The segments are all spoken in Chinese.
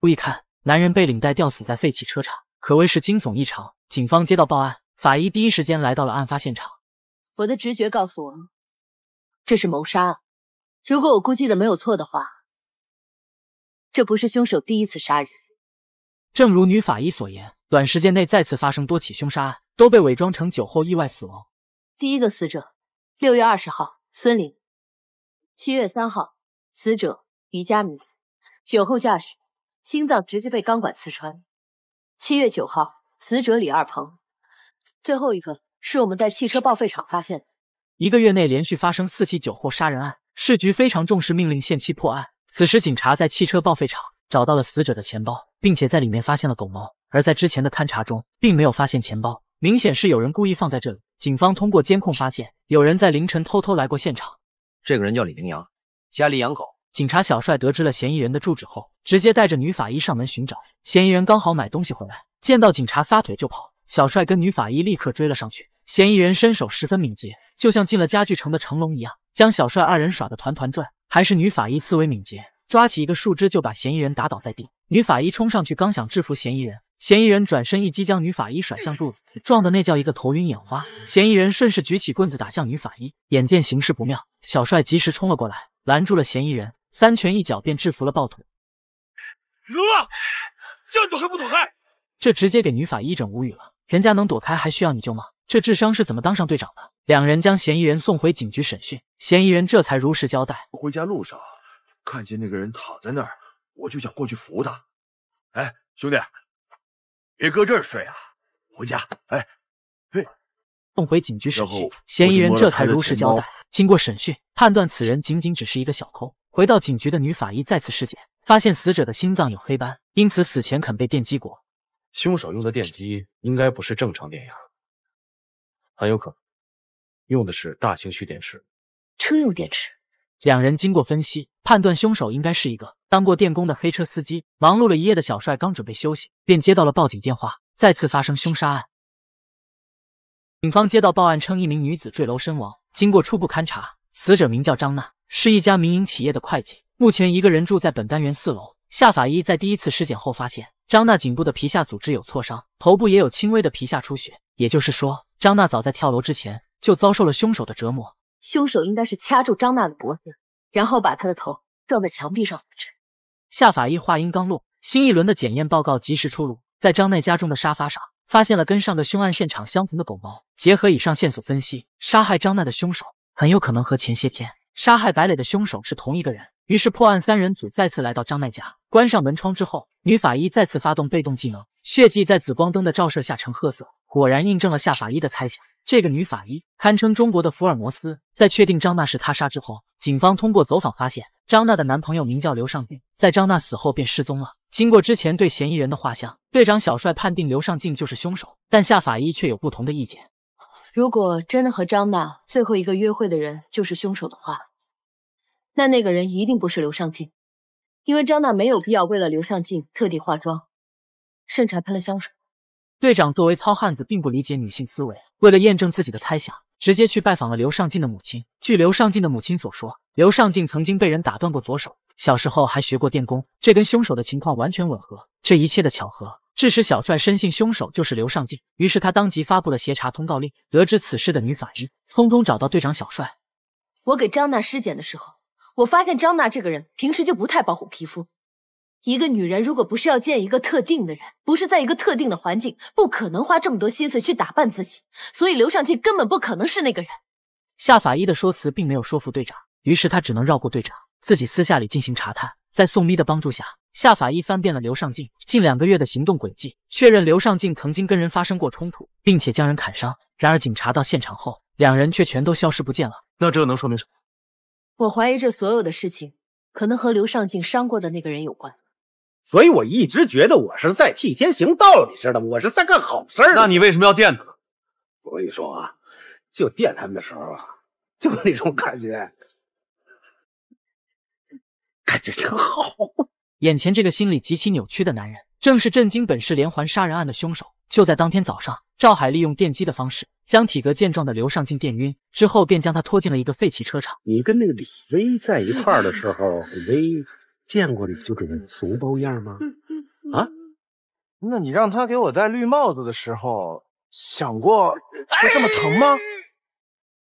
注意看，男人被领带吊死在废弃车场，可谓是惊悚异常。警方接到报案，法医第一时间来到了案发现场。我的直觉告诉我，这是谋杀。如果我估计的没有错的话，这不是凶手第一次杀人。正如女法医所言，短时间内再次发生多起凶杀案，都被伪装成酒后意外死亡。第一个死者，六月二十号，孙林；七月三号，死者于佳敏，酒后驾驶。心脏直接被钢管刺穿。七月九号，死者李二鹏。最后一个是我们在汽车报废厂发现的。一个月内连续发生四起酒后杀人案，市局非常重视，命令限期破案。此时，警察在汽车报废厂找到了死者的钱包，并且在里面发现了狗毛。而在之前的勘查中，并没有发现钱包，明显是有人故意放在这里。警方通过监控发现，有人在凌晨偷偷来过现场。这个人叫李明阳，家里养狗。警察小帅得知了嫌疑人的住址后，直接带着女法医上门寻找。嫌疑人刚好买东西回来，见到警察撒腿就跑。小帅跟女法医立刻追了上去。嫌疑人身手十分敏捷，就像进了家具城的成龙一样，将小帅二人耍得团团转。还是女法医思维敏捷，抓起一个树枝就把嫌疑人打倒在地。女法医冲上去刚想制服嫌疑人，嫌疑人转身一击将女法医甩向肚子，撞的那叫一个头晕眼花。嫌疑人顺势举起棍子打向女法医，眼见形势不妙，小帅及时冲了过来，拦住了嫌疑人。三拳一脚便制服了暴徒，赢了！叫你躲不躲开！这直接给女法医整无语了，人家能躲开还需要你救吗？这智商是怎么当上队长的？两人将嫌疑人送回警局审讯，嫌疑人这才如实交代：回家路上看见那个人躺在那儿，我就想过去扶他。哎，兄弟，别搁这儿睡啊，回家！哎嘿，送回警局审讯，嫌疑人这才如实交代。经过审讯，判断此人仅仅只是一个小偷。回到警局的女法医再次尸检，发现死者的心脏有黑斑，因此死前肯被电击过。凶手用的电击应该不是正常电压，很有可能用的是大型蓄电池、车用电池。两人经过分析判断，凶手应该是一个当过电工的黑车司机。忙碌了一夜的小帅刚准备休息，便接到了报警电话，再次发生凶杀案。警方接到报案称，一名女子坠楼身亡。经过初步勘查，死者名叫张娜。是一家民营企业的会计，目前一个人住在本单元四楼。夏法医在第一次尸检后发现，张娜颈部的皮下组织有挫伤，头部也有轻微的皮下出血，也就是说，张娜早在跳楼之前就遭受了凶手的折磨。凶手应该是掐住张娜的脖子，然后把她的头撞在墙壁上死致。夏法医话音刚落，新一轮的检验报告及时出炉，在张娜家中的沙发上发现了跟上个凶案现场相同的狗毛。结合以上线索分析，杀害张娜的凶手很有可能和前些天。杀害白磊的凶手是同一个人，于是破案三人组再次来到张奈家，关上门窗之后，女法医再次发动被动技能，血迹在紫光灯的照射下呈褐色，果然印证了夏法医的猜想。这个女法医堪称中国的福尔摩斯。在确定张娜是他杀之后，警方通过走访发现，张娜的男朋友名叫刘尚俊，在张娜死后便失踪了。经过之前对嫌疑人的画像，队长小帅判定刘尚进就是凶手，但夏法医却有不同的意见。如果真的和张娜最后一个约会的人就是凶手的话，那那个人一定不是刘尚进，因为张娜没有必要为了刘尚进特地化妆，甚至还喷了香水。队长作为糙汉子并不理解女性思维，为了验证自己的猜想，直接去拜访了刘尚进的母亲。据刘尚进的母亲所说，刘尚进曾经被人打断过左手，小时候还学过电工，这跟凶手的情况完全吻合。这一切的巧合。致使小帅深信凶手就是刘尚进，于是他当即发布了协查通告令。得知此事的女法医，通通找到队长小帅。我给张娜尸检的时候，我发现张娜这个人平时就不太保护皮肤。一个女人如果不是要见一个特定的人，不是在一个特定的环境，不可能花这么多心思去打扮自己。所以刘尚进根本不可能是那个人。夏法医的说辞并没有说服队长，于是他只能绕过队长，自己私下里进行查探。在宋咪的帮助下，夏法医翻遍了刘尚进近两个月的行动轨迹，确认刘尚进曾经跟人发生过冲突，并且将人砍伤。然而，警察到现场后，两人却全都消失不见了。那这能说明什么？我怀疑这所有的事情可能和刘尚进伤过的那个人有关。所以我一直觉得我是在替天行道，你知道吗？我是在干好事儿。那你为什么要电他？我跟你说啊，就电他们的时候啊，就那种感觉。这真好！眼前这个心理极其扭曲的男人，正是震惊本市连环杀人案的凶手。就在当天早上，赵海利用电击的方式，将体格健壮的刘尚进电晕，之后便将他拖进了一个废弃车场。你跟那个李威在一块的时候，李威见过你就这个怂包样吗？啊？那你让他给我戴绿帽子的时候，想过会这么疼吗？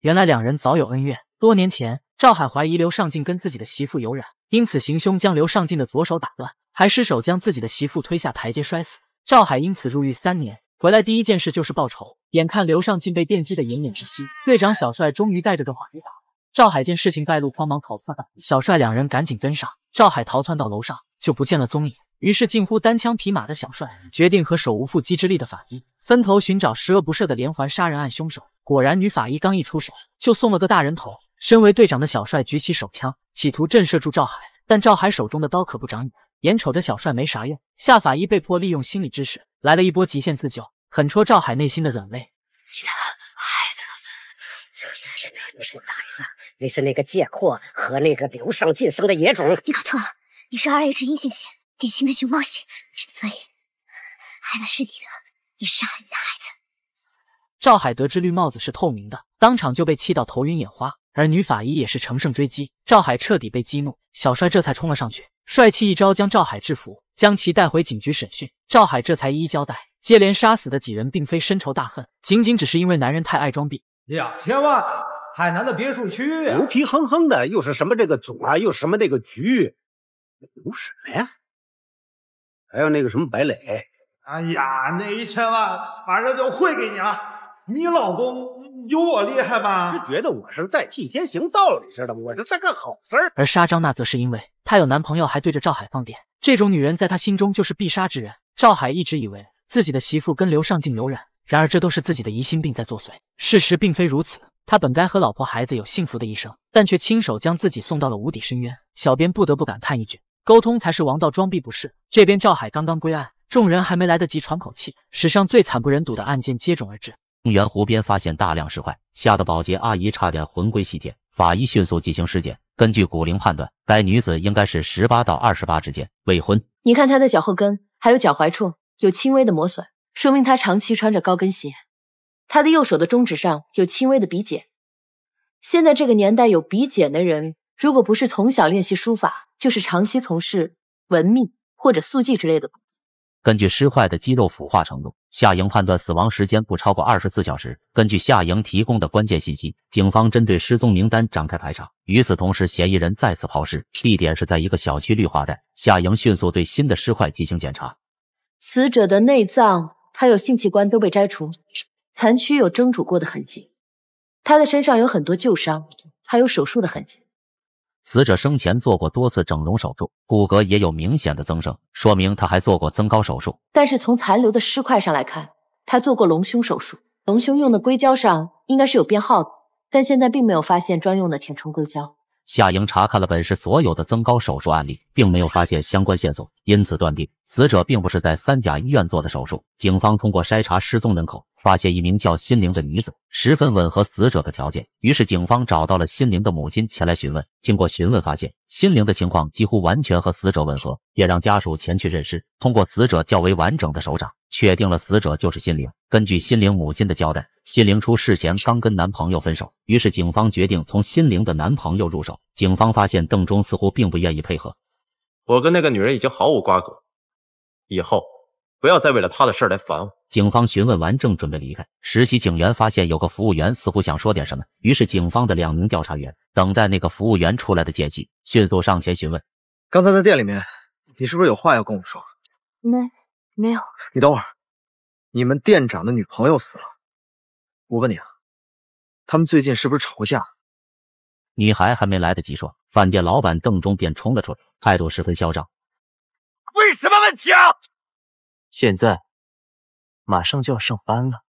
原来两人早有恩怨，多年前，赵海怀疑刘尚进跟自己的媳妇有染。因此行凶，将刘尚进的左手打断，还失手将自己的媳妇推下台阶摔死。赵海因此入狱三年，回来第一件事就是报仇。眼看刘尚进被电击的奄奄一息，队长小帅终于带着个法医来赵海见事情败露，慌忙逃窜，小帅两人赶紧跟上。赵海逃窜到楼上就不见了踪影，于是近乎单枪匹马的小帅决定和手无缚鸡之力的法医分头寻找十恶不赦的连环杀人案凶手。果然，女法医刚一出手，就送了个大人头。身为队长的小帅举起手枪，企图震慑住赵海，但赵海手中的刀可不长眼。眼瞅着小帅没啥用，夏法医被迫利用心理知识来了一波极限自救，狠戳赵海内心的软肋。你的孩子，是我的孩子，你是那个借货和那个流上晋升的野种。你搞错了，你是 RH 阴性血，典型的熊猫血，所以孩子是你的，你杀了你的孩子。赵海得知绿帽子是透明的，当场就被气到头晕眼花。而女法医也是乘胜追击，赵海彻底被激怒，小帅这才冲了上去，帅气一招将赵海制服，将其带回警局审讯。赵海这才一一交代，接连杀死的几人并非深仇大恨，仅仅只是因为男人太爱装逼。两千万，海南的别墅区，牛皮哼哼的，又是什么这个组啊，又什么这个局，牛什么呀？还有那个什么白磊，哎呀，那一千万马上就汇给你了。你老公有我厉害吗？觉得我是在替天行道似的，我是在干好事儿。而杀张娜，则是因为她有男朋友，还对着赵海放电，这种女人在他心中就是必杀之人。赵海一直以为自己的媳妇跟刘尚敬有染，然而这都是自己的疑心病在作祟。事实并非如此，他本该和老婆孩子有幸福的一生，但却亲手将自己送到了无底深渊。小编不得不感叹一句：沟通才是王道，装逼不是。这边赵海刚刚归案，众人还没来得及喘口气，史上最惨不忍睹的案件接踵而至。公园湖边发现大量尸块，吓得保洁阿姨差点魂归西天。法医迅速进行尸检，根据骨龄判断，该女子应该是十八到二十八之间，未婚。你看她的脚后跟还有脚踝处有轻微的磨损，说明她长期穿着高跟鞋。她的右手的中指上有轻微的鼻茧。现在这个年代有鼻茧的人，如果不是从小练习书法，就是长期从事文秘或者速记之类的。根据尸块的肌肉腐化程度，夏莹判断死亡时间不超过二十四小时。根据夏莹提供的关键信息，警方针对失踪名单展开排查。与此同时，嫌疑人再次抛尸，地点是在一个小区绿化带。夏莹迅速对新的尸块进行检查，死者的内脏还有性器官都被摘除，残躯有蒸煮过的痕迹，他的身上有很多旧伤，还有手术的痕迹。死者生前做过多次整容手术，骨骼也有明显的增生，说明他还做过增高手术。但是从残留的尸块上来看，他做过隆胸手术，隆胸用的硅胶上应该是有编号的，但现在并没有发现专用的填充硅胶。夏莹查看了本市所有的增高手术案例，并没有发现相关线索，因此断定死者并不是在三甲医院做的手术。警方通过筛查失踪人口。发现一名叫心灵的女子十分吻合死者的条件，于是警方找到了心灵的母亲前来询问。经过询问，发现心灵的情况几乎完全和死者吻合，也让家属前去认尸。通过死者较为完整的手掌，确定了死者就是心灵。根据心灵母亲的交代，心灵出事前刚跟男朋友分手，于是警方决定从心灵的男朋友入手。警方发现邓忠似乎并不愿意配合：“我跟那个女人已经毫无瓜葛，以后不要再为了她的事来烦我。”警方询问完，正准备离开，实习警员发现有个服务员似乎想说点什么，于是警方的两名调查员等待那个服务员出来的间隙，迅速上前询问：“刚才在店里面，你是不是有话要跟我说？”“没，没有。”“你等会儿，你们店长的女朋友死了，我问你啊，他们最近是不是吵过架？”女孩还没来得及说，饭店老板邓忠便冲了出来，态度十分嚣张：“问什么问题啊？现在。”马上就要上班了，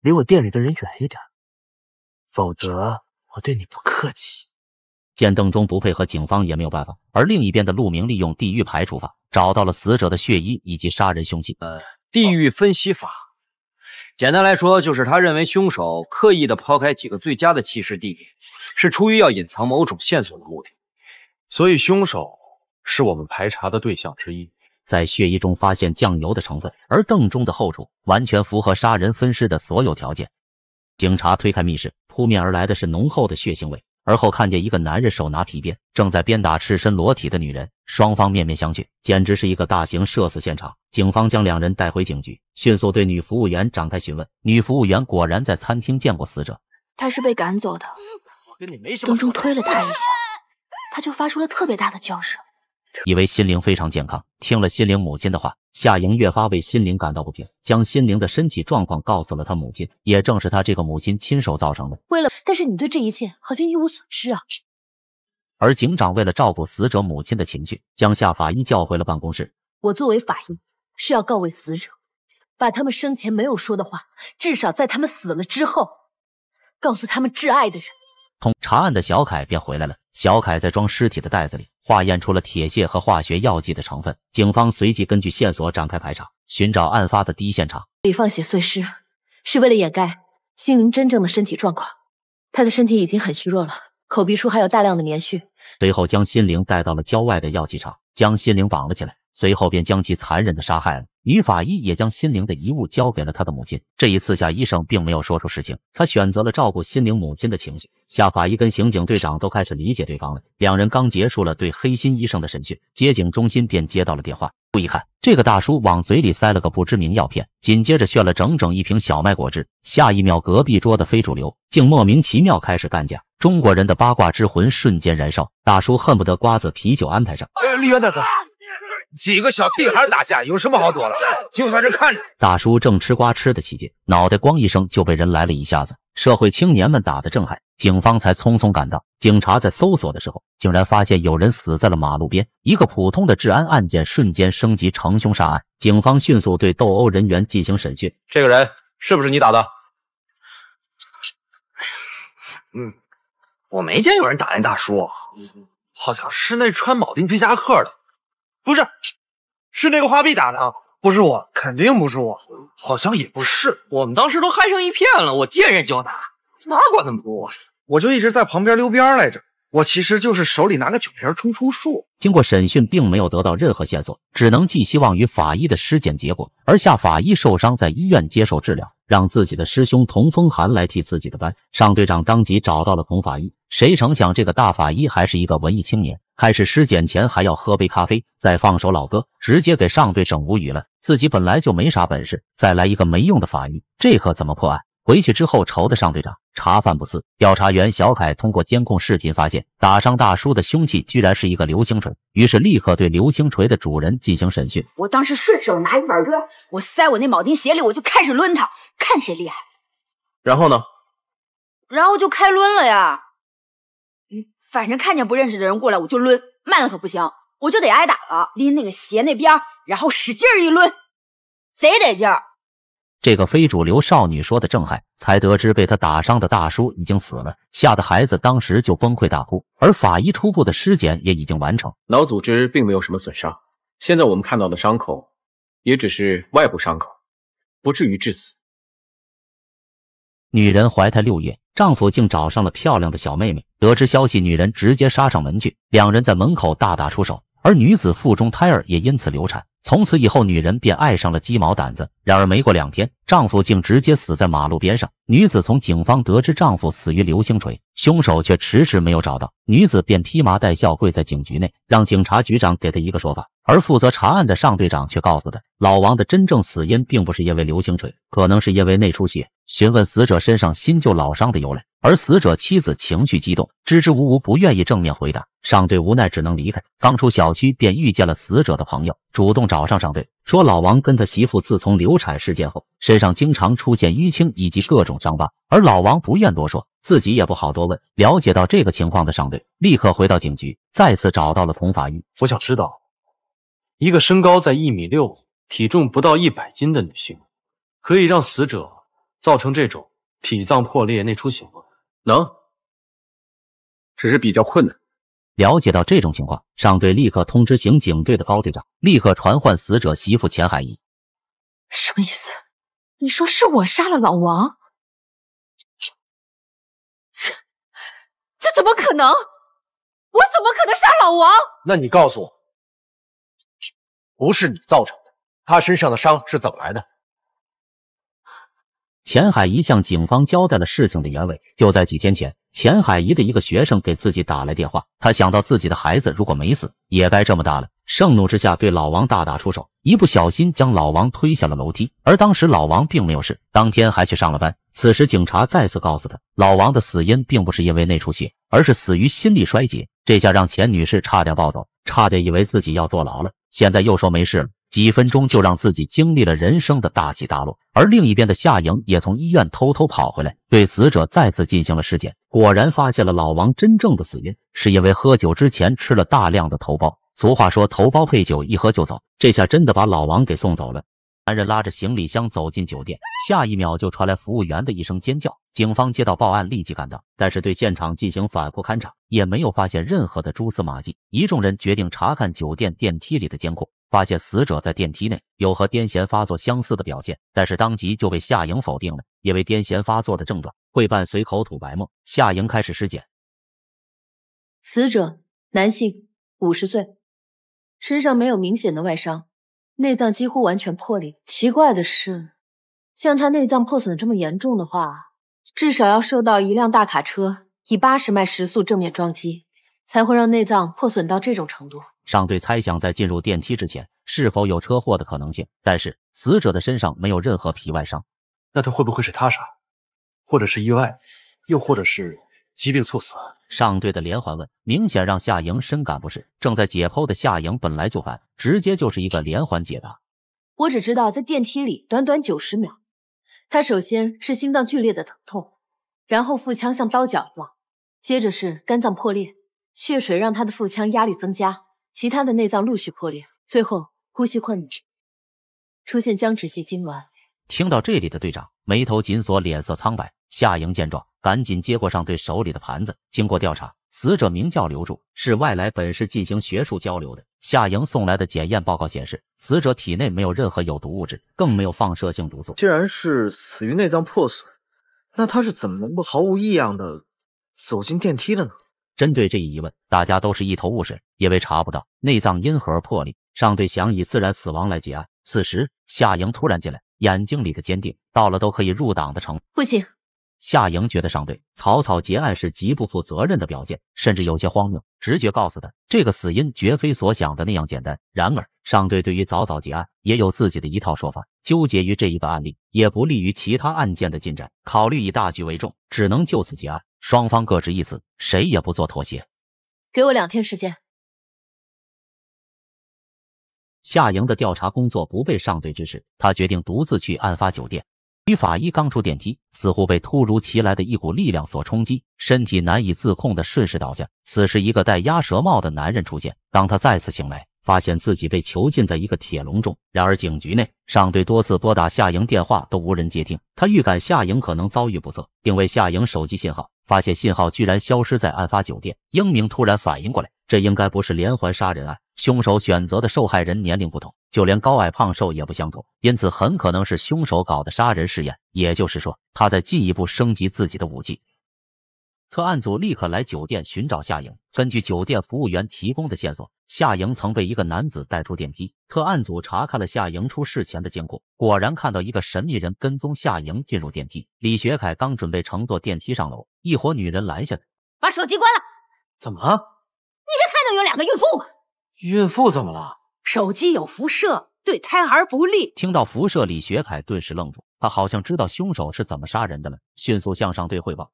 离我店里的人远一点，否则我对你不客气。见邓忠不配合，警方也没有办法。而另一边的陆明利用地狱牌出法，找到了死者的血衣以及杀人凶器。呃，地狱分析法，简单来说就是他认为凶手刻意的抛开几个最佳的弃尸地点，是出于要隐藏某种线索的目的，所以凶手是我们排查的对象之一。在血衣中发现酱油的成分，而邓中的后厨完全符合杀人分尸的所有条件。警察推开密室，扑面而来的是浓厚的血腥味，而后看见一个男人手拿皮鞭，正在鞭打赤身裸体的女人，双方面面相觑，简直是一个大型射死现场。警方将两人带回警局，迅速对女服务员展开询问。女服务员果然在餐厅见过死者，她是被赶走的。我跟你没什么。邓中推了她一下，她就发出了特别大的叫声。以为心灵非常健康，听了心灵母亲的话，夏莹越发为心灵感到不平，将心灵的身体状况告诉了他母亲，也正是他这个母亲亲手造成的。为了，但是你对这一切好像一无所知啊！而警长为了照顾死者母亲的情绪，将夏法医叫回了办公室。我作为法医，是要告慰死者，把他们生前没有说的话，至少在他们死了之后，告诉他们挚爱的人。通查案的小凯便回来了。小凯在装尸体的袋子里。化验出了铁屑和化学药剂的成分，警方随即根据线索展开排查，寻找案发的第一现场。李放血碎尸是为了掩盖心灵真正的身体状况，他的身体已经很虚弱了，口鼻处还有大量的棉絮。随后将心灵带到了郊外的药剂厂，将心灵绑了起来，随后便将其残忍的杀害了。女法医也将心灵的遗物交给了他的母亲。这一次，夏医生并没有说出实情，他选择了照顾心灵母亲的情绪。夏法医跟刑警队长都开始理解对方了。两人刚结束了对黑心医生的审讯，接警中心便接到了电话。不意看，这个大叔往嘴里塞了个不知名药片，紧接着炫了整整一瓶小麦果汁。下一秒，隔壁桌的非主流竟莫名其妙开始干架，中国人的八卦之魂瞬间燃烧，大叔恨不得瓜子啤酒安排上。哎，李渊大哥。几个小屁孩打架有什么好躲的？就在这看着，大叔正吃瓜吃的起劲，脑袋咣一声就被人来了一下子。社会青年们打的正嗨，警方才匆匆赶到。警察在搜索的时候，竟然发现有人死在了马路边。一个普通的治安案件瞬间升级成凶杀案。警方迅速对斗殴人员进行审讯。这个人是不是你打的？嗯，我没见有人打那大叔，好像是那穿铆钉皮夹克的。不是，是那个花臂打的啊！不是我，肯定不是我，好像也不是。我们当时都嗨成一片了，我见人就打，哪管那么多啊！我就一直在旁边溜边来着，我其实就是手里拿个酒瓶冲出数。经过审讯，并没有得到任何线索，只能寄希望于法医的尸检结果。而夏法医受伤，在医院接受治疗，让自己的师兄童风寒来替自己的班。尚队长当即找到了童法医，谁成想这个大法医还是一个文艺青年。开始尸检前还要喝杯咖啡，再放首老歌，直接给上队整无语了。自己本来就没啥本事，再来一个没用的法医，这可怎么破案？回去之后愁的上队长茶饭不思。调查员小凯通过监控视频发现，打伤大叔的凶器居然是一个流星锤，于是立刻对流星锤的主人进行审讯。我当时顺手拿一板砖，我塞我那铆钉鞋里，我就开始抡他，看谁厉害。然后呢？然后就开抡了呀。反正看见不认识的人过来，我就抡，慢了可不行，我就得挨打了。拎那个鞋那边，然后使劲一抡，贼得劲儿。这个非主流少女说的正害，才得知被她打伤的大叔已经死了，吓得孩子当时就崩溃大哭。而法医初步的尸检也已经完成，脑组织并没有什么损伤，现在我们看到的伤口也只是外部伤口，不至于致死。女人怀胎六月。丈夫竟找上了漂亮的小妹妹，得知消息，女人直接杀上门去，两人在门口大打出手，而女子腹中胎儿也因此流产。从此以后，女人便爱上了鸡毛掸子。然而没过两天，丈夫竟直接死在马路边上。女子从警方得知丈夫死于流星锤，凶手却迟迟没有找到，女子便披麻戴孝跪在警局内，让警察局长给她一个说法。而负责查案的上队长却告诉她，老王的真正死因并不是因为流星锤，可能是因为内出血。询问死者身上新旧老伤的由来，而死者妻子情绪激动，支支吾吾，不愿意正面回答。上队无奈只能离开。刚出小区便遇见了死者的朋友，主动找上上队，说老王跟他媳妇自从流产事件后，身上经常出现淤青以及各种伤疤，而老王不愿多说，自己也不好多问。了解到这个情况的上队立刻回到警局，再次找到了佟法医。我想知道，一个身高在一米六，体重不到一百斤的女性，可以让死者。造成这种脾脏破裂、内出血吗？能，只是比较困难。了解到这种情况，上队立刻通知刑警队的高队长，立刻传唤死者媳妇钱海怡。什么意思？你说是我杀了老王？这这怎么可能？我怎么可能杀老王？那你告诉我，不是你造成的，他身上的伤是怎么来的？钱海怡向警方交代了事情的原委。就在几天前，钱海怡的一个学生给自己打来电话，他想到自己的孩子如果没死，也该这么大了。盛怒之下，对老王大打出手，一不小心将老王推下了楼梯。而当时老王并没有事，当天还去上了班。此时，警察再次告诉他，老王的死因并不是因为内出血，而是死于心力衰竭。这下让钱女士差点暴走，差点以为自己要坐牢了。现在又说没事了，几分钟就让自己经历了人生的大起大落。而另一边的夏莹也从医院偷偷跑回来，对死者再次进行了尸检，果然发现了老王真正的死因，是因为喝酒之前吃了大量的头孢。俗话说，头孢配酒一喝就走，这下真的把老王给送走了。男人拉着行李箱走进酒店，下一秒就传来服务员的一声尖叫。警方接到报案立即赶到，但是对现场进行反复勘查，也没有发现任何的蛛丝马迹。一众人决定查看酒店电梯里的监控。发现死者在电梯内有和癫痫发作相似的表现，但是当即就被夏莹否定了，因为癫痫发作的症状会伴随口吐白沫。夏莹开始尸检，死者男性五十岁，身上没有明显的外伤，内脏几乎完全破裂。奇怪的是，像他内脏破损的这么严重的话，至少要受到一辆大卡车以八十迈时速正面撞击，才会让内脏破损到这种程度。上队猜想，在进入电梯之前是否有车祸的可能性？但是死者的身上没有任何皮外伤，那他会不会是他杀，或者是意外，又或者是疾病猝死？上队的连环问，明显让夏莹深感不适。正在解剖的夏莹本来就烦，直接就是一个连环解答。我只知道，在电梯里短短九十秒，他首先是心脏剧烈的疼痛，然后腹腔像刀绞一样，接着是肝脏破裂，血水让他的腹腔压力增加。其他的内脏陆续破裂，最后呼吸困难，出现僵直性痉挛。听到这里的队长眉头紧锁，脸色苍白。夏莹见状，赶紧接过上队手里的盘子。经过调查，死者名叫刘柱，是外来本市进行学术交流的。夏莹送来的检验报告显示，死者体内没有任何有毒物质，更没有放射性毒素。既然是死于内脏破损，那他是怎么能够毫无异样的走进电梯的呢？针对这一疑问，大家都是一头雾水，因为查不到内脏因何破裂。上队想以自然死亡来结案。此时，夏莹突然进来，眼睛里的坚定到了都可以入党。的程不行。夏莹觉得上队草草结案是极不负责任的表现，甚至有些荒谬。直觉告诉他，这个死因绝非所想的那样简单。然而，上队对于早早结案也有自己的一套说法，纠结于这一个案例也不利于其他案件的进展。考虑以大局为重，只能就此结案。双方各执一词，谁也不做妥协。给我两天时间。夏莹的调查工作不被上队支持，他决定独自去案发酒店。于法医刚出电梯，似乎被突如其来的一股力量所冲击，身体难以自控的顺势倒下。此时，一个戴鸭舌帽的男人出现。当他再次醒来，发现自己被囚禁在一个铁笼中。然而，警局内上队多次拨打夏莹电话都无人接听，他预感夏莹可能遭遇不测，并为夏莹手机信号。发现信号居然消失在案发酒店，英明突然反应过来，这应该不是连环杀人案。凶手选择的受害人年龄不同，就连高矮胖瘦也不相同，因此很可能是凶手搞的杀人试验。也就是说，他在进一步升级自己的武器。特案组立刻来酒店寻找夏莹。根据酒店服务员提供的线索，夏莹曾被一个男子带出电梯。特案组查看了夏莹出事前的监控，果然看到一个神秘人跟踪夏莹进入电梯。李学凯刚准备乘坐电梯上楼，一伙女人拦下他，把手机关了。怎么了？你这看到有两个孕妇吗？孕妇怎么了？手机有辐射，对胎儿不利。听到辐射，李学凯顿时愣住，他好像知道凶手是怎么杀人的了，迅速向上队汇报。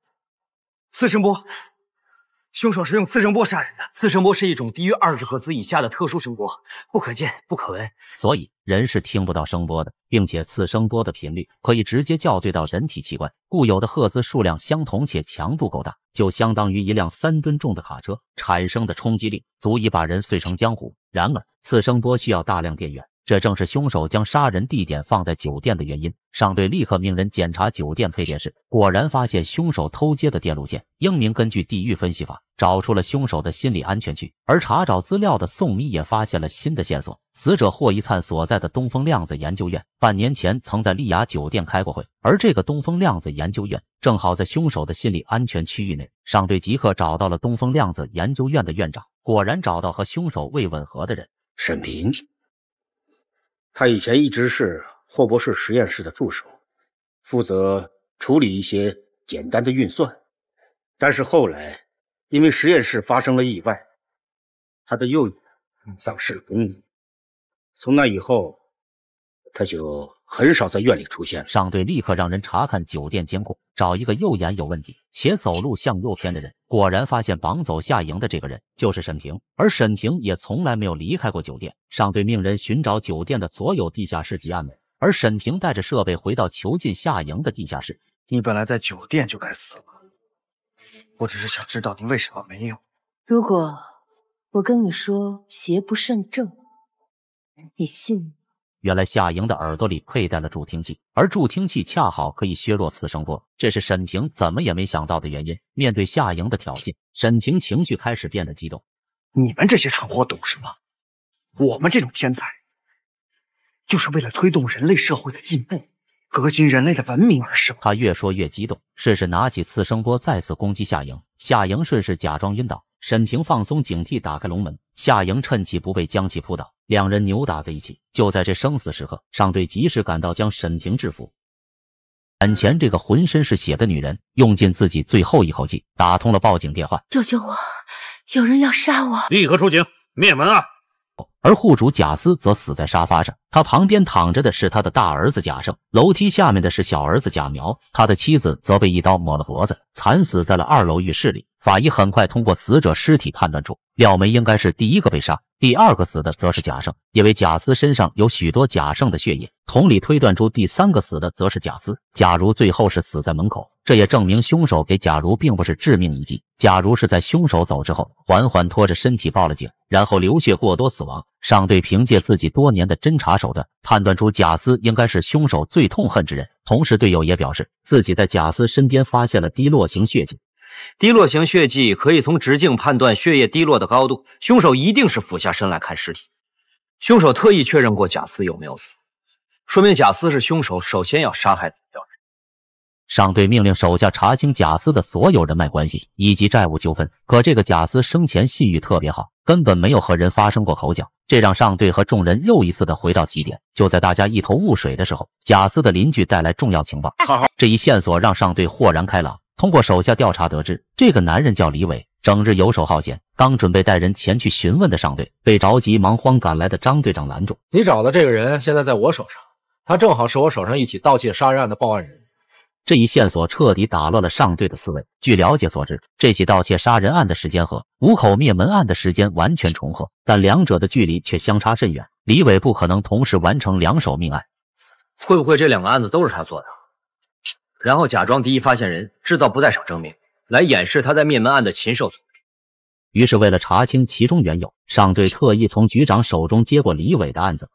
次声波，凶手是用次声波杀人的。次声波是一种低于二十赫兹以下的特殊声波，不可见、不可闻，所以人是听不到声波的。并且次声波的频率可以直接校对到人体器官固有的赫兹数量相同且强度够大，就相当于一辆三吨重的卡车产生的冲击力，足以把人碎成浆糊。然而次声波需要大量电源。这正是凶手将杀人地点放在酒店的原因。上队立刻命人检查酒店配电室，果然发现凶手偷接的电路线。英明根据地域分析法，找出了凶手的心理安全区。而查找资料的宋秘也发现了新的线索：死者霍一灿所在的东风量子研究院，半年前曾在丽雅酒店开过会，而这个东风量子研究院正好在凶手的心理安全区域内。上队即刻找到了东风量子研究院的院长，果然找到和凶手未吻合的人——沈平。他以前一直是霍博士实验室的助手，负责处理一些简单的运算，但是后来因为实验室发生了意外，他的右眼丧失了功能。从那以后，他就。很少在院里出现。上队立刻让人查看酒店监控，找一个右眼有问题且走路向右偏的人。果然发现绑走夏莹的这个人就是沈婷，而沈婷也从来没有离开过酒店。上队命人寻找酒店的所有地下室及暗门，而沈婷带着设备回到囚禁夏莹的地下室。你本来在酒店就该死了，我只是想知道你为什么没有。如果我跟你说邪不胜正，你信吗？原来夏莹的耳朵里佩戴了助听器，而助听器恰好可以削弱次声波，这是沈平怎么也没想到的原因。面对夏莹的挑衅，沈平情绪开始变得激动。你们这些蠢货懂什么？我们这种天才，就是为了推动人类社会的进步，革新人类的文明而生。他越说越激动，甚至拿起次声波再次攻击夏莹。夏莹顺势假装晕倒，沈平放松警惕，打开龙门。夏莹趁其不备将其扑倒，两人扭打在一起。就在这生死时刻，上队及时赶到，将沈平制服。眼前这个浑身是血的女人，用尽自己最后一口气，打通了报警电话：“救救我！有人要杀我！”立刻出警灭门案。而户主贾斯则死在沙发上，他旁边躺着的是他的大儿子贾胜，楼梯下面的是小儿子贾苗，他的妻子则被一刀抹了脖子，惨死在了二楼浴室里。法医很快通过死者尸体判断出，廖梅应该是第一个被杀。第二个死的则是贾胜，因为贾斯身上有许多贾胜的血液。同理推断出第三个死的则是贾斯。假如最后是死在门口，这也证明凶手给假如并不是致命一击。假如是在凶手走之后，缓缓拖着身体报了警，然后流血过多死亡。上队凭借自己多年的侦查手段，判断出贾斯应该是凶手最痛恨之人。同时队友也表示，自己在贾斯身边发现了滴落型血迹。滴落型血迹可以从直径判断血液滴落的高度，凶手一定是俯下身来看尸体。凶手特意确认过贾斯有没有死，说明贾斯是凶手首先要杀害的两人。上队命令手下查清贾斯的所有人脉关系以及债务纠纷。可这个贾斯生前信誉特别好，根本没有和人发生过口角，这让上队和众人又一次的回到起点。就在大家一头雾水的时候，贾斯的邻居带来重要情报。这一线索让上队豁然开朗。通过手下调查得知，这个男人叫李伟，整日游手好闲。刚准备带人前去询问的上队，被着急忙慌赶来的张队长拦住。你找的这个人现在在我手上，他正好是我手上一起盗窃杀人案的报案人。这一线索彻底打乱了上队的思维。据了解所知，这起盗窃杀人案的时间和五口灭门案的时间完全重合，但两者的距离却相差甚远。李伟不可能同时完成两手命案。会不会这两个案子都是他做的？然后假装第一发现人，制造不在场证明，来掩饰他在灭门案的禽兽为。于是，为了查清其中缘由，上队特意从局长手中接过李伟的案子。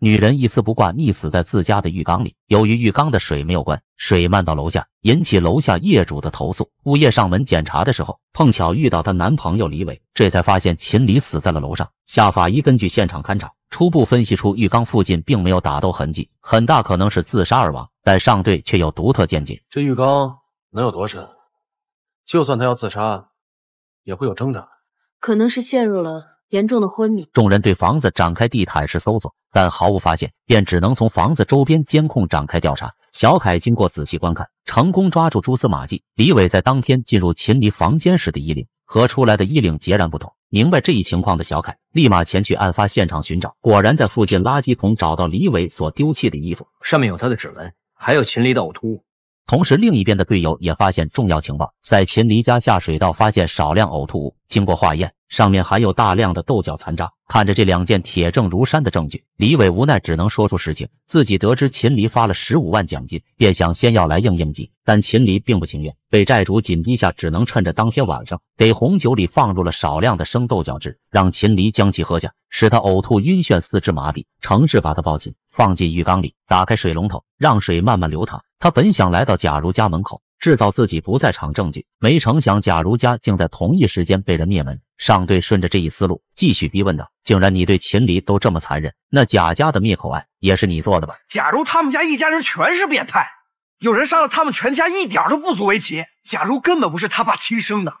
女人一丝不挂溺死在自家的浴缸里，由于浴缸的水没有关，水漫到楼下，引起楼下业主的投诉。物业上门检查的时候，碰巧遇到她男朋友李伟，这才发现秦李死在了楼上。夏法医根据现场勘查。初步分析出浴缸附近并没有打斗痕迹，很大可能是自杀而亡。但上队却有独特见解：这浴缸能有多深？就算他要自杀，也会有挣扎。可能是陷入了严重的昏迷。众人对房子展开地毯式搜索，但毫无发现，便只能从房子周边监控展开调查。小凯经过仔细观看，成功抓住蛛丝马迹。李伟在当天进入秦离房间时的衣领，和出来的衣领截然不同。明白这一情况的小凯，立马前去案发现场寻找，果然在附近垃圾桶找到李伟所丢弃的衣服，上面有他的指纹，还有秦离的呕吐。同时，另一边的队友也发现重要情报，在秦离家下水道发现少量呕吐物，经过化验。上面含有大量的豆角残渣。看着这两件铁证如山的证据，李伟无奈只能说出实情：自己得知秦离发了十五万奖金，便想先要来应应急。但秦离并不情愿，被债主紧逼下，只能趁着当天晚上，给红酒里放入了少量的生豆角汁，让秦离将其喝下，使他呕吐、晕眩、四肢麻痹。程氏把他抱紧，放进浴缸里，打开水龙头，让水慢慢流淌。他本想来到假如家门口。制造自己不在场证据，没成想贾如家竟在同一时间被人灭门。上队顺着这一思路继续逼问道：“竟然你对秦离都这么残忍，那贾家的灭口案也是你做的吧？”假如他们家一家人全是变态，有人杀了他们全家，一点都不足为奇。假如根本不是他爸亲生的。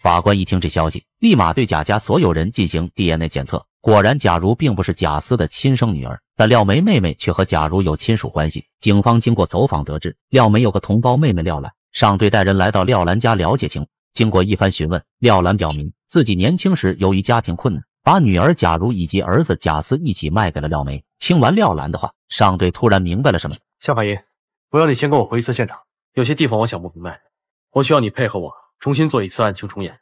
法官一听这消息，立马对贾家所有人进行 DNA 检测。果然，贾如并不是贾斯的亲生女儿，但廖梅妹妹却和贾如有亲属关系。警方经过走访得知，廖梅有个同胞妹妹廖兰。上队带人来到廖兰家了解情况，经过一番询问，廖兰表明自己年轻时由于家庭困难，把女儿贾如以及儿子贾斯一起卖给了廖梅。听完廖兰的话，上队突然明白了什么。夏法医，我要你先跟我回一次现场，有些地方我想不明白，我需要你配合我重新做一次案情重演。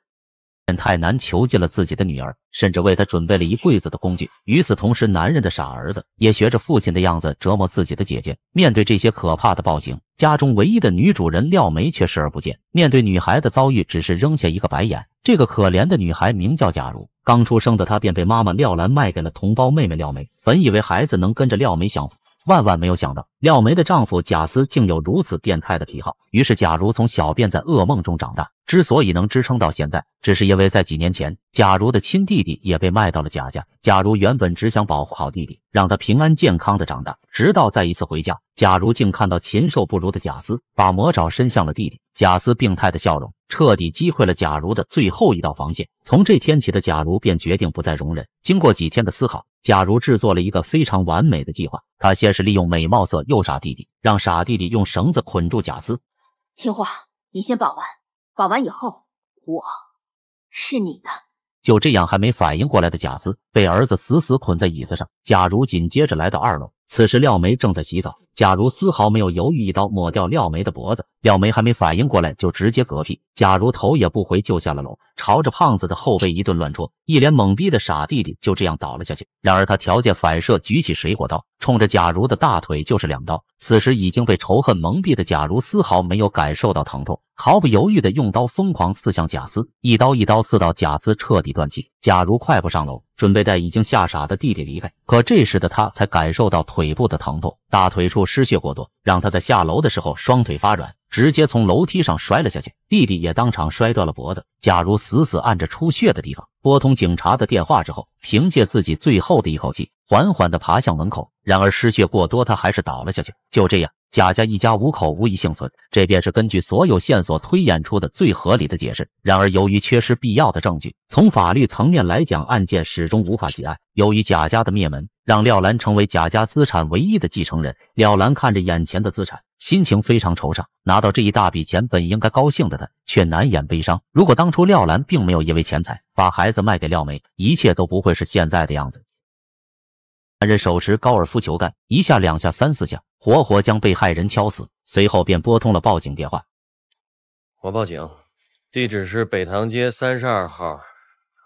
太南囚禁了自己的女儿，甚至为她准备了一柜子的工具。与此同时，男人的傻儿子也学着父亲的样子折磨自己的姐姐。面对这些可怕的暴行，家中唯一的女主人廖梅却视而不见。面对女孩的遭遇，只是扔下一个白眼。这个可怜的女孩名叫假如，刚出生的她便被妈妈廖兰卖给了同胞妹妹廖梅。本以为孩子能跟着廖梅享福。万万没有想到，廖梅的丈夫贾斯竟有如此变态的癖好。于是，贾茹从小便在噩梦中长大。之所以能支撑到现在，只是因为在几年前，贾茹的亲弟弟也被卖到了贾家。贾茹原本只想保护好弟弟，让他平安健康的长大。直到再一次回家。假如竟看到禽兽不如的贾斯把魔爪伸向了弟弟，贾斯病态的笑容彻底击溃了假如的最后一道防线。从这天起的假如便决定不再容忍。经过几天的思考，假如制作了一个非常完美的计划。他先是利用美貌色诱傻弟弟，让傻弟弟用绳子捆住贾斯。听话，你先绑完，绑完以后，我是你的。就这样，还没反应过来的贾斯被儿子死死捆在椅子上。假如紧接着来到二楼，此时廖梅正在洗澡。假如丝毫没有犹豫，一刀抹掉廖梅的脖子，廖梅还没反应过来就直接嗝屁。假如头也不回救下了楼，朝着胖子的后背一顿乱戳，一脸懵逼的傻弟弟就这样倒了下去。然而他条件反射举起水果刀，冲着假如的大腿就是两刀。此时已经被仇恨蒙蔽的贾如丝毫没有感受到疼痛，毫不犹豫地用刀疯狂刺向贾斯，一刀一刀刺到贾斯彻底断气。贾如快步上楼，准备带已经吓傻的弟弟离开，可这时的他才感受到腿部的疼痛，大腿处失血过多，让他在下楼的时候双腿发软。直接从楼梯上摔了下去，弟弟也当场摔断了脖子。假如死死按着出血的地方，拨通警察的电话之后，凭借自己最后的一口气，缓缓的爬向门口。然而失血过多，他还是倒了下去。就这样。贾家一家五口无一幸存，这便是根据所有线索推演出的最合理的解释。然而，由于缺失必要的证据，从法律层面来讲，案件始终无法结案。由于贾家的灭门，让廖兰成为贾家资产唯一的继承人。廖兰看着眼前的资产，心情非常惆怅。拿到这一大笔钱，本应该高兴的他，却难掩悲伤。如果当初廖兰并没有因为钱财把孩子卖给廖梅，一切都不会是现在的样子。男人手持高尔夫球杆，一下、两下、三四下，活活将被害人敲死，随后便拨通了报警电话。我报警，地址是北塘街三十二号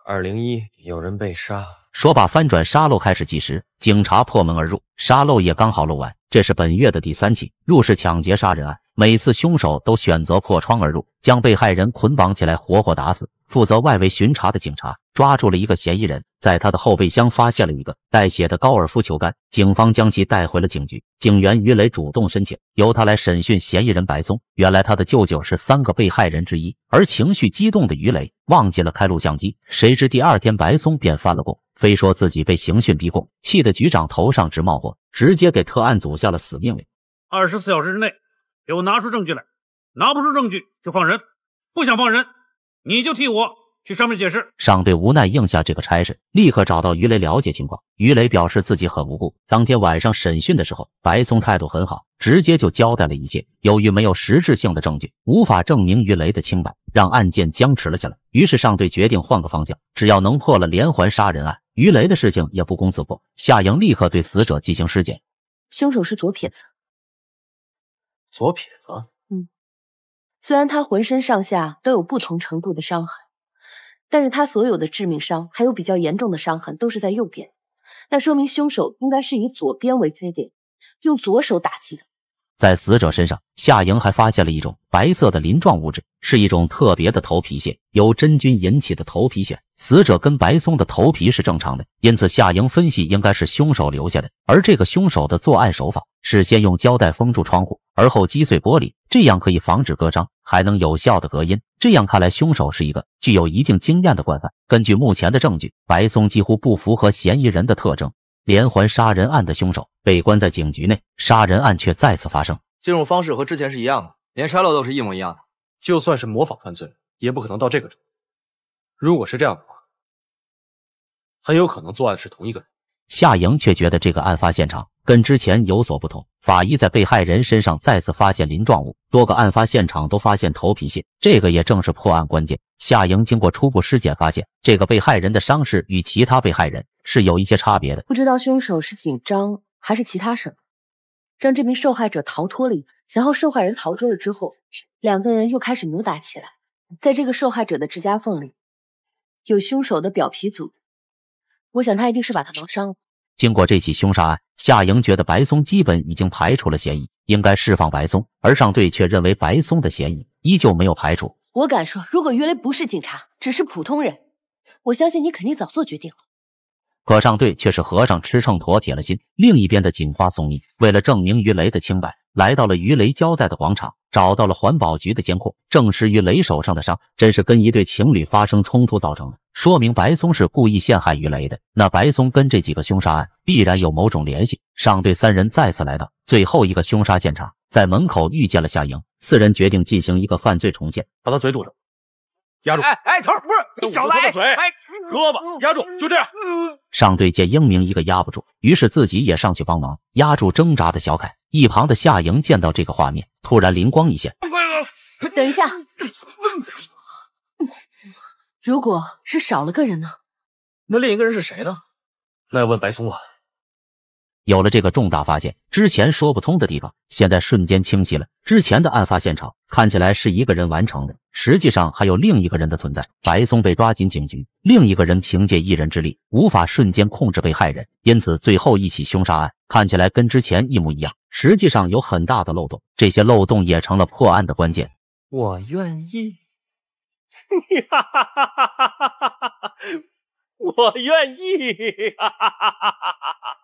二零一，有人被杀。说罢，翻转沙漏开始计时。警察破门而入，沙漏也刚好漏完。这是本月的第三起入室抢劫杀人案，每次凶手都选择破窗而入，将被害人捆绑起来，活活打死。负责外围巡查的警察抓住了一个嫌疑人，在他的后备箱发现了一个带血的高尔夫球杆，警方将其带回了警局。警员于雷主动申请，由他来审讯嫌疑人白松。原来他的舅舅是三个被害人之一，而情绪激动的于雷忘记了开录像机，谁知第二天白松便翻了供，非说自己被刑讯逼供，气得局长头上直冒火，直接给特案组下了死命令：二十四小时之内给我拿出证据来，拿不出证据就放人，不想放人。你就替我去上面解释。上队无奈应下这个差事，立刻找到于雷了解情况。于雷表示自己很无辜。当天晚上审讯的时候，白松态度很好，直接就交代了一切。由于没有实质性的证据，无法证明于雷的清白，让案件僵持了下来。于是上队决定换个方向，只要能破了连环杀人案，于雷的事情也不攻自破。夏莹立刻对死者进行尸检，凶手是左撇子。左撇子。虽然他浑身上下都有不同程度的伤痕，但是他所有的致命伤还有比较严重的伤痕都是在右边，那说明凶手应该是以左边为起点，用左手打击的。在死者身上，夏莹还发现了一种白色的鳞状物质，是一种特别的头皮屑，由真菌引起的头皮屑。死者跟白松的头皮是正常的，因此夏莹分析应该是凶手留下的。而这个凶手的作案手法是先用胶带封住窗户。而后击碎玻璃，这样可以防止割伤，还能有效的隔音。这样看来，凶手是一个具有一定经验的惯犯。根据目前的证据，白松几乎不符合嫌疑人的特征。连环杀人案的凶手被关在警局内，杀人案却再次发生。进入方式和之前是一样的，连沙漏都是一模一样的。就算是模仿犯罪，也不可能到这个程度。如果是这样的话，很有可能作案是同一个人。夏莹却觉得这个案发现场跟之前有所不同。法医在被害人身上再次发现鳞状物，多个案发现场都发现头皮屑，这个也正是破案关键。夏莹经过初步尸检，发现这个被害人的伤势与其他被害人是有一些差别的。不知道凶手是紧张还是其他什么，让这名受害者逃脱了。然后受害人逃脱了之后，两个人又开始扭打起来。在这个受害者的指甲缝里，有凶手的表皮组织。我想他一定是把他挠伤了。经过这起凶杀案，夏莹觉得白松基本已经排除了嫌疑，应该释放白松，而上队却认为白松的嫌疑依旧没有排除。我敢说，如果于雷不是警察，只是普通人，我相信你肯定早做决定了。可上队却是和尚吃秤砣，铁了心。另一边的警花宋义，为了证明于雷的清白。来到了鱼雷交代的广场，找到了环保局的监控，证实鱼雷手上的伤真是跟一对情侣发生冲突造成的，说明白松是故意陷害鱼雷的。那白松跟这几个凶杀案必然有某种联系。上队三人再次来到最后一个凶杀现场，在门口遇见了夏莹，四人决定进行一个犯罪重现，把他嘴堵上。压住！哎哎，头不是，你小子！胳膊压住，就这样。上队见英明一个压不住，于是自己也上去帮忙压住挣扎的小凯。一旁的夏莹见到这个画面，突然灵光一现。等一下，如果是少了个人呢？那另一个人是谁呢？那要问白松啊。有了这个重大发现，之前说不通的地方现在瞬间清晰了。之前的案发现场看起来是一个人完成的，实际上还有另一个人的存在。白松被抓进警局，另一个人凭借一人之力无法瞬间控制被害人，因此最后一起凶杀案看起来跟之前一模一样，实际上有很大的漏洞。这些漏洞也成了破案的关键。我愿意，哈哈哈哈哈哈！我愿意，哈哈哈哈哈哈！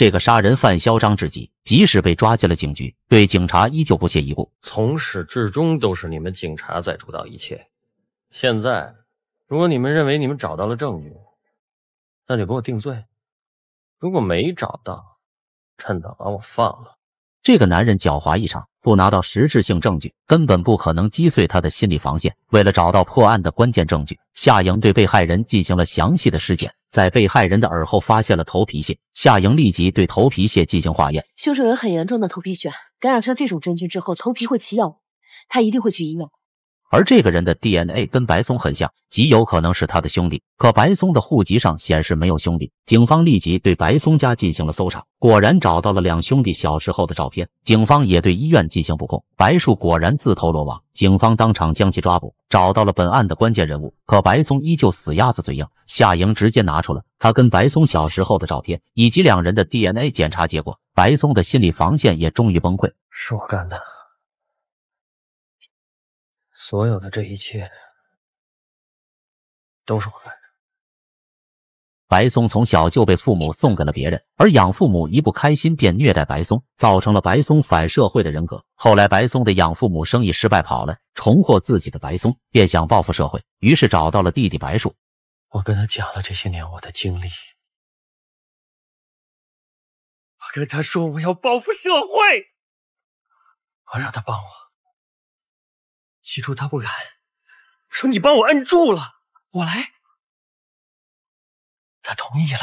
这个杀人犯嚣张至极，即使被抓进了警局，对警察依旧不屑一顾。从始至终都是你们警察在主导一切。现在，如果你们认为你们找到了证据，那就给我定罪；如果没找到，趁早把我放了。这个男人狡猾异常。不拿到实质性证据，根本不可能击碎他的心理防线。为了找到破案的关键证据，夏莹对被害人进行了详细的尸检，在被害人的耳后发现了头皮屑，夏莹立即对头皮屑进行化验，凶手有很严重的头皮癣感染，上这种真菌之后，头皮会起痒，他一定会去医院。而这个人的 DNA 跟白松很像，极有可能是他的兄弟。可白松的户籍上显示没有兄弟。警方立即对白松家进行了搜查，果然找到了两兄弟小时候的照片。警方也对医院进行布控，白树果然自投罗网，警方当场将其抓捕，找到了本案的关键人物。可白松依旧死鸭子嘴硬。夏莹直接拿出了他跟白松小时候的照片以及两人的 DNA 检查结果，白松的心理防线也终于崩溃，是我干的。所有的这一切都是我干的。白松从小就被父母送给了别人，而养父母一不开心便虐待白松，造成了白松反社会的人格。后来，白松的养父母生意失败跑了，重获自己的白松便想报复社会，于是找到了弟弟白树。我跟他讲了这些年我的经历，我跟他说我要报复社会，我让他帮我。起初他不敢，说你帮我摁住了，我来。他同意了。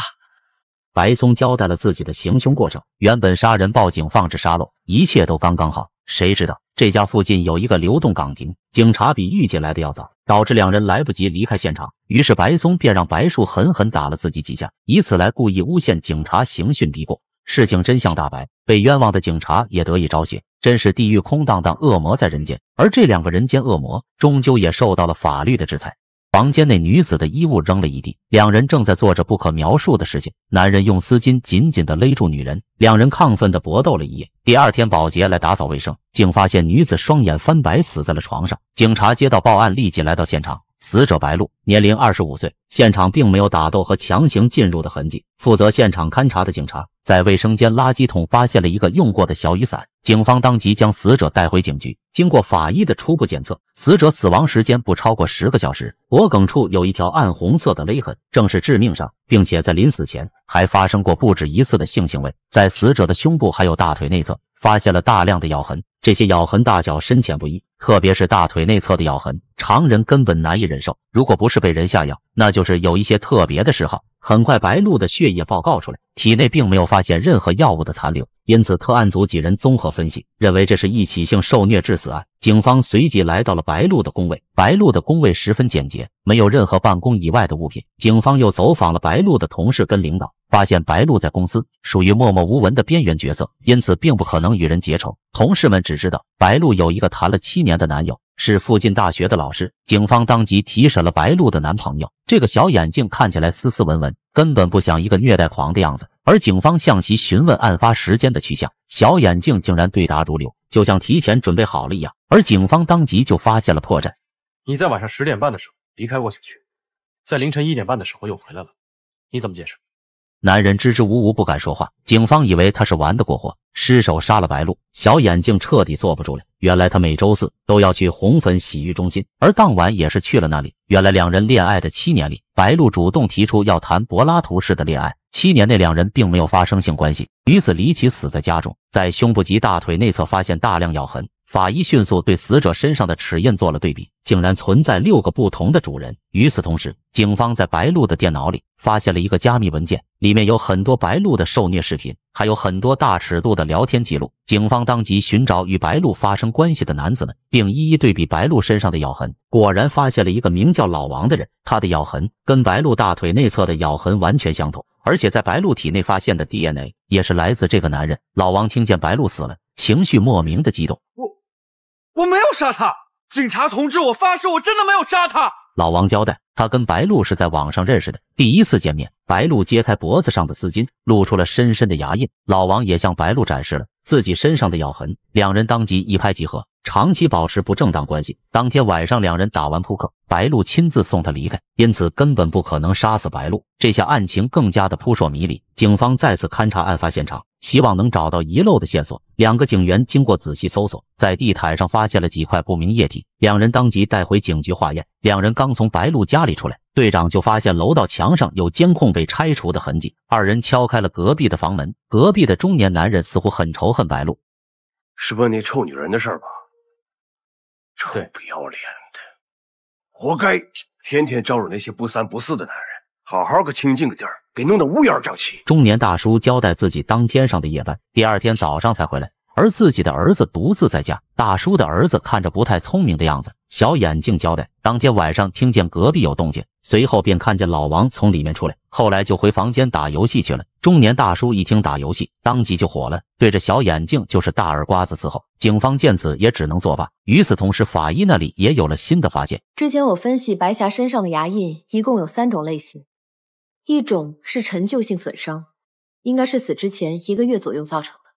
白松交代了自己的行凶过程，原本杀人报警放置沙漏，一切都刚刚好。谁知道这家附近有一个流动岗亭，警察比预计来的要早，导致两人来不及离开现场。于是白松便让白树狠狠打了自己几下，以此来故意诬陷警察刑讯逼供。事情真相大白，被冤枉的警察也得以昭雪，真是地狱空荡荡，恶魔在人间。而这两个人间恶魔，终究也受到了法律的制裁。房间内女子的衣物扔了一地，两人正在做着不可描述的事情。男人用丝巾紧紧地勒住女人，两人亢奋地搏斗了一夜。第二天保洁来打扫卫生，竟发现女子双眼翻白，死在了床上。警察接到报案，立即来到现场。死者白露，年龄二十五岁，现场并没有打斗和强行进入的痕迹。负责现场勘查的警察在卫生间垃圾桶发现了一个用过的小雨伞。警方当即将死者带回警局。经过法医的初步检测，死者死亡时间不超过十个小时，脖梗处有一条暗红色的勒痕，正是致命伤，并且在临死前还发生过不止一次的性行为。在死者的胸部还有大腿内侧发现了大量的咬痕，这些咬痕大小深浅不一。特别是大腿内侧的咬痕，常人根本难以忍受。如果不是被人下药，那就是有一些特别的嗜好。很快，白鹿的血液报告出来，体内并没有发现任何药物的残留。因此，特案组几人综合分析，认为这是一起性受虐致死案。警方随即来到了白鹿的工位，白鹿的工位十分简洁，没有任何办公以外的物品。警方又走访了白鹿的同事跟领导，发现白鹿在公司属于默默无闻的边缘角色，因此并不可能与人结仇。同事们只知道白鹿有一个谈了七年的男友，是附近大学的老师。警方当即提审了白鹿的男朋友，这个小眼镜看起来斯斯文文，根本不像一个虐待狂的样子。而警方向其询问案发时间的去向，小眼镜竟然对答如流，就像提前准备好了一样。而警方当即就发现了破绽：你在晚上十点半的时候离开过小区，在凌晨一点半的时候又回来了，你怎么解释？男人支支吾吾不敢说话，警方以为他是玩得过火，失手杀了白露。小眼睛彻底坐不住了。原来他每周四都要去红粉洗浴中心，而当晚也是去了那里。原来两人恋爱的七年里，白露主动提出要谈柏拉图式的恋爱。七年内两人并没有发生性关系。女子离奇死在家中，在胸部及大腿内侧发现大量咬痕。法医迅速对死者身上的齿印做了对比，竟然存在六个不同的主人。与此同时，警方在白鹿的电脑里发现了一个加密文件，里面有很多白鹿的受虐视频，还有很多大尺度的聊天记录。警方当即寻找与白鹿发生关系的男子们，并一一对比白鹿身上的咬痕，果然发现了一个名叫老王的人，他的咬痕跟白鹿大腿内侧的咬痕完全相同，而且在白鹿体内发现的 DNA 也是来自这个男人。老王听见白鹿死了，情绪莫名的激动。我没有杀他，警察同志，我发誓，我真的没有杀他。老王交代，他跟白露是在网上认识的，第一次见面，白露揭开脖子上的丝巾，露出了深深的牙印，老王也向白露展示了自己身上的咬痕，两人当即一拍即合。长期保持不正当关系。当天晚上，两人打完扑克，白露亲自送他离开，因此根本不可能杀死白露。这下案情更加的扑朔迷离。警方再次勘察案发现场，希望能找到遗漏的线索。两个警员经过仔细搜索，在地毯上发现了几块不明液体，两人当即带回警局化验。两人刚从白露家里出来，队长就发现楼道墙上有监控被拆除的痕迹。二人敲开了隔壁的房门，隔壁的中年男人似乎很仇恨白露，是问那臭女人的事吧？臭不要脸的，活该！天天招惹那些不三不四的男人，好好个清静个地儿，给弄得乌烟瘴气。中年大叔交代自己当天上的夜班，第二天早上才回来，而自己的儿子独自在家。大叔的儿子看着不太聪明的样子，小眼镜交代：当天晚上听见隔壁有动静，随后便看见老王从里面出来，后来就回房间打游戏去了。中年大叔一听打游戏，当即就火了，对着小眼镜就是大耳刮子伺候。警方见此也只能作罢。与此同时，法医那里也有了新的发现。之前我分析白霞身上的牙印一共有三种类型，一种是陈旧性损伤，应该是死之前一个月左右造成的，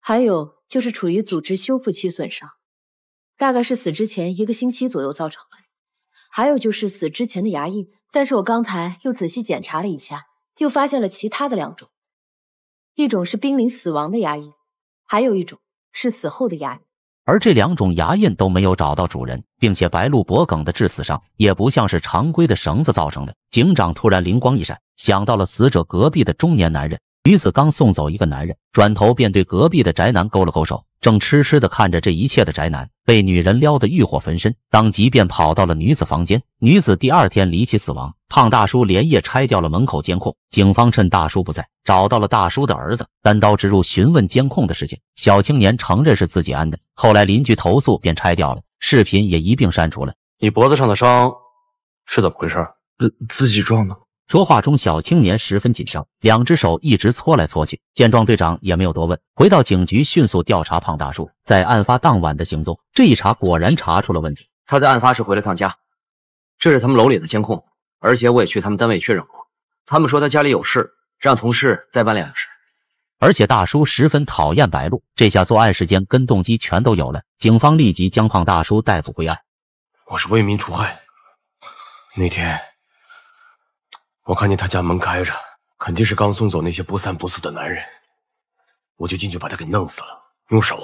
还有。就是处于组织修复期损伤，大概是死之前一个星期左右造成的。还有就是死之前的牙印，但是我刚才又仔细检查了一下，又发现了其他的两种，一种是濒临死亡的牙印，还有一种是死后的牙。而这两种牙印都没有找到主人，并且白鹿脖梗的致死伤也不像是常规的绳子造成的。警长突然灵光一闪，想到了死者隔壁的中年男人。女子刚送走一个男人，转头便对隔壁的宅男勾了勾手。正痴痴的看着这一切的宅男，被女人撩得欲火焚身，当即便跑到了女子房间。女子第二天离奇死亡，胖大叔连夜拆掉了门口监控。警方趁大叔不在，找到了大叔的儿子，单刀直入询问监控的事情。小青年承认是自己安的，后来邻居投诉便拆掉了，视频也一并删除了。你脖子上的伤是怎么回事？呃，自己撞的。说话中，小青年十分紧张，两只手一直搓来搓去。见状，队长也没有多问，回到警局迅速调查胖大叔在案发当晚的行踪。这一查，果然查出了问题。他在案发时回了趟家，这是他们楼里的监控，而且我也去他们单位确认过，他们说他家里有事，让同事代班两小时。而且大叔十分讨厌白露，这下作案时间跟动机全都有了。警方立即将胖大叔逮捕归案。我是为民除害。那天。我看见他家门开着，肯定是刚送走那些不三不四的男人，我就进去把他给弄死了，用手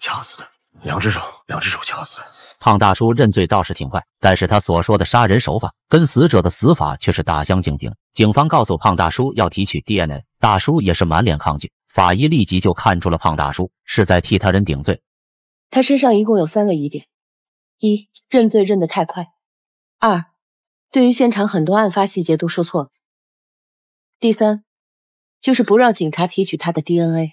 掐死的，两只手，两只手掐死的。胖大叔认罪倒是挺快，但是他所说的杀人手法跟死者的死法却是大相径庭。警方告诉胖大叔要提取 DNA，大叔也是满脸抗拒。法医立即就看出了胖大叔是在替他人顶罪，他身上一共有三个疑点：一、认罪认得太快；二、对于现场很多案发细节都说错了。第三，就是不让警察提取他的 DNA。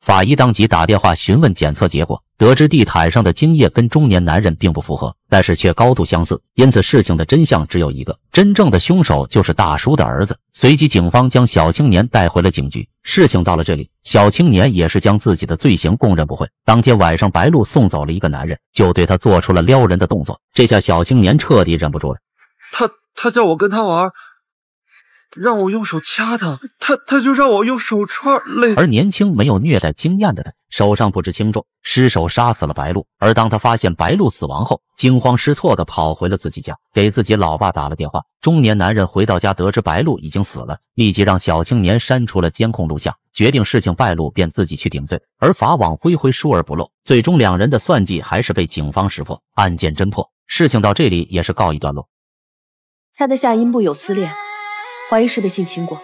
法医当即打电话询问检测结果，得知地毯上的精液跟中年男人并不符合，但是却高度相似。因此，事情的真相只有一个：真正的凶手就是大叔的儿子。随即，警方将小青年带回了警局。事情到了这里，小青年也是将自己的罪行供认不讳。当天晚上，白露送走了一个男人，就对他做出了撩人的动作。这下，小青年彻底忍不住了。他他叫我跟他玩，让我用手掐他，他他就让我用手串勒。而年轻没有虐待经验的他手上不知轻重，失手杀死了白鹿。而当他发现白鹿死亡后，惊慌失措的跑回了自己家，给自己老爸打了电话。中年男人回到家，得知白鹿已经死了，立即让小青年删除了监控录像，决定事情败露便自己去顶罪。而法网恢恢，疏而不漏，最终两人的算计还是被警方识破，案件侦破，事情到这里也是告一段落。他的下阴部有撕裂，怀疑是被性侵过，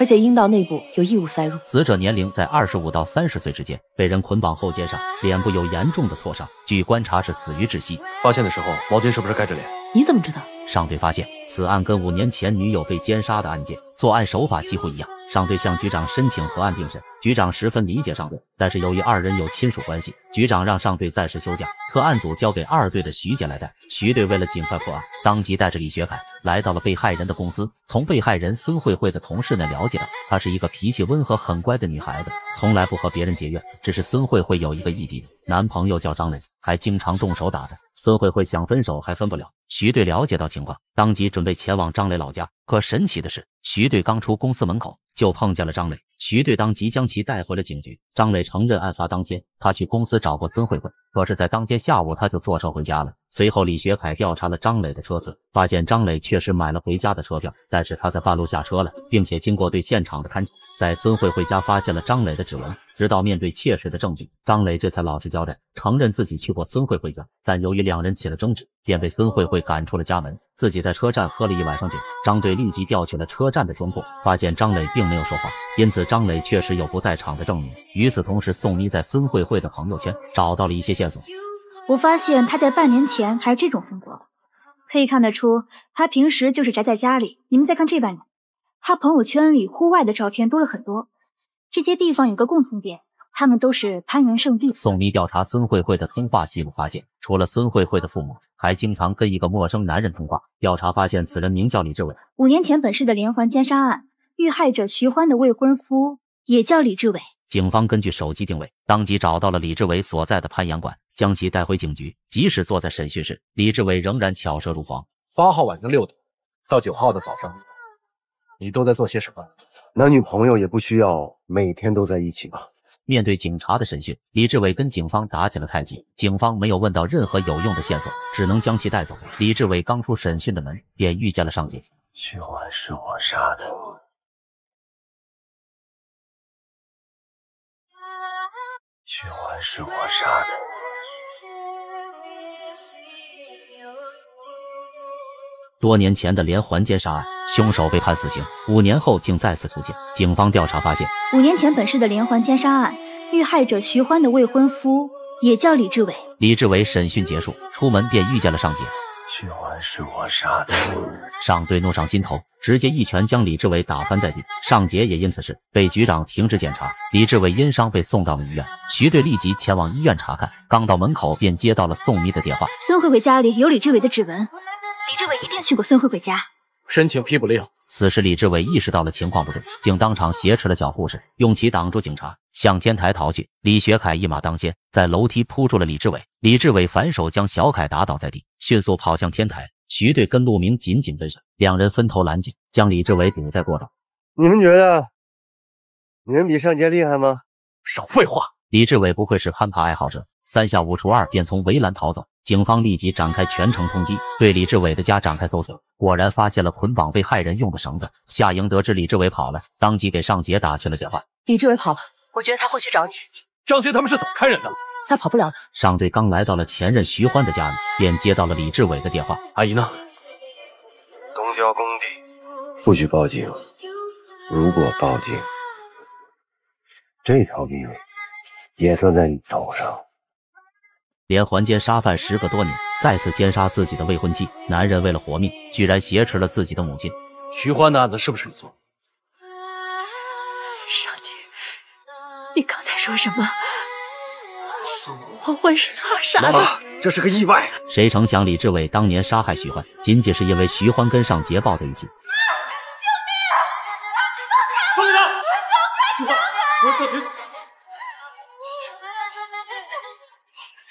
而且阴道内部有异物塞入。死者年龄在二十五到三十岁之间，被人捆绑后肩上，脸部有严重的挫伤，据观察是死于窒息。发现的时候，毛巾是不是盖着脸？你怎么知道？上队发现此案跟五年前女友被奸杀的案件作案手法几乎一样。上队向局长申请和案并审，局长十分理解上队，但是由于二人有亲属关系，局长让上队暂时休假，特案组交给二队的徐姐来带。徐队为了尽快破案，当即带着李学凯来到了被害人的公司，从被害人孙慧慧的同事那了解到，她是一个脾气温和、很乖的女孩子，从来不和别人结怨。只是孙慧慧有一个异地男朋友叫张磊，还经常动手打她。孙慧慧想分手还分不了，徐队了解到情况，当即准备前往张磊老家。可神奇的是，徐队刚出公司门口就碰见了张磊，徐队当即将其带回了警局。张磊承认，案发当天他去公司找过孙慧慧。可是，在当天下午，他就坐车回家了。随后，李学凯调查了张磊的车次，发现张磊确实买了回家的车票，但是他在半路下车了，并且经过对现场的勘查，在孙慧慧家发现了张磊的指纹。直到面对切实的证据，张磊这才老实交代，承认自己去过孙慧慧家，但由于两人起了争执，便被孙慧慧赶出了家门，自己在车站喝了一晚上酒。张队立即调取了车站的监控，发现张磊并没有说谎，因此张磊确实有不在场的证明。与此同时，宋妮在孙慧慧的朋友圈找到了一些。线索。我发现他在半年前还是这种风格，可以看得出他平时就是宅在家里。你们再看这半年，他朋友圈里户外的照片多了很多，这些地方有个共同点，他们都是攀岩圣地。宋秘调查孙慧慧的通话记录，发现除了孙慧慧的父母，还经常跟一个陌生男人通话。调查发现此人名叫李志伟。五年前本市的连环奸杀案，遇害者徐欢的未婚夫也叫李志伟。警方根据手机定位，当即找到了李志伟所在的攀岩馆，将其带回警局。即使坐在审讯室，李志伟仍然巧舌如簧。八号晚上六点到九号的早上，你都在做些什么？男女朋友也不需要每天都在一起吧？面对警察的审讯，李志伟跟警方打起了太极。警方没有问到任何有用的线索，只能将其带走。李志伟刚出审讯的门，便遇见了上级。徐欢是我杀的。徐欢是我杀的。多年前的连环奸杀案，凶手被判死刑，五年后竟再次出现。警方调查发现，五年前本市的连环奸杀案，遇害者徐欢的未婚夫也叫李志伟。李志伟审讯结束，出门便遇见了上级。徐环是我杀的。尚队怒上心头，直接一拳将李志伟打翻在地。尚杰也因此事被局长停职检查。李志伟因伤被送到了医院。徐队立即前往医院查看，刚到门口便接到了宋咪的电话。孙慧慧家里有李志伟的指纹，李志伟一定去过孙慧慧家。申请批捕令。此时，李志伟意识到了情况不对，竟当场挟持了小护士，用其挡住警察，向天台逃去。李学凯一马当先，在楼梯扑住了李志伟。李志伟反手将小凯打倒在地，迅速跑向天台。徐队跟陆明紧紧跟上，两人分头拦截，将李志伟堵在过道。你们觉得，你们比上街厉害吗？少废话！李志伟不愧是攀爬爱好者，三下五除二便从围栏逃走。警方立即展开全城通缉，对李志伟的家展开搜索，果然发现了捆绑被害人用的绳子。夏莹得知李志伟跑了，当即给尚杰打去了电话。李志伟跑了，我觉得他会去找你。张杰他们是怎么看人的？他跑不了的。上队刚来到了前任徐欢的家里，便接到了李志伟的电话。阿姨呢？东郊工地，不许报警。如果报警，这条命也算在你头上。连环奸杀犯时隔多年再次奸杀自己的未婚妻，男人为了活命，居然挟持了自己的母亲。徐欢的案子是不是你做的？尚杰，你刚才说什么？欢欢是自杀的。这是个意外。谁成想李志伟当年杀害徐欢，仅仅是因为徐欢跟上杰抱在一起。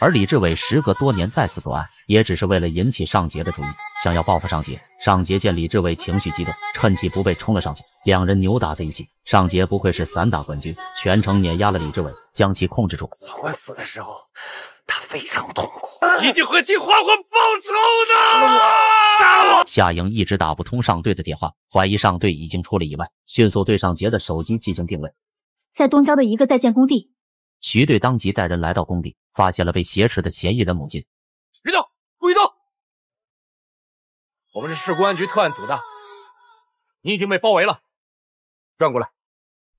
而李志伟时隔多年再次作案，也只是为了引起尚杰的注意，想要报复尚杰。尚杰见李志伟情绪激动，趁其不备冲了上去，两人扭打在一起。尚杰不愧是散打冠军，全程碾压了李志伟，将其控制住。我死的时候，他非常痛苦，一定会替花花报仇的。夏莹一直打不通尚队的电话，怀疑尚队已经出了意外，迅速对尚杰的手机进行定位，在东郊的一个在建工地。徐队当即带人来到工地，发现了被挟持的嫌疑人母亲。别动！不许动！我们是市公安局特案组的，你已经被包围了，转过来！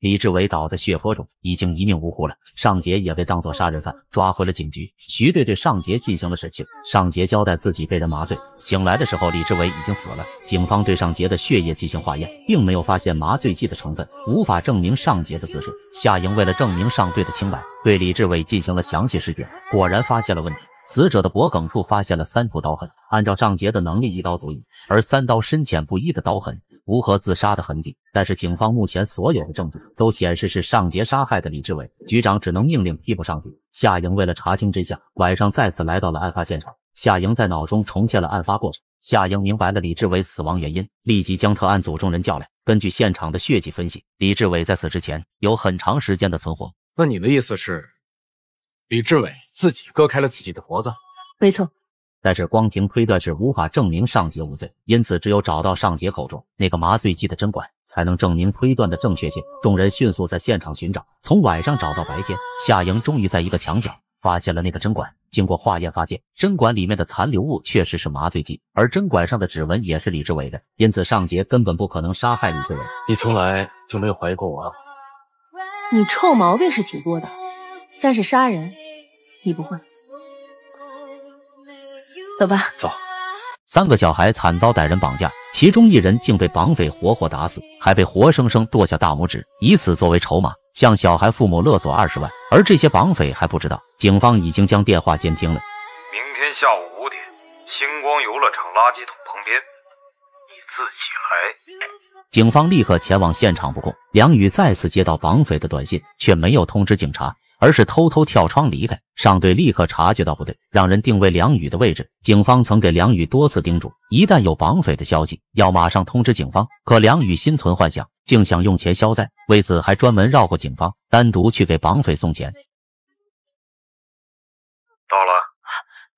李志伟倒在血泊中，已经一命呜呼了。尚杰也被当作杀人犯抓回了警局。徐队对尚杰进行了审讯，尚杰交代自己被人麻醉，醒来的时候李志伟已经死了。警方对尚杰的血液进行化验，并没有发现麻醉剂的成分，无法证明尚杰的自述。夏莹为了证明上队的清白，对李志伟进行了详细尸检，果然发现了问题。死者的脖颈处发现了三处刀痕，按照尚杰的能力，一刀足矣。而三刀深浅不一的刀痕。无核自杀的痕迹，但是警方目前所有的证据都显示是尚杰杀害的李志伟。局长只能命令批补上去。夏莹为了查清真相，晚上再次来到了案发现场。夏莹在脑中重现了案发过程。夏莹明白了李志伟死亡原因，立即将特案组众人叫来。根据现场的血迹分析，李志伟在死之前有很长时间的存活。那你的意思是，李志伟自己割开了自己的脖子？没错。但是光凭推断是无法证明尚杰无罪，因此只有找到尚杰口中那个麻醉剂的针管，才能证明推断的正确性。众人迅速在现场寻找，从晚上找到白天，夏莹终于在一个墙角发现了那个针管。经过化验，发现针管里面的残留物确实是麻醉剂，而针管上的指纹也是李志伟的，因此尚杰根本不可能杀害李志伟。你从来就没有怀疑过我？你臭毛病是挺多的，但是杀人你不会。走吧，走。三个小孩惨遭歹人绑架，其中一人竟被绑匪活活打死，还被活生生剁下大拇指，以此作为筹码向小孩父母勒索二十万。而这些绑匪还不知道，警方已经将电话监听了。明天下午五点，星光游乐场垃圾桶旁边，你自己来。警方立刻前往现场布控。梁宇再次接到绑匪的短信，却没有通知警察。而是偷偷跳窗离开，上队立刻察觉到不对，让人定位梁宇的位置。警方曾给梁宇多次叮嘱，一旦有绑匪的消息，要马上通知警方。可梁宇心存幻想，竟想用钱消灾，为此还专门绕过警方，单独去给绑匪送钱。到了，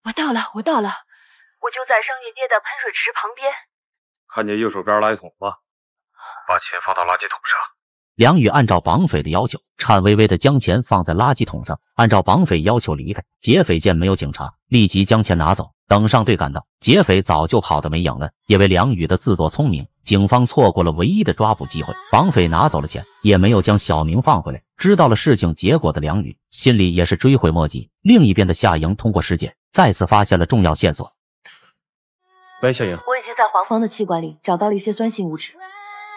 我到了，我到了，我就在商业街的喷水池旁边，看见右手边垃圾桶吗？把钱放到垃圾桶上。梁宇按照绑匪的要求，颤巍巍的将钱放在垃圾桶上，按照绑匪要求离开。劫匪见没有警察，立即将钱拿走。等上队赶到，劫匪早就跑得没影了。因为梁宇的自作聪明，警方错过了唯一的抓捕机会。绑匪拿走了钱，也没有将小明放回来。知道了事情结果的梁宇，心里也是追悔莫及。另一边的夏莹通过尸检，再次发现了重要线索。喂，夏莹，我已经在黄芳的气管里找到了一些酸性物质，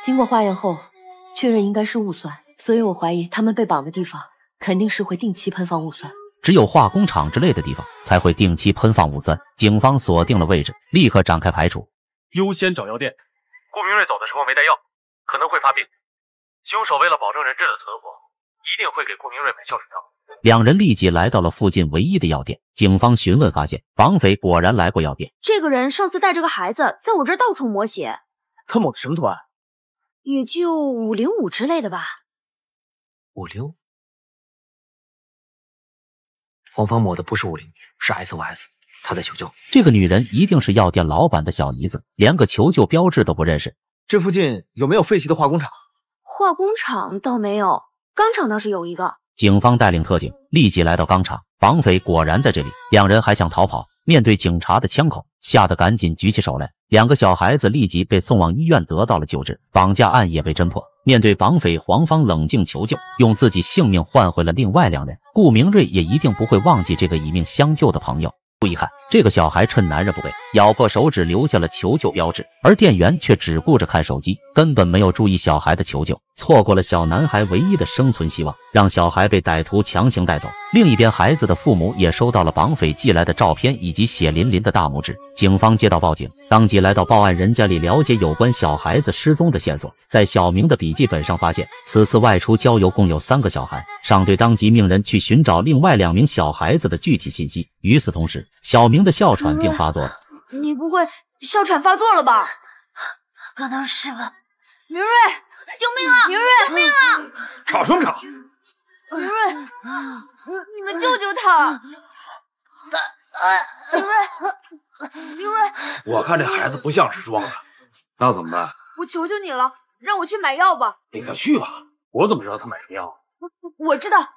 经过化验后。确认应该是雾酸，所以我怀疑他们被绑的地方肯定是会定期喷放雾酸。只有化工厂之类的地方才会定期喷放雾酸。警方锁定了位置，立刻展开排除，优先找药店。顾明瑞走的时候没带药，可能会发病。凶手为了保证人质的存活，一定会给顾明瑞买消水药。两人立即来到了附近唯一的药店。警方询问发现，绑匪果然来过药店。这个人上次带着个孩子在我这儿到处抹血，他抹的什么图案？也就五零五之类的吧。五零，黄方抹的不是五零是 SOS，他在求救。这个女人一定是药店老板的小姨子，连个求救标志都不认识。这附近有没有废弃的化工厂？化工厂倒没有，钢厂倒是有一个。警方带领特警立即来到钢厂，绑匪果然在这里，两人还想逃跑。面对警察的枪口，吓得赶紧举起手来。两个小孩子立即被送往医院，得到了救治。绑架案也被侦破。面对绑匪，黄芳冷静求救，用自己性命换回了另外两人。顾明瑞也一定不会忘记这个以命相救的朋友。注意看，这个小孩趁男人不备，咬破手指，留下了求救标志。而店员却只顾着看手机。根本没有注意小孩的求救，错过了小男孩唯一的生存希望，让小孩被歹徒强行带走。另一边，孩子的父母也收到了绑匪寄来的照片以及血淋淋的大拇指。警方接到报警，当即来到报案人家里了解有关小孩子失踪的线索，在小明的笔记本上发现，此次外出郊游共有三个小孩。上队当即命人去寻找另外两名小孩子的具体信息。与此同时，小明的哮喘病发作了。你不会哮喘发作了吧？可能是吧。明瑞，救命啊！明瑞，救命啊！吵什么吵？明瑞，你们救救他！明瑞，明瑞，我看这孩子不像是装的，那怎么办？我求求你了，让我去买药吧！你快去吧，我怎么知道他买什么药？我知道。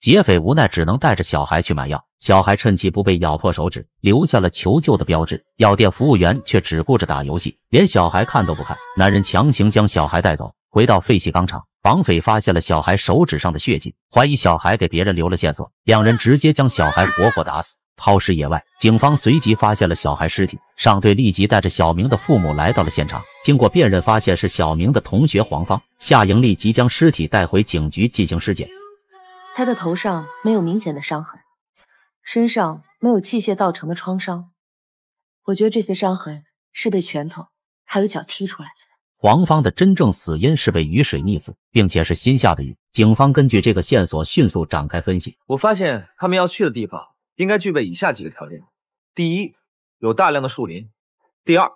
劫匪无奈，只能带着小孩去买药。小孩趁其不备，咬破手指，留下了求救的标志。药店服务员却只顾着打游戏，连小孩看都不看。男人强行将小孩带走，回到废弃钢厂，绑匪发现了小孩手指上的血迹，怀疑小孩给别人留了线索，两人直接将小孩活活打死，抛尸野外。警方随即发现了小孩尸体，上队立即带着小明的父母来到了现场，经过辨认，发现是小明的同学黄芳。夏莹立即将尸体带回警局进行尸检。他的头上没有明显的伤痕，身上没有器械造成的创伤，我觉得这些伤痕是被拳头还有脚踢出来的。黄芳的真正死因是被雨水溺死，并且是新下的雨。警方根据这个线索迅速展开分析，我发现他们要去的地方应该具备以下几个条件：第一，有大量的树林；第二，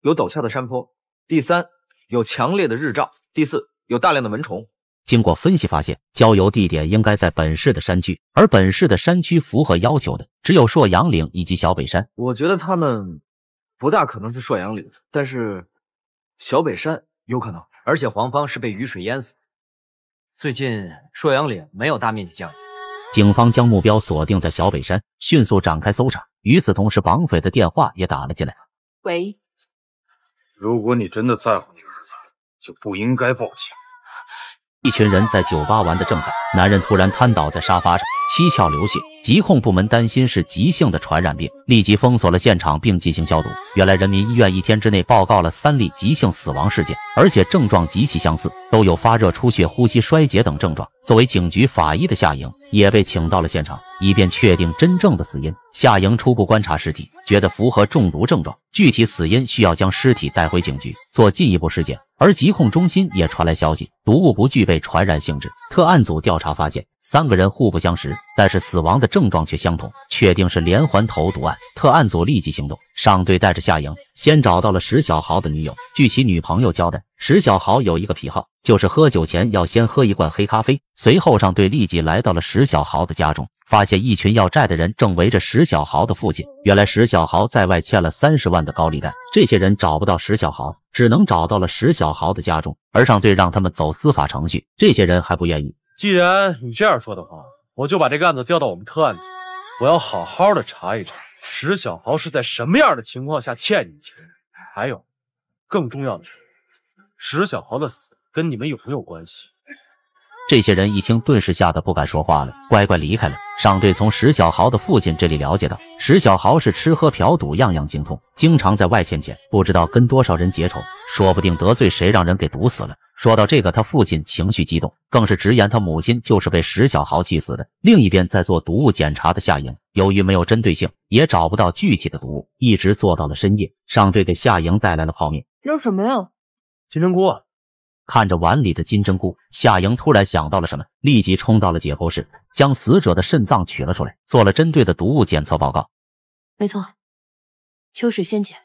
有陡峭的山坡；第三，有强烈的日照；第四，有大量的蚊虫。经过分析发现，郊游地点应该在本市的山区，而本市的山区符合要求的只有朔阳岭以及小北山。我觉得他们不大可能是朔阳岭，但是小北山有可能。而且黄芳是被雨水淹死，最近朔阳岭没有大面积降雨。警方将目标锁定在小北山，迅速展开搜查。与此同时，绑匪的电话也打了进来。喂，如果你真的在乎你儿子，就不应该报警。一群人在酒吧玩的正嗨，男人突然瘫倒在沙发上，七窍流血。疾控部门担心是急性的传染病，立即封锁了现场并进行消毒。原来人民医院一天之内报告了三例急性死亡事件，而且症状极其相似，都有发热、出血、呼吸衰竭等症状。作为警局法医的夏莹也被请到了现场，以便确定真正的死因。夏莹初步观察尸体。觉得符合中毒症状，具体死因需要将尸体带回警局做进一步尸检。而疾控中心也传来消息，毒物不具备传染性质。特案组调查发现，三个人互不相识，但是死亡的症状却相同，确定是连环投毒案。特案组立即行动，上队带着夏莹，先找到了石小豪的女友。据其女朋友交代，石小豪有一个癖好，就是喝酒前要先喝一罐黑咖啡。随后，上队立即来到了石小豪的家中。发现一群要债的人正围着石小豪的父亲。原来石小豪在外欠了三十万的高利贷，这些人找不到石小豪，只能找到了石小豪的家中，而上队让他们走司法程序。这些人还不愿意。既然你这样说的话，我就把这个案子调到我们特案组，我要好好的查一查石小豪是在什么样的情况下欠你钱。还有，更重要的是，石小豪的死跟你们有没有关系？这些人一听，顿时吓得不敢说话了，乖乖离开了。上队从石小豪的父亲这里了解到，石小豪是吃喝嫖赌样样精通，经常在外欠钱，不知道跟多少人结仇，说不定得罪谁让人给毒死了。说到这个，他父亲情绪激动，更是直言他母亲就是被石小豪气死的。另一边，在做毒物检查的夏莹，由于没有针对性，也找不到具体的毒物，一直做到了深夜。上队给夏莹带来了泡面，扔什么呀？金针菇。啊。看着碗里的金针菇，夏莹突然想到了什么，立即冲到了解剖室，将死者的肾脏取了出来，做了针对的毒物检测报告。没错，秋水仙碱。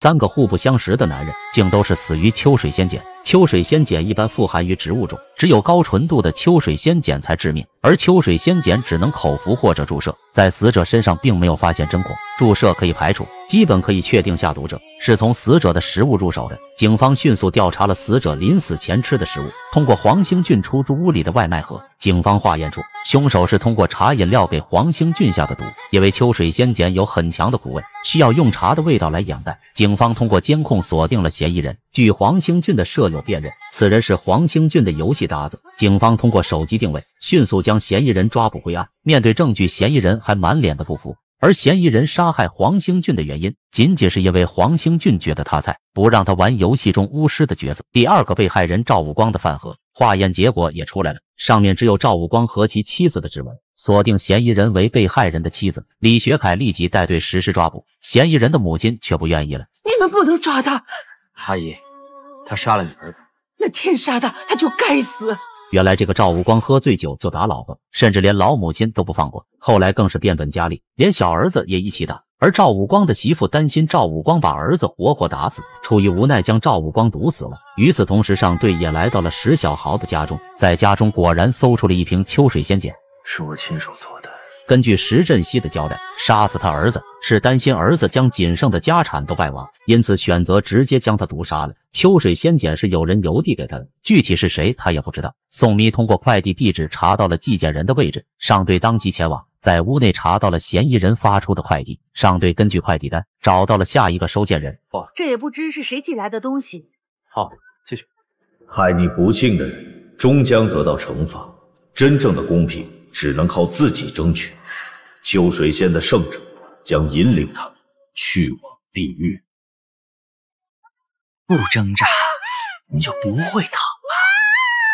三个互不相识的男人，竟都是死于秋水仙碱。秋水仙碱一般富含于植物中，只有高纯度的秋水仙碱才致命，而秋水仙碱只能口服或者注射。在死者身上并没有发现针孔，注射可以排除，基本可以确定下毒者是从死者的食物入手的。警方迅速调查了死者临死前吃的食物，通过黄兴俊出租屋里的外卖盒，警方化验出凶手是通过茶饮料给黄兴俊下的毒，因为秋水仙碱有很强的苦味，需要用茶的味道来掩盖。警方通过监控锁定了嫌疑人。据黄兴俊的舍友辨认，此人是黄兴俊的游戏搭子。警方通过手机定位，迅速将嫌疑人抓捕归案。面对证据，嫌疑人还满脸的不服。而嫌疑人杀害黄兴俊的原因，仅仅是因为黄兴俊觉得他菜，不让他玩游戏中巫师的角色。第二个被害人赵武光的饭盒化验结果也出来了，上面只有赵武光和其妻子的指纹，锁定嫌疑人为被害人的妻子李学凯。立即带队实施抓捕，嫌疑人的母亲却不愿意了：“你们不能抓他！”阿姨，他杀了你儿子。那天杀的，他就该死。原来这个赵武光喝醉酒就打老婆，甚至连老母亲都不放过。后来更是变本加厉，连小儿子也一起打。而赵武光的媳妇担心赵武光把儿子活活打死，出于无奈将赵武光毒死了。与此同时，上队也来到了石小豪的家中，在家中果然搜出了一瓶秋水仙碱，是我亲手做的。根据石振西的交代，杀死他儿子是担心儿子将仅剩的家产都败亡，因此选择直接将他毒杀了。秋水仙碱是有人邮递给他的，具体是谁他也不知道。宋咪通过快递地址查到了寄件人的位置，上队当即前往，在屋内查到了嫌疑人发出的快递。上队根据快递单找到了下一个收件人。哇，这也不知是谁寄来的东西。好，继续。害你不幸的人终将得到惩罚，真正的公平。只能靠自己争取。秋水仙的圣者将引领他们去往地狱。不挣扎，你就不会疼了。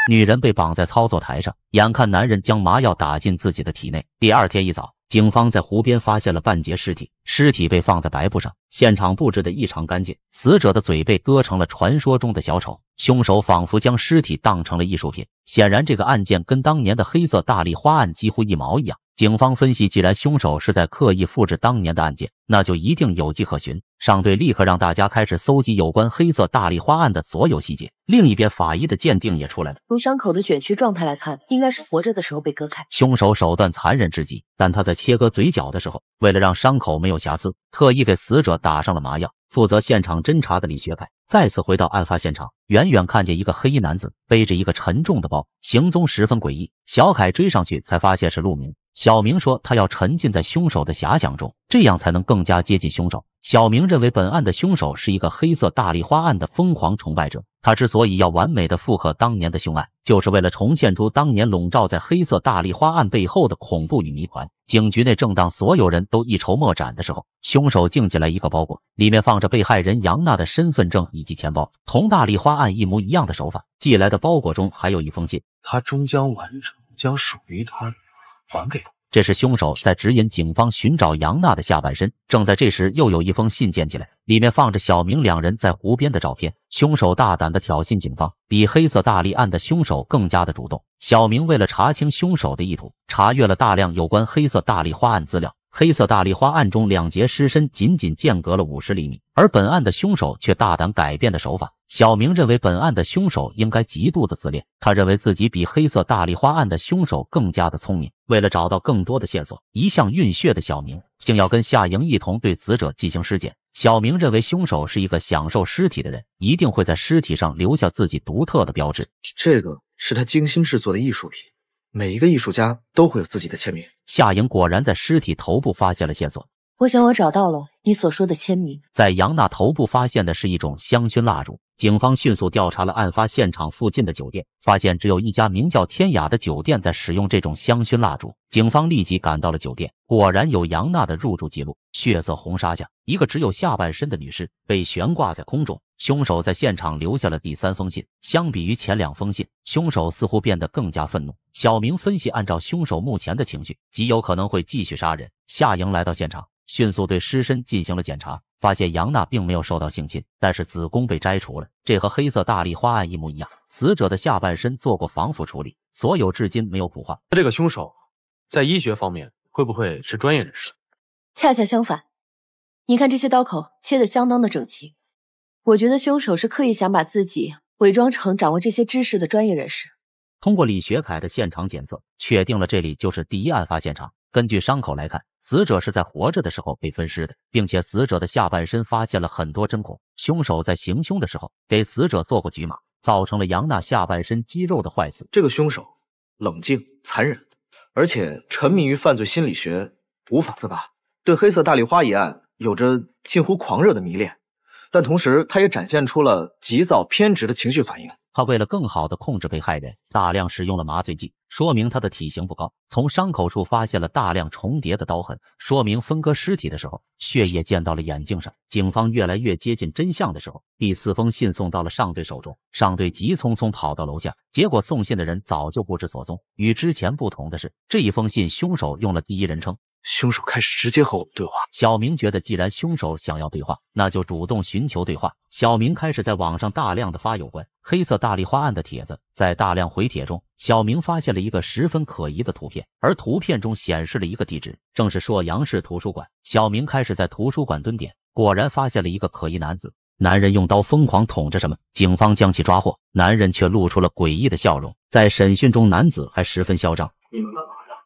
女人被绑在操作台上，眼看男人将麻药打进自己的体内。第二天一早，警方在湖边发现了半截尸体，尸体被放在白布上，现场布置的异常干净。死者的嘴被割成了传说中的小丑。凶手仿佛将尸体当成了艺术品，显然这个案件跟当年的黑色大丽花案几乎一毛一样。警方分析，既然凶手是在刻意复制当年的案件，那就一定有迹可循。上队立刻让大家开始搜集有关黑色大丽花案的所有细节。另一边，法医的鉴定也出来了。从伤口的卷曲状态来看，应该是活着的时候被割开。凶手手段残忍至极，但他在切割嘴角的时候，为了让伤口没有瑕疵，特意给死者打上了麻药。负责现场侦查的李学凯再次回到案发现场，远远看见一个黑衣男子背着一个沉重的包，行踪十分诡异。小凯追上去，才发现是陆明。小明说：“他要沉浸在凶手的遐想中，这样才能更加接近凶手。”小明认为，本案的凶手是一个黑色大丽花案的疯狂崇拜者。他之所以要完美的复刻当年的凶案，就是为了重现出当年笼罩在黑色大丽花案背后的恐怖与谜团。警局内，正当所有人都一筹莫展的时候，凶手竟进来一个包裹，里面放着被害人杨娜的身份证以及钱包，同大丽花案一模一样的手法。寄来的包裹中还有一封信：“他终将完成，将属于他。”还给我！这是凶手在指引警方寻找杨娜的下半身。正在这时，又有一封信件进来，里面放着小明两人在湖边的照片。凶手大胆的挑衅警方，比黑色大丽案的凶手更加的主动。小明为了查清凶手的意图，查阅了大量有关黑色大丽花案资料。黑色大丽花案中，两节尸身仅仅间隔了五十厘米，而本案的凶手却大胆改变的手法。小明认为，本案的凶手应该极度的自恋，他认为自己比黑色大丽花案的凶手更加的聪明。为了找到更多的线索，一向晕血的小明竟要跟夏莹一同对死者进行尸检。小明认为，凶手是一个享受尸体的人，一定会在尸体上留下自己独特的标志。这个是他精心制作的艺术品。每一个艺术家都会有自己的签名。夏莹果然在尸体头部发现了线索。我想我找到了。你所说的签名，在杨娜头部发现的是一种香薰蜡烛。警方迅速调查了案发现场附近的酒店，发现只有一家名叫“天雅”的酒店在使用这种香薰蜡烛。警方立即赶到了酒店，果然有杨娜的入住记录。血色红纱下，一个只有下半身的女尸被悬挂在空中。凶手在现场留下了第三封信。相比于前两封信，凶手似乎变得更加愤怒。小明分析，按照凶手目前的情绪，极有可能会继续杀人。夏莹来到现场，迅速对尸身。进行了检查，发现杨娜并没有受到性侵，但是子宫被摘除了，这和黑色大丽花案一模一样。死者的下半身做过防腐处理，所有至今没有腐化。这个凶手在医学方面会不会是专业人士？恰恰相反，你看这些刀口切得相当的整齐，我觉得凶手是刻意想把自己伪装成掌握这些知识的专业人士。通过李学凯的现场检测，确定了这里就是第一案发现场。根据伤口来看，死者是在活着的时候被分尸的，并且死者的下半身发现了很多针孔。凶手在行凶的时候给死者做过局麻，造成了杨娜下半身肌肉的坏死。这个凶手冷静、残忍，而且沉迷于犯罪心理学，无法自拔，对“黑色大丽花”一案有着近乎狂热的迷恋。但同时，他也展现出了急躁、偏执的情绪反应。他为了更好的控制被害人，大量使用了麻醉剂。说明他的体型不高，从伤口处发现了大量重叠的刀痕，说明分割尸体的时候，血液溅到了眼镜上。警方越来越接近真相的时候，第四封信送到了上队手中，上队急匆匆跑到楼下，结果送信的人早就不知所踪。与之前不同的是，这一封信凶手用了第一人称。凶手开始直接和我们对话。小明觉得，既然凶手想要对话，那就主动寻求对话。小明开始在网上大量的发有关黑色大丽花案的帖子。在大量回帖中，小明发现了一个十分可疑的图片，而图片中显示了一个地址，正是朔阳市图书馆。小明开始在图书馆蹲点，果然发现了一个可疑男子。男人用刀疯狂捅着什么，警方将其抓获，男人却露出了诡异的笑容。在审讯中，男子还十分嚣张：“你们干嘛呢？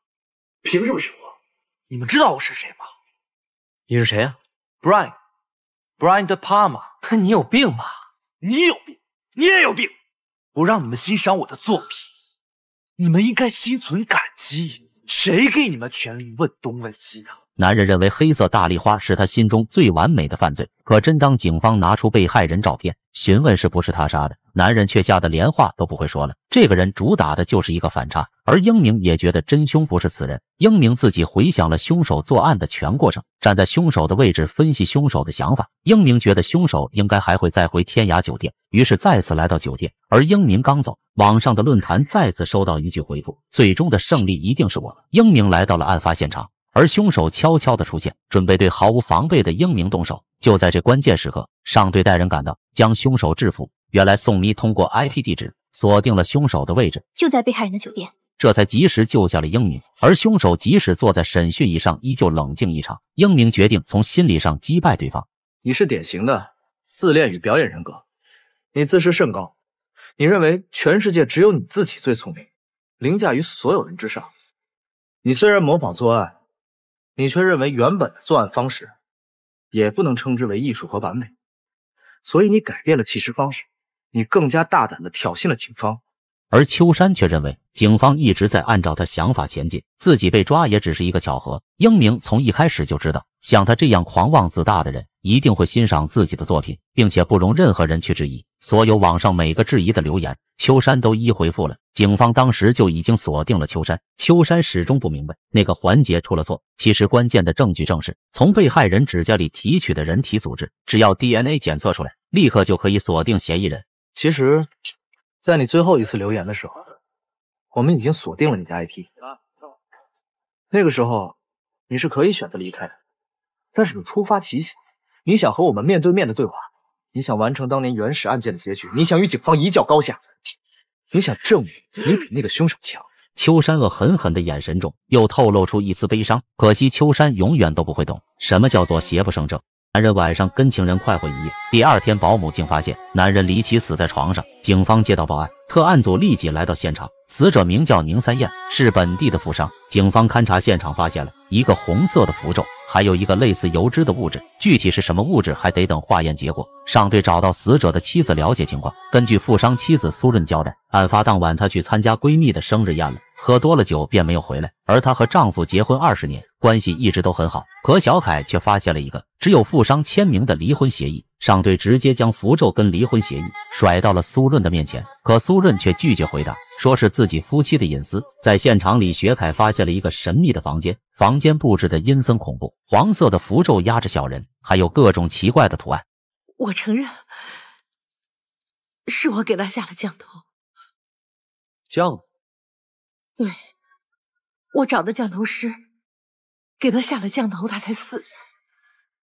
凭什么审我？”你们知道我是谁吗？你是谁呀，Brian，Brian p a l m a 你有病吧？你有病，你也有病！我让你们欣赏我的作品，你们应该心存感激。谁给你们权利问东问西的？男人认为黑色大丽花是他心中最完美的犯罪，可真当警方拿出被害人照片，询问是不是他杀的？男人却吓得连话都不会说了。这个人主打的就是一个反差，而英明也觉得真凶不是此人。英明自己回想了凶手作案的全过程，站在凶手的位置分析凶手的想法。英明觉得凶手应该还会再回天涯酒店，于是再次来到酒店。而英明刚走，网上的论坛再次收到一句回复：“最终的胜利一定是我。”英明来到了案发现场，而凶手悄悄的出现，准备对毫无防备的英明动手。就在这关键时刻，上队带人赶到，将凶手制服。原来宋咪通过 IP 地址锁定了凶手的位置，就在被害人的酒店，这才及时救下了英明。而凶手即使坐在审讯椅上，依旧冷静异常。英明决定从心理上击败对方。你是典型的自恋与表演人格，你自视甚高，你认为全世界只有你自己最聪明，凌驾于所有人之上。你虽然模仿作案，你却认为原本的作案方式也不能称之为艺术和完美，所以你改变了实方式。你更加大胆地挑衅了警方，而秋山却认为警方一直在按照他想法前进，自己被抓也只是一个巧合。英明从一开始就知道，像他这样狂妄自大的人一定会欣赏自己的作品，并且不容任何人去质疑。所有网上每个质疑的留言，秋山都一回复了。警方当时就已经锁定了秋山，秋山始终不明白那个环节出了错。其实关键的证据正是从被害人指甲里提取的人体组织，只要 DNA 检测出来，立刻就可以锁定嫌疑人。其实，在你最后一次留言的时候，我们已经锁定了你的 IP。那个时候，你是可以选择离开的。但是你突发奇想，你想和我们面对面的对话，你想完成当年原始案件的结局，你想与警方一较高下，你想证明你比那个凶手强。秋山恶狠狠的眼神中又透露出一丝悲伤，可惜秋山永远都不会懂什么叫做邪不胜正。男人晚上跟情人快活一夜，第二天保姆竟发现男人离奇死在床上。警方接到报案，特案组立即来到现场。死者名叫宁三燕，是本地的富商。警方勘查现场，发现了一个红色的符咒，还有一个类似油脂的物质，具体是什么物质，还得等化验结果。上队找到死者的妻子了解情况，根据富商妻子苏润交代，案发当晚她去参加闺蜜的生日宴了。喝多了酒便没有回来，而她和丈夫结婚二十年，关系一直都很好。可小凯却发现了一个只有富商签名的离婚协议。上队直接将符咒跟离婚协议甩到了苏润的面前，可苏润却拒绝回答，说是自己夫妻的隐私。在现场里，学凯发现了一个神秘的房间，房间布置的阴森恐怖，黄色的符咒压着小人，还有各种奇怪的图案。我承认，是我给他下了降头。降？对，我找的降头师，给他下了降头，他才死。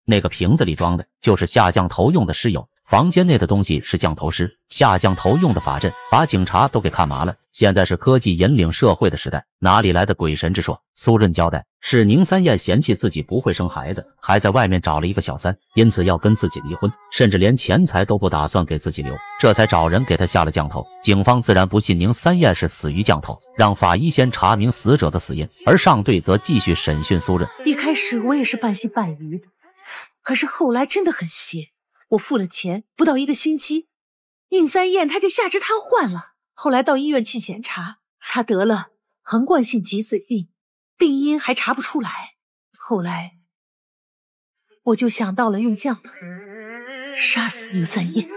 那个瓶子里装的就是下降头用的尸油。房间内的东西是降头师下降头用的法阵，把警察都给看麻了。现在是科技引领社会的时代，哪里来的鬼神之说？苏润交代，是宁三燕嫌弃自己不会生孩子，还在外面找了一个小三，因此要跟自己离婚，甚至连钱财都不打算给自己留，这才找人给他下了降头。警方自然不信宁三燕是死于降头，让法医先查明死者的死因，而上队则继续审讯苏润。一开始我也是半信半疑的，可是后来真的很邪。我付了钱，不到一个星期，宁三燕她就下肢瘫痪了。后来到医院去检查，她得了横贯性脊髓病，病因还查不出来。后来我就想到了用降头杀死宁三燕。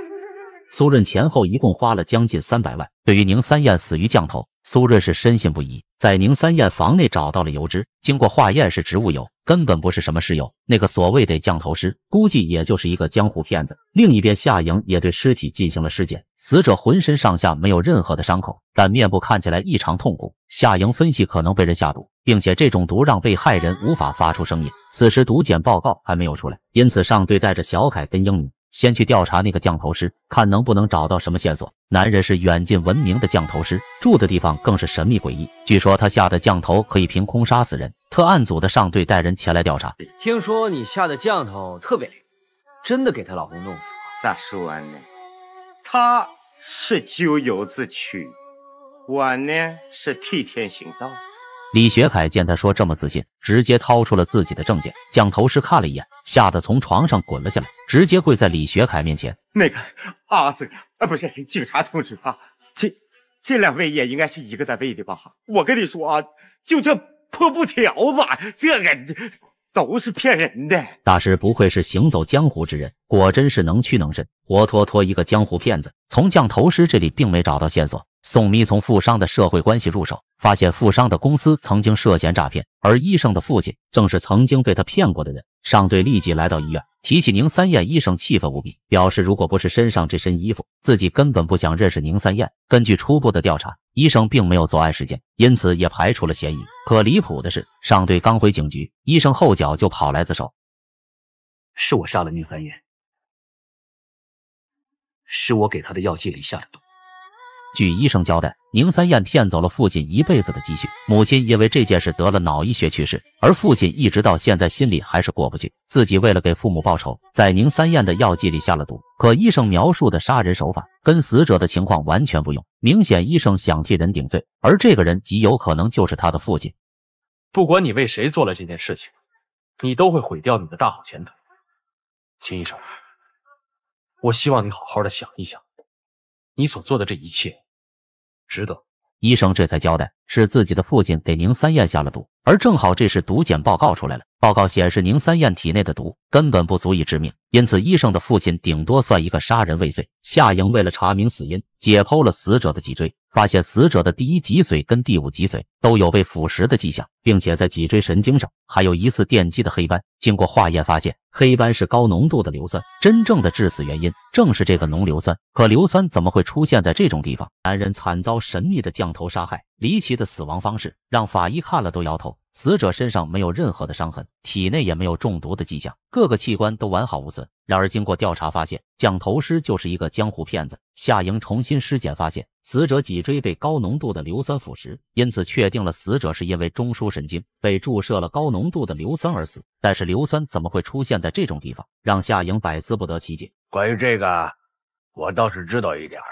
苏润前后一共花了将近三百万，对于宁三燕死于降头。苏润是深信不疑，在宁三燕房内找到了油脂，经过化验是植物油，根本不是什么尸油。那个所谓的降头师，估计也就是一个江湖骗子。另一边，夏莹也对尸体进行了尸检，死者浑身上下没有任何的伤口，但面部看起来异常痛苦。夏莹分析，可能被人下毒，并且这种毒让被害人无法发出声音。此时毒检报告还没有出来，因此上队带着小凯跟英女。先去调查那个降头师，看能不能找到什么线索。男人是远近闻名的降头师，住的地方更是神秘诡异。据说他下的降头可以凭空杀死人。特案组的上队带人前来调查。听说你下的降头特别灵，真的给他老公弄死了？咋说呢？他是咎由自取，我呢是替天行道。李学凯见他说这么自信，直接掏出了自己的证件。降头师看了一眼，吓得从床上滚了下来，直接跪在李学凯面前。那个阿 Sir 啊，不是警察同志啊，这这两位也应该是一个单位的吧？我跟你说啊，就这破布条子，这个都是骗人的。大师不愧是行走江湖之人，果真是能屈能伸，活脱脱一个江湖骗子。从降头师这里，并没找到线索。宋咪从富商的社会关系入手，发现富商的公司曾经涉嫌诈骗，而医生的父亲正是曾经被他骗过的人。上队立即来到医院，提起宁三燕，医生气愤无比，表示如果不是身上这身衣服，自己根本不想认识宁三燕。根据初步的调查，医生并没有作案时间，因此也排除了嫌疑。可离谱的是，上队刚回警局，医生后脚就跑来自首：“是我杀了宁三燕，是我给他的药剂里下的毒。”据医生交代，宁三燕骗走了父亲一辈子的积蓄，母亲因为这件事得了脑溢血去世，而父亲一直到现在心里还是过不去。自己为了给父母报仇，在宁三燕的药剂里下了毒。可医生描述的杀人手法跟死者的情况完全不用，明显医生想替人顶罪，而这个人极有可能就是他的父亲。不管你为谁做了这件事情，你都会毁掉你的大好前程。秦医生，我希望你好好的想一想，你所做的这一切。值得，医生这才交代，是自己的父亲给宁三燕下了毒，而正好这时毒检报告出来了，报告显示宁三燕体内的毒根本不足以致命，因此医生的父亲顶多算一个杀人未遂。夏莹为了查明死因，解剖了死者的脊椎。发现死者的第一脊髓跟第五脊髓都有被腐蚀的迹象，并且在脊椎神经上还有疑似电击的黑斑。经过化验发现，黑斑是高浓度的硫酸，真正的致死原因正是这个浓硫酸。可硫酸怎么会出现在这种地方？男人惨遭神秘的降头杀害，离奇的死亡方式让法医看了都摇头。死者身上没有任何的伤痕，体内也没有中毒的迹象，各个器官都完好无损。然而，经过调查发现，降头师就是一个江湖骗子。夏莹重新尸检发现，死者脊椎被高浓度的硫酸腐蚀，因此确定了死者是因为中枢神经被注射了高浓度的硫酸而死。但是，硫酸怎么会出现在这种地方，让夏莹百思不得其解？关于这个，我倒是知道一点儿，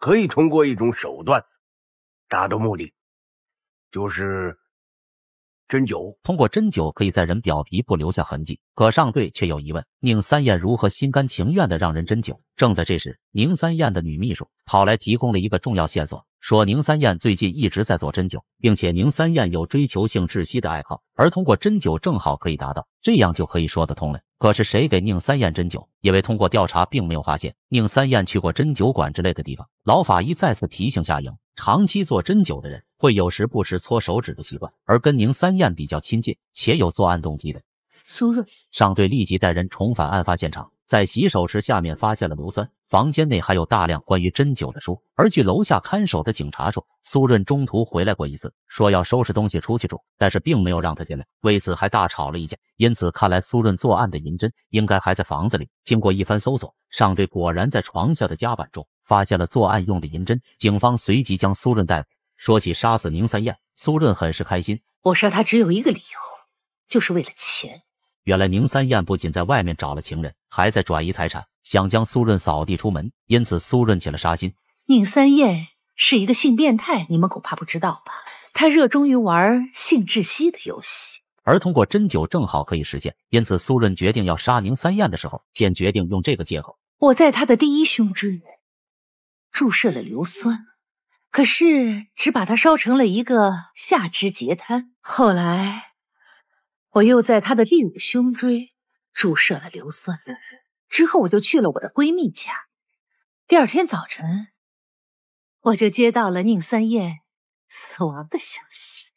可以通过一种手段达到目的，就是。针灸，通过针灸可以在人表皮不留下痕迹，可上队却有疑问，宁三燕如何心甘情愿的让人针灸？正在这时，宁三燕的女秘书跑来提供了一个重要线索，说宁三燕最近一直在做针灸，并且宁三燕有追求性窒息的爱好，而通过针灸正好可以达到，这样就可以说得通了。可是谁给宁三燕针灸？因为通过调查，并没有发现宁三燕去过针灸馆之类的地方。老法医再次提醒夏颖，长期做针灸的人会有时不时搓手指的习惯，而跟宁三燕比较亲近且有作案动机的，苏瑞上队立即带人重返案发现场。在洗手池下面发现了硫酸，房间内还有大量关于针灸的书。而据楼下看守的警察说，苏润中途回来过一次，说要收拾东西出去住，但是并没有让他进来，为此还大吵了一架。因此，看来苏润作案的银针应该还在房子里。经过一番搜索，上队果然在床下的夹板中发现了作案用的银针。警方随即将苏润逮捕。说起杀死宁三燕，苏润很是开心。我杀他只有一个理由，就是为了钱。原来宁三燕不仅在外面找了情人，还在转移财产，想将苏润扫地出门。因此，苏润起了杀心。宁三燕是一个性变态，你们恐怕不知道吧？他热衷于玩性窒息的游戏，而通过针灸正好可以实现。因此，苏润决定要杀宁三燕的时候，便决定用这个借口。我在他的第一胸椎注射了硫酸，可是只把他烧成了一个下肢截瘫。后来。我又在他的第五胸椎注射了硫酸，之后我就去了我的闺蜜家。第二天早晨，我就接到了宁三燕死亡的消息。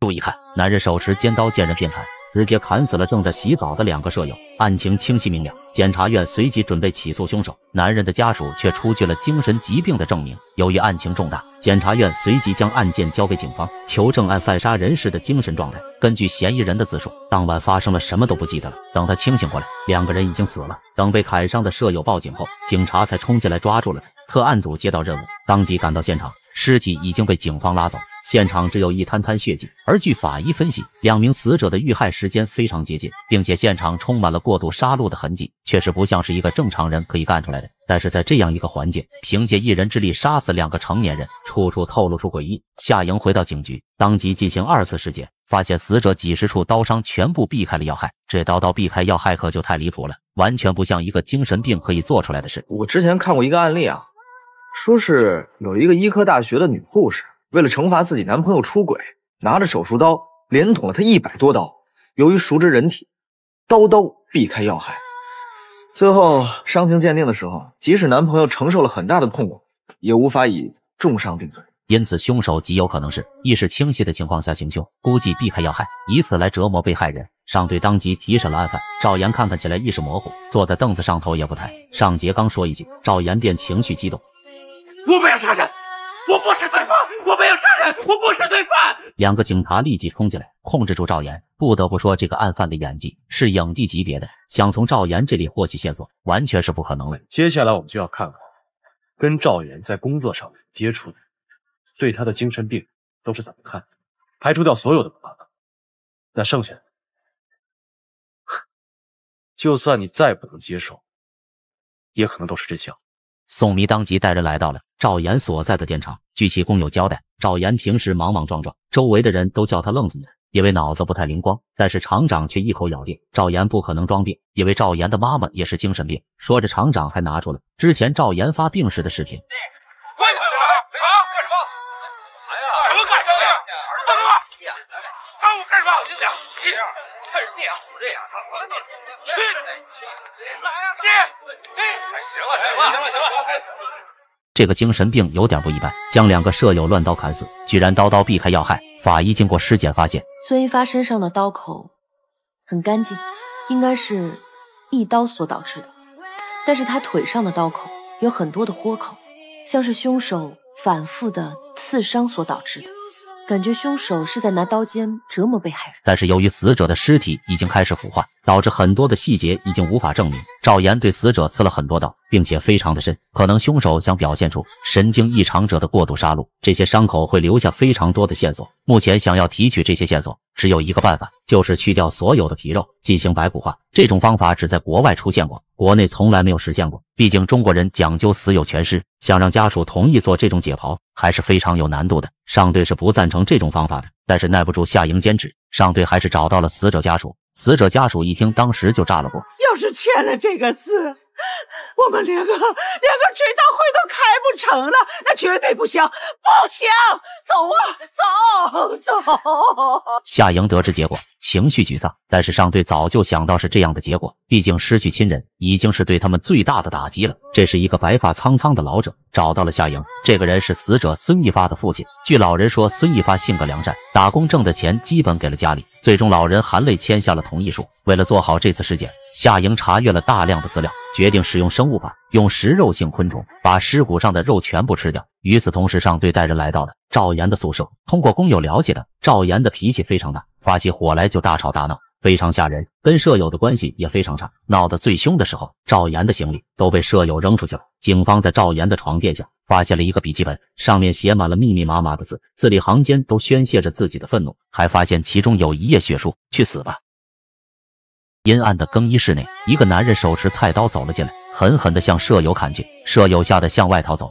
注意看，男人手持尖刀，见人便砍。直接砍死了正在洗澡的两个舍友，案情清晰明了。检察院随即准备起诉凶手，男人的家属却出具了精神疾病的证明。由于案情重大，检察院随即将案件交给警方，求证案犯杀人时的精神状态。根据嫌疑人的自述，当晚发生了什么都不记得了。等他清醒过来，两个人已经死了。等被砍伤的舍友报警后，警察才冲进来抓住了他。特案组接到任务，当即赶到现场，尸体已经被警方拉走。现场只有一滩滩血迹，而据法医分析，两名死者的遇害时间非常接近，并且现场充满了过度杀戮的痕迹，确实不像是一个正常人可以干出来的。但是在这样一个环境，凭借一人之力杀死两个成年人，处处透露出诡异。夏莹回到警局，当即进行二次尸检，发现死者几十处刀伤全部避开了要害，这刀刀避开要害可就太离谱了，完全不像一个精神病可以做出来的事。我之前看过一个案例啊，说是有一个医科大学的女护士。为了惩罚自己男朋友出轨，拿着手术刀连捅了他一百多刀。由于熟知人体，刀刀避开要害。最后伤情鉴定的时候，即使男朋友承受了很大的痛苦，也无法以重伤定罪。因此，凶手极有可能是意识清晰的情况下行凶，估计避开要害，以此来折磨被害人。上队当即提审了案犯赵岩，看看起来意识模糊，坐在凳子上头也不抬。尚杰刚说一句，赵岩便情绪激动：“我不要杀人。”我不是罪犯，我没有杀人，我不是罪犯。两个警察立即冲进来，控制住赵岩。不得不说，这个案犯的演技是影帝级别的，想从赵岩这里获取线索，完全是不可能的。接下来我们就要看看，跟赵岩在工作上接触的，对他的精神病都是怎么看。排除掉所有的办法，那剩下，就算你再不能接受，也可能都是真相。宋迷当即带人来到了。赵岩所在的电厂，据其工友交代，赵岩平时莽莽撞撞，周围的人都叫他愣子，因为脑子不太灵光。但是厂长却一口咬定赵岩不可能装病，因为赵岩的妈妈也是精神病。说着，厂长还拿出了之前赵岩发病时的视频。干什么？什么干什么？干什么？么行了，行了，行了，行了。这个精神病有点不一般，将两个舍友乱刀砍死，居然刀刀避开要害。法医经过尸检发现，孙一发身上的刀口很干净，应该是一刀所导致的；但是他腿上的刀口有很多的豁口，像是凶手反复的刺伤所导致的。感觉凶手是在拿刀尖折磨被害人，但是由于死者的尸体已经开始腐化，导致很多的细节已经无法证明。赵岩对死者刺了很多刀，并且非常的深，可能凶手想表现出神经异常者的过度杀戮。这些伤口会留下非常多的线索。目前想要提取这些线索，只有一个办法，就是去掉所有的皮肉，进行白骨化。这种方法只在国外出现过，国内从来没有实现过。毕竟中国人讲究死有全尸，想让家属同意做这种解剖。还是非常有难度的。上队是不赞成这种方法的，但是耐不住夏莹坚持，上队还是找到了死者家属。死者家属一听，当时就炸了锅。要是签了这个字。我们连个连个追悼会都开不成了，那绝对不行，不行！走啊，走走！夏莹得知结果，情绪沮丧。但是上队早就想到是这样的结果，毕竟失去亲人已经是对他们最大的打击了。这是一个白发苍苍的老者找到了夏莹，这个人是死者孙一发的父亲。据老人说，孙一发性格良善，打工挣的钱基本给了家里。最终，老人含泪签下了同意书。为了做好这次尸检。夏莹查阅了大量的资料，决定使用生物法，用食肉性昆虫把尸骨上的肉全部吃掉。与此同时，上队带人来到了赵岩的宿舍。通过工友了解的，赵岩的脾气非常大，发起火来就大吵大闹，非常吓人。跟舍友的关系也非常差。闹得最凶的时候，赵岩的行李都被舍友扔出去了。警方在赵岩的床垫下发现了一个笔记本，上面写满了密密麻麻的字，字里行间都宣泄着自己的愤怒。还发现其中有一页血书：“去死吧！”阴暗的更衣室内，一个男人手持菜刀走了进来，狠狠地向舍友砍去，舍友吓得向外逃走。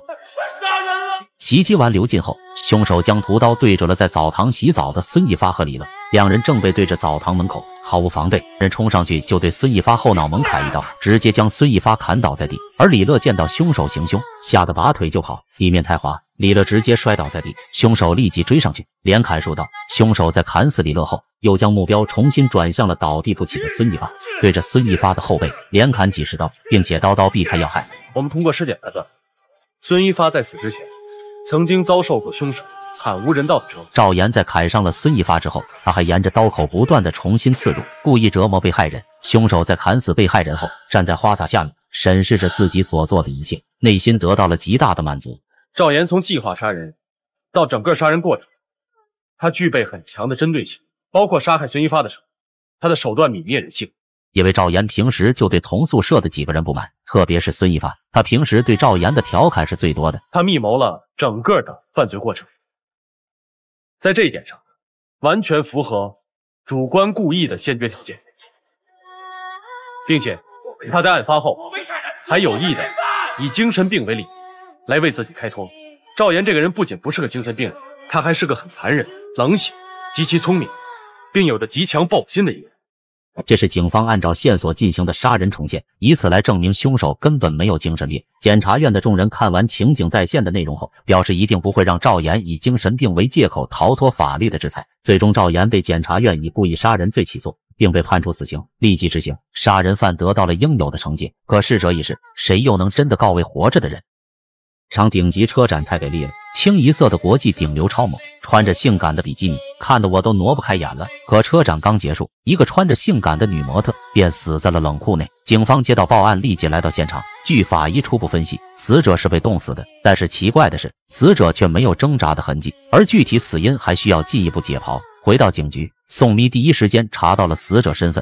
杀人了！袭击完刘进后，凶手将屠刀对准了在澡堂洗澡的孙义发和李乐。两人正背对着澡堂门口，毫无防备，人冲上去就对孙一发后脑门砍一刀，直接将孙一发砍倒在地。而李乐见到凶手行凶，吓得拔腿就跑，地面太滑，李乐直接摔倒在地。凶手立即追上去，连砍数刀。凶手在砍死李乐后，又将目标重新转向了倒地不起的孙一发，对着孙一发的后背连砍几十刀，并且刀刀避开要害。我们通过尸检判断，孙一发在死之前。曾经遭受过凶手惨无人道的折磨。赵岩在砍伤了孙一发之后，他还沿着刀口不断的重新刺入，故意折磨被害人。凶手在砍死被害人后，站在花洒下面审视着自己所做的一切，内心得到了极大的满足。赵岩从计划杀人到整个杀人过程，他具备很强的针对性，包括杀害孙一发的时候，他的手段泯灭人性。因为赵岩平时就对同宿舍的几个人不满，特别是孙一凡，他平时对赵岩的调侃是最多的。他密谋了整个的犯罪过程，在这一点上，完全符合主观故意的先决条件，并且他在案发后还有意的以精神病为理由来为自己开脱。赵岩这个人不仅不是个精神病人，他还是个很残忍、冷血、极其聪明，并有着极强报复心的一个人。这是警方按照线索进行的杀人重现，以此来证明凶手根本没有精神病。检察院的众人看完情景再现的内容后，表示一定不会让赵岩以精神病为借口逃脱法律的制裁。最终，赵岩被检察院以故意杀人罪起诉，并被判处死刑，立即执行。杀人犯得到了应有的惩戒。可逝者已逝，谁又能真的告慰活着的人？场顶级车展太给力了，清一色的国际顶流超模，穿着性感的比基尼，看得我都挪不开眼了。可车展刚结束，一个穿着性感的女模特便死在了冷库内。警方接到报案，立即来到现场。据法医初步分析，死者是被冻死的。但是奇怪的是，死者却没有挣扎的痕迹，而具体死因还需要进一步解剖。回到警局，宋咪第一时间查到了死者身份。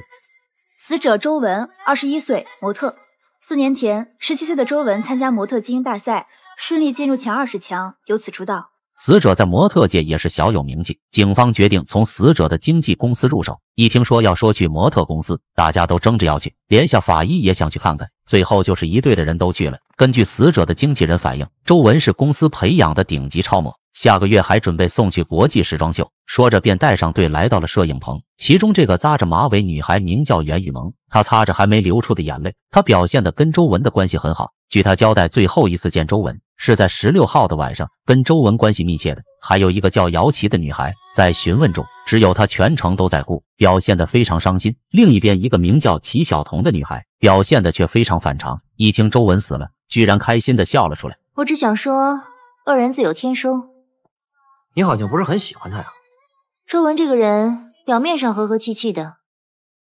死者周文，二十一岁，模特。四年前，十七岁的周文参加模特精英大赛。顺利进入前二十强，由此出道。死者在模特界也是小有名气。警方决定从死者的经纪公司入手。一听说要说去模特公司，大家都争着要去，连下法医也想去看看。最后就是一队的人都去了。根据死者的经纪人反映，周文是公司培养的顶级超模。下个月还准备送去国际时装秀，说着便带上队来到了摄影棚。其中这个扎着马尾女孩名叫袁雨萌，她擦着还没流出的眼泪，她表现的跟周文的关系很好。据她交代，最后一次见周文是在十六号的晚上，跟周文关系密切的还有一个叫姚琪的女孩。在询问中，只有她全程都在哭，表现的非常伤心。另一边，一个名叫齐晓彤的女孩表现的却非常反常，一听周文死了，居然开心的笑了出来。我只想说，恶人自有天收。你好像不是很喜欢他呀？周文这个人表面上和和气气的，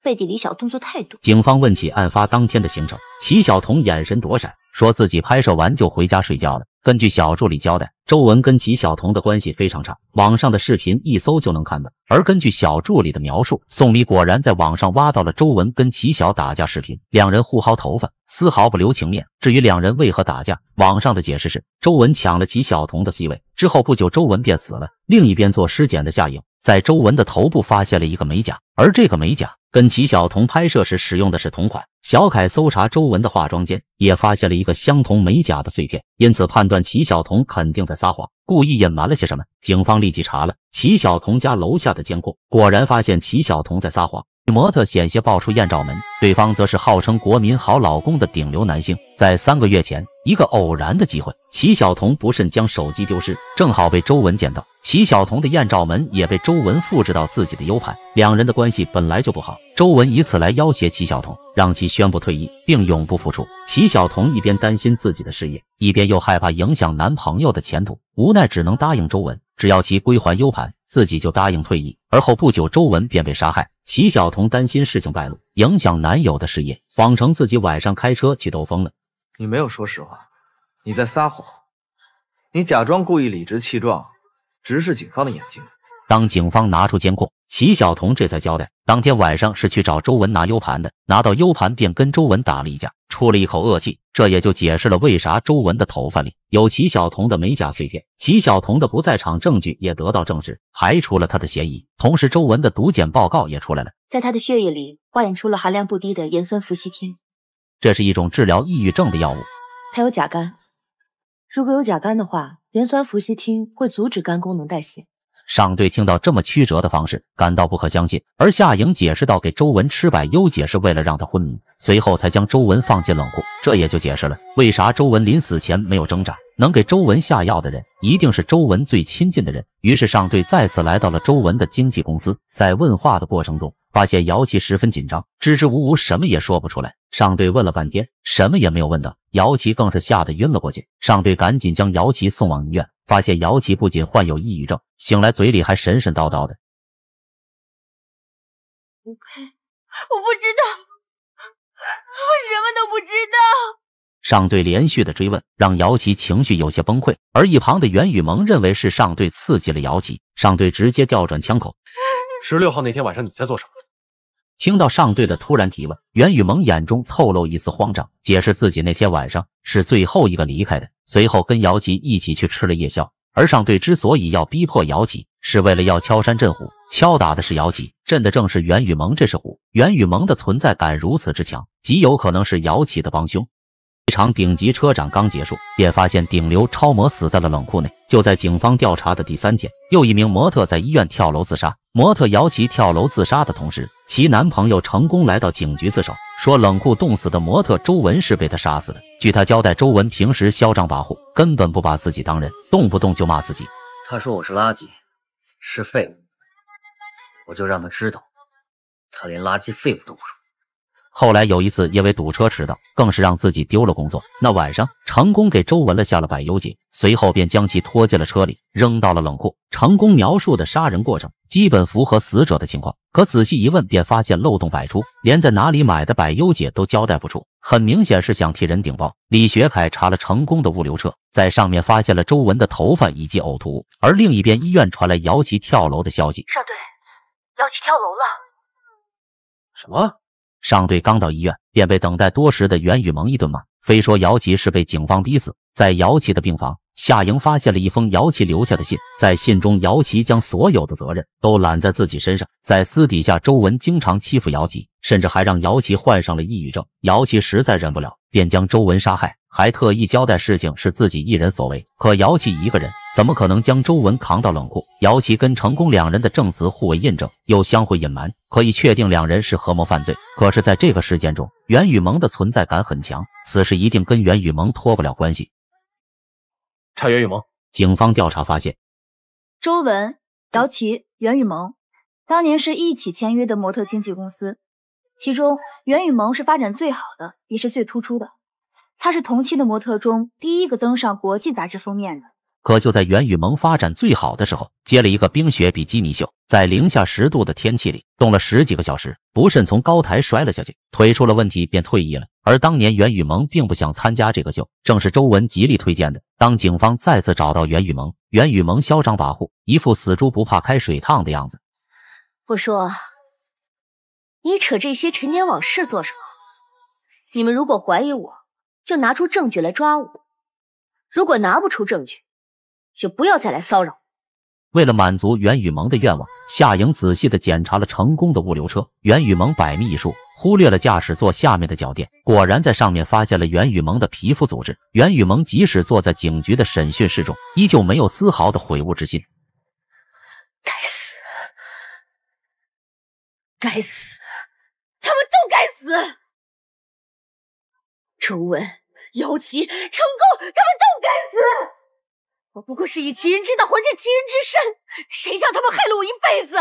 背地里小动作太多。警方问起案发当天的行程，齐晓彤眼神躲闪，说自己拍摄完就回家睡觉了。根据小助理交代，周文跟齐晓彤的关系非常差，网上的视频一搜就能看到。而根据小助理的描述，宋黎果然在网上挖到了周文跟齐晓打架视频，两人互薅头发，丝毫不留情面。至于两人为何打架，网上的解释是周文抢了齐晓彤的 C 位，之后不久周文便死了。另一边做尸检的夏颖在周文的头部发现了一个美甲，而这个美甲。跟齐晓彤拍摄时使用的是同款。小凯搜查周文的化妆间，也发现了一个相同美甲的碎片，因此判断齐晓彤肯定在撒谎，故意隐瞒了些什么。警方立即查了齐晓彤家楼下的监控，果然发现齐晓彤在撒谎。模特险些爆出艳照门，对方则是号称国民好老公的顶流男星。在三个月前，一个偶然的机会，齐晓彤不慎将手机丢失，正好被周文捡到。齐晓彤的艳照门也被周文复制到自己的 U 盘。两人的关系本来就不好，周文以此来要挟齐晓彤，让其宣布退役并永不复出。齐晓彤一边担心自己的事业，一边又害怕影响男朋友的前途，无奈只能答应周文。只要其归还 U 盘，自己就答应退役。而后不久，周文便被杀害。齐小彤担心事情败露，影响男友的事业，谎称自己晚上开车去兜风了。你没有说实话，你在撒谎，你假装故意理直气壮，直视警方的眼睛。当警方拿出监控，齐小彤这才交代，当天晚上是去找周文拿 U 盘的，拿到 U 盘便跟周文打了一架。出了一口恶气，这也就解释了为啥周文的头发里有齐小彤的美甲碎片，齐小彤的不在场证据也得到证实，排除了他的嫌疑。同时，周文的毒检报告也出来了，在他的血液里化验出了含量不低的盐酸氟西汀，这是一种治疗抑郁症的药物。他有甲肝，如果有甲肝的话，盐酸氟西汀会阻止肝功能代谢。上队听到这么曲折的方式，感到不可相信。而夏莹解释到，给周文吃百忧解是为了让他昏迷，随后才将周文放进冷库。这也就解释了为啥周文临死前没有挣扎。能给周文下药的人，一定是周文最亲近的人。于是上队再次来到了周文的经纪公司，在问话的过程中。发现姚琪十分紧张，支支吾吾，什么也说不出来。上队问了半天，什么也没有问到，姚琪更是吓得晕了过去。上队赶紧将姚琪送往医院，发现姚琪不仅患有抑郁症，醒来嘴里还神神叨叨的。我……不知道，我什么都不知道。上队连续的追问让姚琪情绪有些崩溃，而一旁的袁雨萌认为是上队刺激了姚琪，上队直接调转枪口。十六号那天晚上你在做什么？听到上队的突然提问，袁雨萌眼中透露一丝慌张，解释自己那天晚上是最后一个离开的，随后跟姚琪一起去吃了夜宵。而上队之所以要逼迫姚琪，是为了要敲山震虎，敲打的是姚琪，震的正是袁雨萌。这是虎，袁雨萌的存在感如此之强，极有可能是姚琪的帮凶。一场顶级车展刚结束，便发现顶流超模死在了冷库内。就在警方调查的第三天，又一名模特在医院跳楼自杀。模特姚琪跳楼自杀的同时，其男朋友成功来到警局自首，说冷库冻死的模特周文是被他杀死的。据他交代，周文平时嚣张跋扈，根本不把自己当人，动不动就骂自己。他说我是垃圾，是废物，我就让他知道，他连垃圾废物都不如。后来有一次，因为堵车迟到，更是让自己丢了工作。那晚上，成功给周文了下了百忧解，随后便将其拖进了车里，扔到了冷库。成功描述的杀人过程基本符合死者的情况，可仔细一问，便发现漏洞百出，连在哪里买的百忧解都交代不出，很明显是想替人顶包。李学凯查了成功的物流车，在上面发现了周文的头发以及呕吐物。而另一边，医院传来姚琪跳楼的消息。少队，姚琪跳楼了。什么？上队刚到医院，便被等待多时的袁雨萌一顿骂，非说姚琪是被警方逼死。在姚琪的病房，夏莹发现了一封姚琪留下的信，在信中，姚琪将所有的责任都揽在自己身上。在私底下，周文经常欺负姚琪，甚至还让姚琪患上了抑郁症。姚琪实在忍不了，便将周文杀害。还特意交代事情是自己一人所为，可姚琪一个人怎么可能将周文扛到冷库？姚琪跟成功两人的证词互为印证，又相互隐瞒，可以确定两人是合谋犯罪。可是，在这个事件中，袁雨萌的存在感很强，此事一定跟袁雨萌脱不了关系。查袁雨萌，警方调查发现，周文、姚琪、袁雨萌当年是一起签约的模特经纪公司，其中袁雨萌是发展最好的，也是最突出的。她是同期的模特中第一个登上国际杂志封面的。可就在袁雨萌发展最好的时候，接了一个冰雪比基尼秀，在零下十度的天气里，冻了十几个小时，不慎从高台摔了下去，腿出了问题，便退役了。而当年袁雨萌并不想参加这个秀，正是周文极力推荐的。当警方再次找到袁雨萌，袁雨萌嚣张跋扈，一副死猪不怕开水烫的样子。我说，你扯这些陈年往事做什么？你们如果怀疑我。就拿出证据来抓我，如果拿不出证据，就不要再来骚扰。为了满足袁雨萌的愿望，夏莹仔细地检查了成功的物流车。袁雨萌百密一疏，忽略了驾驶座下面的脚垫，果然在上面发现了袁雨萌的皮肤组织。袁雨萌即使坐在警局的审讯室中，依旧没有丝毫的悔悟之心。该死！该死！他们都该死！周文、姚琪、成功，他们都该死！我不过是以其人之道还治其人之身，谁叫他们害了我一辈子？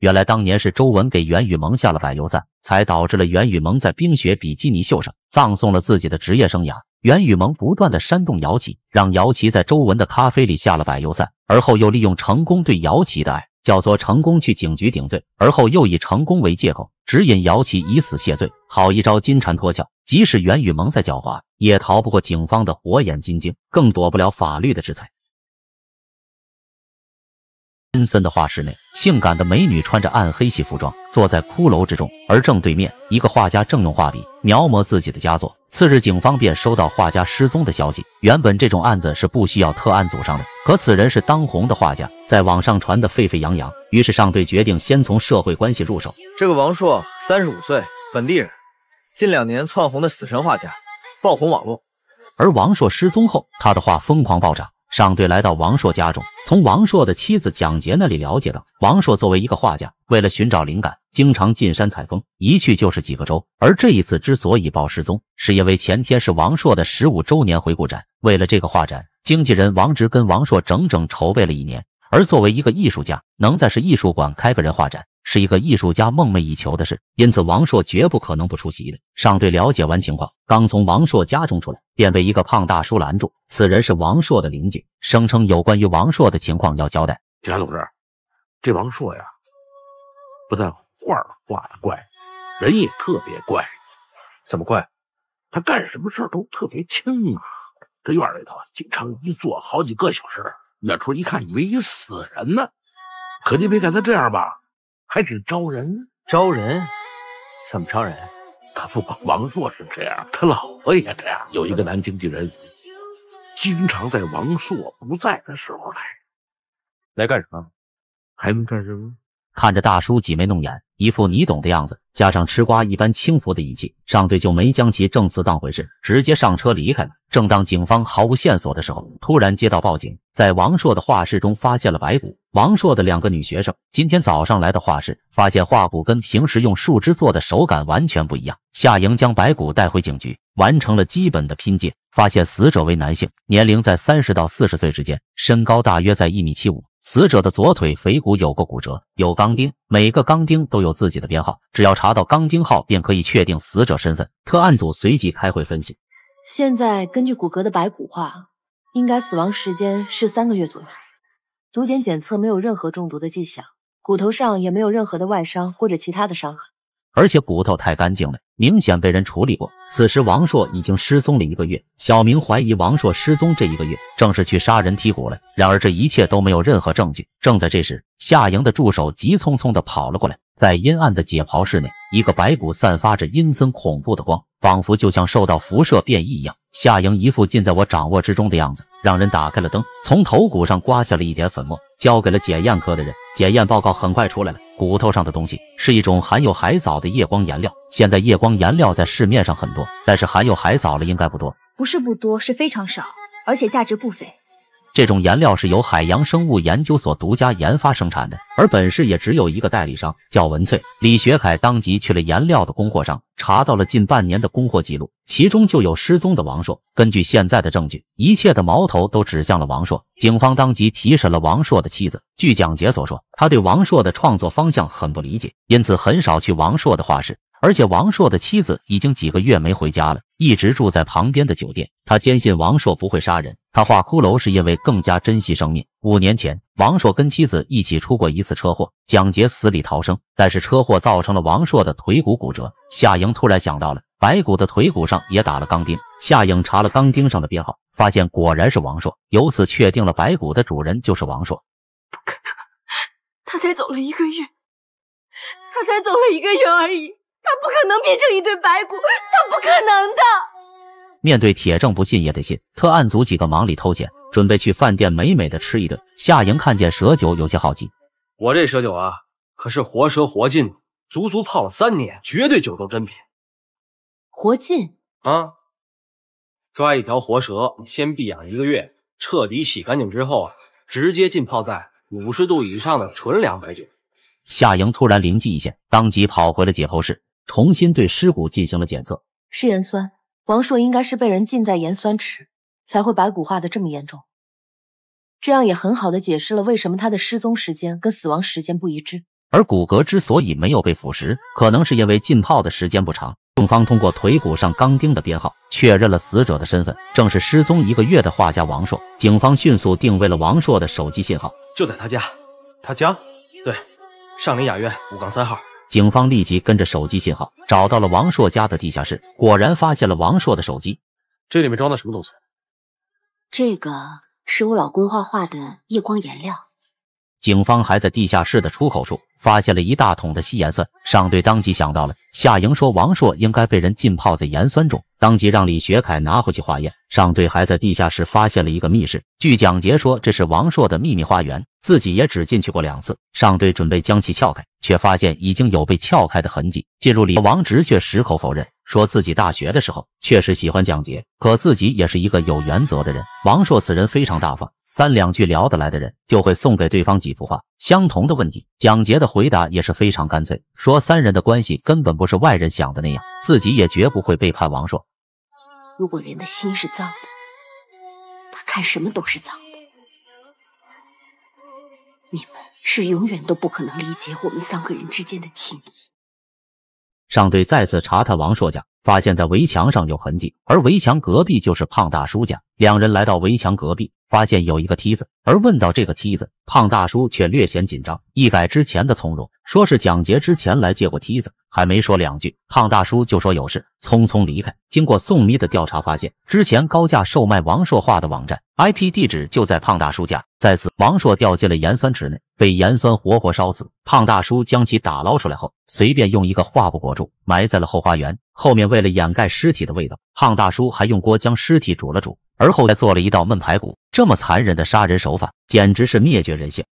原来当年是周文给袁雨萌下了百油散，才导致了袁雨萌在冰雪比基尼秀上葬送了自己的职业生涯。袁雨萌不断的煽动姚琪，让姚琪在周文的咖啡里下了百油散，而后又利用成功对姚琪的爱，叫做成功去警局顶罪，而后又以成功为借口，指引姚琪以死谢罪，好一招金蝉脱壳。即使袁雨萌再狡猾，也逃不过警方的火眼金睛，更躲不了法律的制裁。阴森的画室内，性感的美女穿着暗黑系服装，坐在骷髅之中，而正对面，一个画家正用画笔描摹自己的佳作。次日，警方便收到画家失踪的消息。原本这种案子是不需要特案组上的，可此人是当红的画家，在网上传的沸沸扬扬。于是上队决定先从社会关系入手。这个王硕，三十五岁，本地人。近两年窜红的死神画家，爆红网络。而王朔失踪后，他的画疯狂暴涨。上队来到王朔家中，从王朔的妻子蒋洁那里了解到，王朔作为一个画家，为了寻找灵感，经常进山采风，一去就是几个周。而这一次之所以报失踪，是因为前天是王朔的十五周年回顾展。为了这个画展，经纪人王直跟王朔整整筹备了一年。而作为一个艺术家，能在市艺术馆开个人画展。是一个艺术家梦寐以求的事，因此王硕绝不可能不出席的。上队了解完情况，刚从王硕家中出来，便被一个胖大叔拦住。此人是王硕的邻居，声称有关于王硕的情况要交代。警察同志，这王硕呀，不但画画的怪，人也特别怪。怎么怪？他干什么事都特别轻啊。这院里头经常一坐好几个小时，远处一看以为一死人呢。可你别看他这样吧。还只招人？招人？怎么招人？他不光王朔是这样，他老婆也这样。有一个男经纪人，经常在王朔不在的时候来，来干什么？还能干什么？看着大叔挤眉弄眼，一副你懂的样子，加上吃瓜一般轻浮的语气，上队就没将其证词当回事，直接上车离开了。正当警方毫无线索的时候，突然接到报警，在王硕的画室中发现了白骨。王硕的两个女学生今天早上来到画室，发现画骨跟平时用树枝做的手感完全不一样。夏莹将白骨带回警局，完成了基本的拼接，发现死者为男性，年龄在三十到四十岁之间，身高大约在一米七五。死者的左腿腓骨有过骨折，有钢钉，每个钢钉都有自己的编号，只要查到钢钉号，便可以确定死者身份。特案组随即开会分析，现在根据骨骼的白骨化，应该死亡时间是三个月左右。毒检检测没有任何中毒的迹象，骨头上也没有任何的外伤或者其他的伤痕。而且骨头太干净了，明显被人处理过。此时王硕已经失踪了一个月，小明怀疑王硕失踪这一个月正是去杀人剔骨了。然而这一切都没有任何证据。正在这时，夏莹的助手急匆匆地跑了过来，在阴暗的解剖室内，一个白骨散发着阴森恐怖的光。仿佛就像受到辐射变异一样，夏莹一副尽在我掌握之中的样子，让人打开了灯，从头骨上刮下了一点粉末，交给了检验科的人。检验报告很快出来了，骨头上的东西是一种含有海藻的夜光颜料。现在夜光颜料在市面上很多，但是含有海藻了应该不多，不是不多，是非常少，而且价值不菲。这种颜料是由海洋生物研究所独家研发生产的，而本市也只有一个代理商，叫文翠。李学凯当即去了颜料的供货商，查到了近半年的供货记录，其中就有失踪的王硕。根据现在的证据，一切的矛头都指向了王硕。警方当即提审了王硕的妻子。据蒋杰所说，他对王硕的创作方向很不理解，因此很少去王硕的画室。而且王硕的妻子已经几个月没回家了，一直住在旁边的酒店。他坚信王硕不会杀人。他画骷髅是因为更加珍惜生命。五年前，王硕跟妻子一起出过一次车祸，蒋杰死里逃生，但是车祸造成了王硕的腿骨骨折。夏莹突然想到了，白骨的腿骨上也打了钢钉。夏颖查了钢钉上的编号，发现果然是王硕，由此确定了白骨的主人就是王硕。不可能，他才走了一个月，他才走了一个月而已。他不可能变成一堆白骨，他不可能的。面对铁证，不信也得信。特案组几个忙里偷闲，准备去饭店美美的吃一顿。夏莹看见蛇酒，有些好奇。我这蛇酒啊，可是活蛇活浸，足足泡了三年，绝对酒中珍品。活浸啊，抓一条活蛇，先避养一个月，彻底洗干净之后啊，直接浸泡在五十度以上的纯粮白酒。夏莹突然灵机一现，当即跑回了解剖室。重新对尸骨进行了检测，是盐酸，王硕应该是被人浸在盐酸池，才会白骨化的这么严重。这样也很好的解释了为什么他的失踪时间跟死亡时间不一致。而骨骼之所以没有被腐蚀，可能是因为浸泡的时间不长。警方通过腿骨上钢钉的编号，确认了死者的身份，正是失踪一个月的画家王硕。警方迅速定位了王硕的手机信号，就在他家。他家？对，上林雅苑五杠三号。警方立即跟着手机信号找到了王硕家的地下室，果然发现了王硕的手机。这里面装的什么东西？这个是我老公画画的夜光颜料。警方还在地下室的出口处发现了一大桶的稀盐酸。上队当即想到了夏莹说王硕应该被人浸泡在盐酸中，当即让李学凯拿回去化验。上队还在地下室发现了一个密室，据蒋杰说这是王硕的秘密花园。自己也只进去过两次，上队准备将其撬开，却发现已经有被撬开的痕迹。进入里，王植却矢口否认，说自己大学的时候确实喜欢蒋杰，可自己也是一个有原则的人。王硕此人非常大方，三两句聊得来的人就会送给对方几幅画。相同的问题，蒋杰的回答也是非常干脆，说三人的关系根本不是外人想的那样，自己也绝不会背叛王硕。如果人的心是脏的，他看什么都是脏。你们是永远都不可能理解我们三个人之间的情谊。上队再次查探王硕家，发现在围墙上有痕迹，而围墙隔壁就是胖大叔家。两人来到围墙隔壁。发现有一个梯子，而问到这个梯子，胖大叔却略显紧张，一改之前的从容，说是蒋杰之前来借过梯子。还没说两句，胖大叔就说有事，匆匆离开。经过宋咪的调查，发现之前高价售卖王硕画的网站 IP 地址就在胖大叔家。在此，王硕掉进了盐酸池内，被盐酸活活烧死。胖大叔将其打捞出来后，随便用一个画布裹住，埋在了后花园。后面为了掩盖尸体的味道，胖大叔还用锅将尸体煮了煮。而后来做了一道焖排骨，这么残忍的杀人手法，简直是灭绝人性。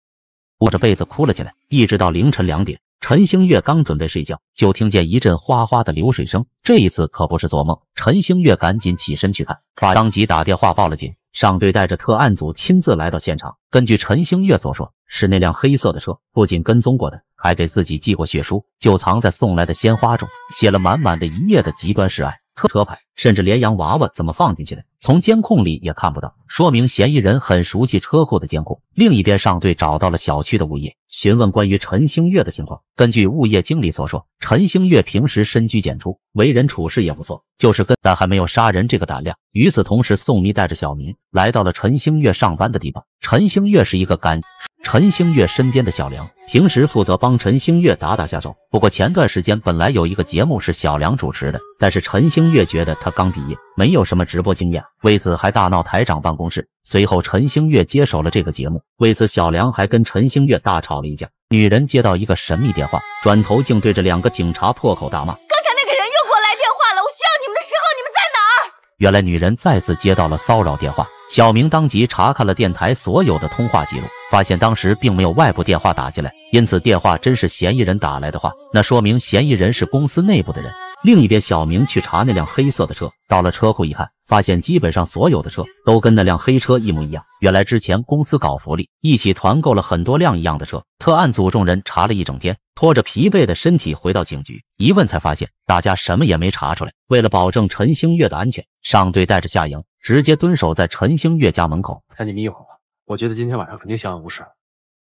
捂着被子哭了起来，一直到凌晨两点。陈星月刚准备睡觉，就听见一阵哗哗的流水声。这一次可不是做梦。陈星月赶紧起身去看，当即打电话报了警。上队带着特案组亲自来到现场。根据陈星月所说，是那辆黑色的车，不仅跟踪过的，还给自己寄过血书，就藏在送来的鲜花中，写了满满的一夜的极端示爱。车牌。甚至连洋娃娃怎么放进去的，从监控里也看不到，说明嫌疑人很熟悉车库的监控。另一边上队找到了小区的物业，询问关于陈星月的情况。根据物业经理所说，陈星月平时深居简出，为人处事也不错，就是跟但还没有杀人这个胆量。与此同时，宋迷带着小明来到了陈星月上班的地方。陈星月是一个干陈星月身边的小梁，平时负责帮陈星月打打下手。不过前段时间本来有一个节目是小梁主持的，但是陈星月觉得他。刚毕业，没有什么直播经验，为此还大闹台长办公室。随后，陈星月接手了这个节目，为此小梁还跟陈星月大吵了一架。女人接到一个神秘电话，转头竟对着两个警察破口大骂：“刚才那个人又给我来电话了，我需要你们的时候你们在哪儿？”原来，女人再次接到了骚扰电话。小明当即查看了电台所有的通话记录，发现当时并没有外部电话打进来，因此电话真是嫌疑人打来的话，那说明嫌疑人是公司内部的人。另一边，小明去查那辆黑色的车，到了车库一看，发现基本上所有的车都跟那辆黑车一模一样。原来之前公司搞福利，一起团购了很多辆一样的车。特案组众人查了一整天，拖着疲惫的身体回到警局，一问才发现大家什么也没查出来。为了保证陈星月的安全，上队带着夏莹直接蹲守在陈星月家门口。赶紧眯一会儿吧，我觉得今天晚上肯定相安无事。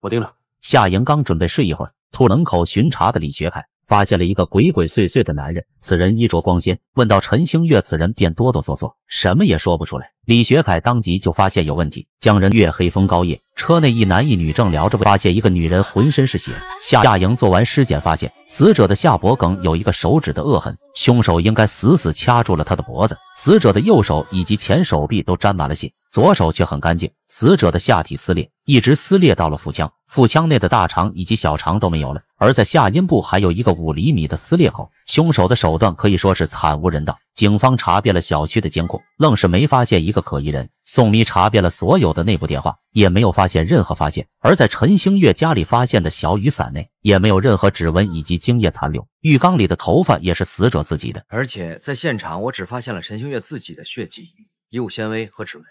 我定了。夏莹刚准备睡一会儿，出门口巡查的李学凯。发现了一个鬼鬼祟祟的男人，此人衣着光鲜。问到陈星月，此人便哆哆嗦嗦，什么也说不出来。李学凯当即就发现有问题。江人月黑风高夜，车内一男一女正聊着，发现一个女人浑身是血。夏莹做完尸检，发现死者的下脖梗有一个手指的恶痕，凶手应该死死掐住了他的脖子。死者的右手以及前手臂都沾满了血，左手却很干净。死者的下体撕裂。一直撕裂到了腹腔，腹腔内的大肠以及小肠都没有了，而在下阴部还有一个五厘米的撕裂口。凶手的手段可以说是惨无人道。警方查遍了小区的监控，愣是没发现一个可疑人。宋咪查遍了所有的内部电话，也没有发现任何发现。而在陈星月家里发现的小雨伞内，也没有任何指纹以及精液残留。浴缸里的头发也是死者自己的，而且在现场我只发现了陈星月自己的血迹、衣物纤维和指纹。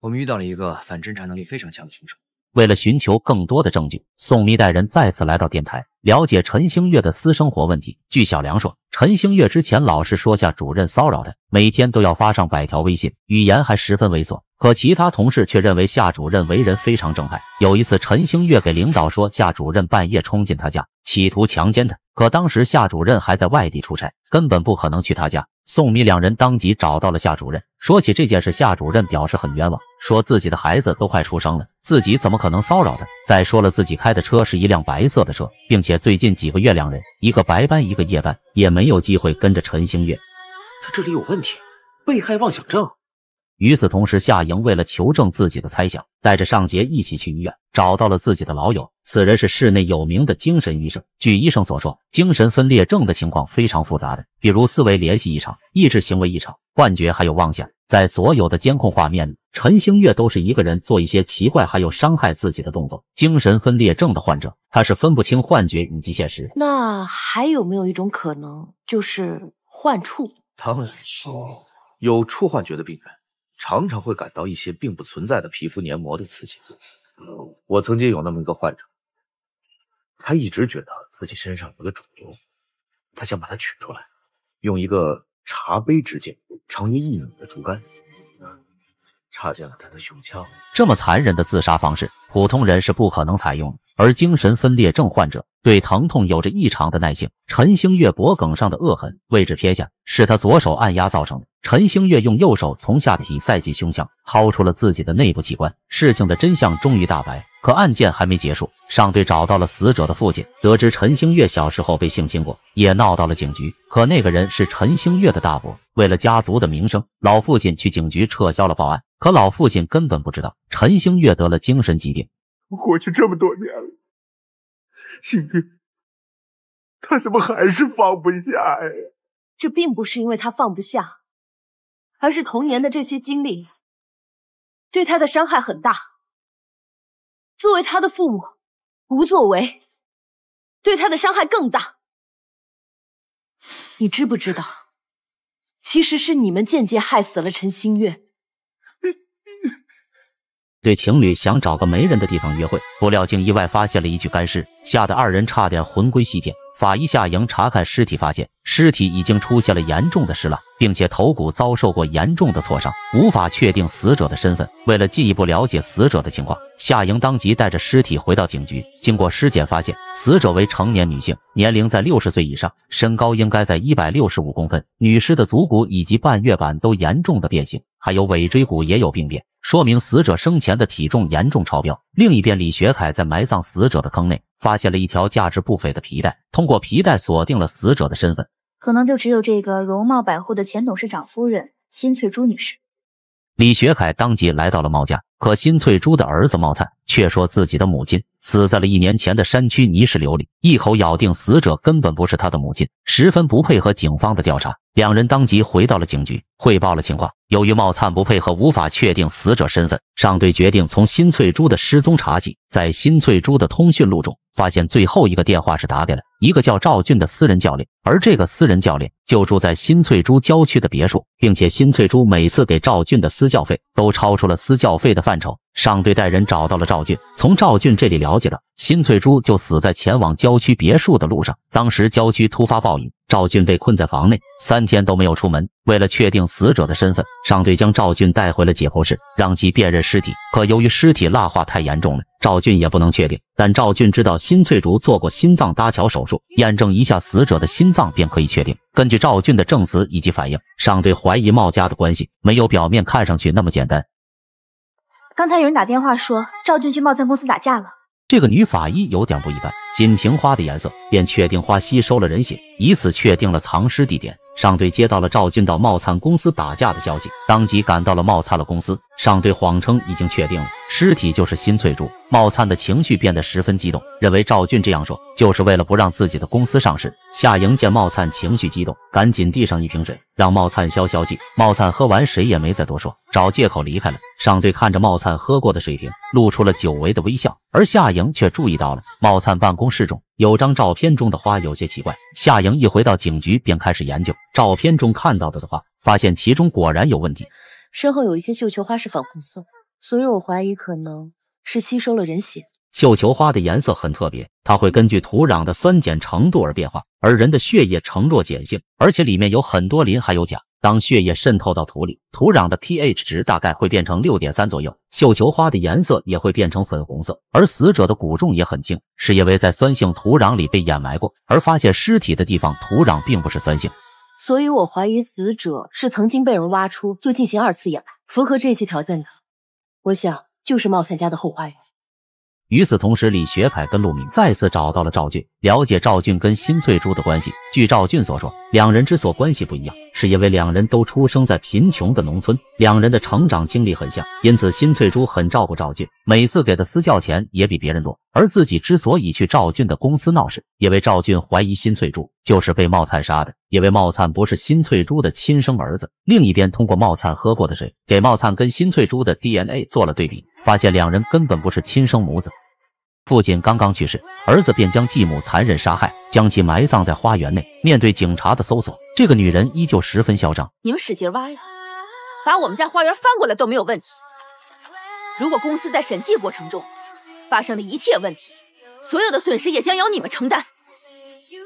我们遇到了一个反侦察能力非常强的凶手。为了寻求更多的证据，宋秘带人再次来到电台，了解陈星月的私生活问题。据小梁说，陈星月之前老是说夏主任骚扰他，每天都要发上百条微信，语言还十分猥琐。可其他同事却认为夏主任为人非常正派。有一次，陈星月给领导说夏主任半夜冲进他家。企图强奸他，可当时夏主任还在外地出差，根本不可能去他家。宋米两人当即找到了夏主任，说起这件事，夏主任表示很冤枉，说自己的孩子都快出生了，自己怎么可能骚扰他？再说了，自己开的车是一辆白色的车，并且最近几个月两人一个白班一个夜班，也没有机会跟着陈星月。他这里有问题，被害妄想症。与此同时，夏莹为了求证自己的猜想，带着尚杰一起去医院，找到了自己的老友。此人是市内有名的精神医生。据医生所说，精神分裂症的情况非常复杂，的比如思维联系异常、意志行为异常、幻觉还有妄想。在所有的监控画面里，陈星月都是一个人做一些奇怪还有伤害自己的动作。精神分裂症的患者，他是分不清幻觉以及现实。那还有没有一种可能，就是幻触？他们说，有触幻觉的病人。常常会感到一些并不存在的皮肤黏膜的刺激。我曾经有那么一个患者，他一直觉得自己身上有个肿瘤，他想把它取出来，用一个茶杯直径、长约一米的竹竿插进了他的胸腔。这么残忍的自杀方式，普通人是不可能采用的。而精神分裂症患者对疼痛有着异常的耐性。陈星月脖颈上的恶痕位置偏下，是他左手按压造成的。陈星月用右手从下体塞进胸腔，掏出了自己的内部器官。事情的真相终于大白，可案件还没结束。上队找到了死者的父亲，得知陈星月小时候被性侵过，也闹到了警局。可那个人是陈星月的大伯，为了家族的名声，老父亲去警局撤销了报案。可老父亲根本不知道陈星月得了精神疾病。过去这么多年了，星月，他怎么还是放不下呀？这并不是因为他放不下。而是童年的这些经历，对他的伤害很大。作为他的父母，无作为对他的伤害更大。你知不知道，其实是你们间接害死了陈星月？对情侣想找个没人的地方约会，不料竟意外发现了一具干尸，吓得二人差点魂归西天。法医夏莹查看尸体，发现尸体已经出现了严重的尸蜡，并且头骨遭受过严重的挫伤，无法确定死者的身份。为了进一步了解死者的情况，夏莹当即带着尸体回到警局。经过尸检，发现死者为成年女性，年龄在六十岁以上，身高应该在一百六十五公分。女尸的足骨以及半月板都严重的变形，还有尾椎骨也有病变，说明死者生前的体重严重超标。另一边，李学凯在埋葬死者的坑内。发现了一条价值不菲的皮带，通过皮带锁定了死者的身份，可能就只有这个容茂百货的前董事长夫人辛翠珠女士。李学凯当即来到了茂家，可辛翠珠的儿子茂灿却说自己的母亲死在了一年前的山区泥石流里，一口咬定死者根本不是他的母亲，十分不配合警方的调查。两人当即回到了警局汇报了情况。由于茂灿不配合，无法确定死者身份，上队决定从辛翠珠的失踪查起，在辛翠珠的通讯录中。发现最后一个电话是打给了一个叫赵俊的私人教练，而这个私人教练就住在新翠珠郊区的别墅，并且新翠珠每次给赵俊的私教费都超出了私教费的范畴。上队带人找到了赵俊，从赵俊这里了解到，新翠珠就死在前往郊区别墅的路上，当时郊区突发暴雨。赵俊被困在房内三天都没有出门。为了确定死者的身份，上队将赵俊带回了解剖室，让其辨认尸体。可由于尸体蜡化太严重了，赵俊也不能确定。但赵俊知道辛翠竹做过心脏搭桥手术，验证一下死者的心脏便可以确定。根据赵俊的证词以及反应，上队怀疑冒家的关系没有表面看上去那么简单。刚才有人打电话说赵俊去茂森公司打架了。这个女法医有点不一般。仅凭花的颜色，便确定花吸收了人血，以此确定了藏尸地点。上队接到了赵俊到茂灿公司打架的消息，当即赶到了茂灿的公司。上队谎称已经确定了尸体就是新翠珠，茂灿的情绪变得十分激动，认为赵俊这样说就是为了不让自己的公司上市。夏莹见茂灿情绪激动，赶紧递上一瓶水，让茂灿消消气。茂灿喝完谁也没再多说，找借口离开了。上队看着茂灿喝过的水瓶，露出了久违的微笑，而夏莹却注意到了茂灿办公。公室中有张照片中的花有些奇怪。夏莹一回到警局便开始研究照片中看到的的花，发现其中果然有问题。身后有一些绣球花是粉红色，所以我怀疑可能是吸收了人血。绣球花的颜色很特别，它会根据土壤的酸碱程度而变化，而人的血液呈弱碱性，而且里面有很多磷，还有钾。当血液渗透到土里，土壤的 pH 值大概会变成六点三左右，绣球花的颜色也会变成粉红色。而死者的骨重也很轻，是因为在酸性土壤里被掩埋过。而发现尸体的地方土壤并不是酸性，所以我怀疑死者是曾经被人挖出又进行二次掩埋，符合这些条件的，我想就是茂灿家的后花园。与此同时，李学凯跟陆敏再次找到了赵俊，了解赵俊跟辛翠珠的关系。据赵俊所说，两人之所关系不一样。是因为两人都出生在贫穷的农村，两人的成长经历很像，因此辛翠珠很照顾赵俊，每次给的私教钱也比别人多。而自己之所以去赵俊的公司闹事，因为赵俊怀疑辛翠珠就是被茂灿杀的，因为茂灿不是辛翠珠的亲生儿子。另一边通过茂灿喝过的水，给茂灿跟辛翠珠的 DNA 做了对比，发现两人根本不是亲生母子。父亲刚刚去世，儿子便将继母残忍杀害，将其埋葬在花园内。面对警察的搜索，这个女人依旧十分嚣张。你们使劲挖呀，把我们家花园翻过来都没有问题。如果公司在审计过程中发生的一切问题，所有的损失也将由你们承担。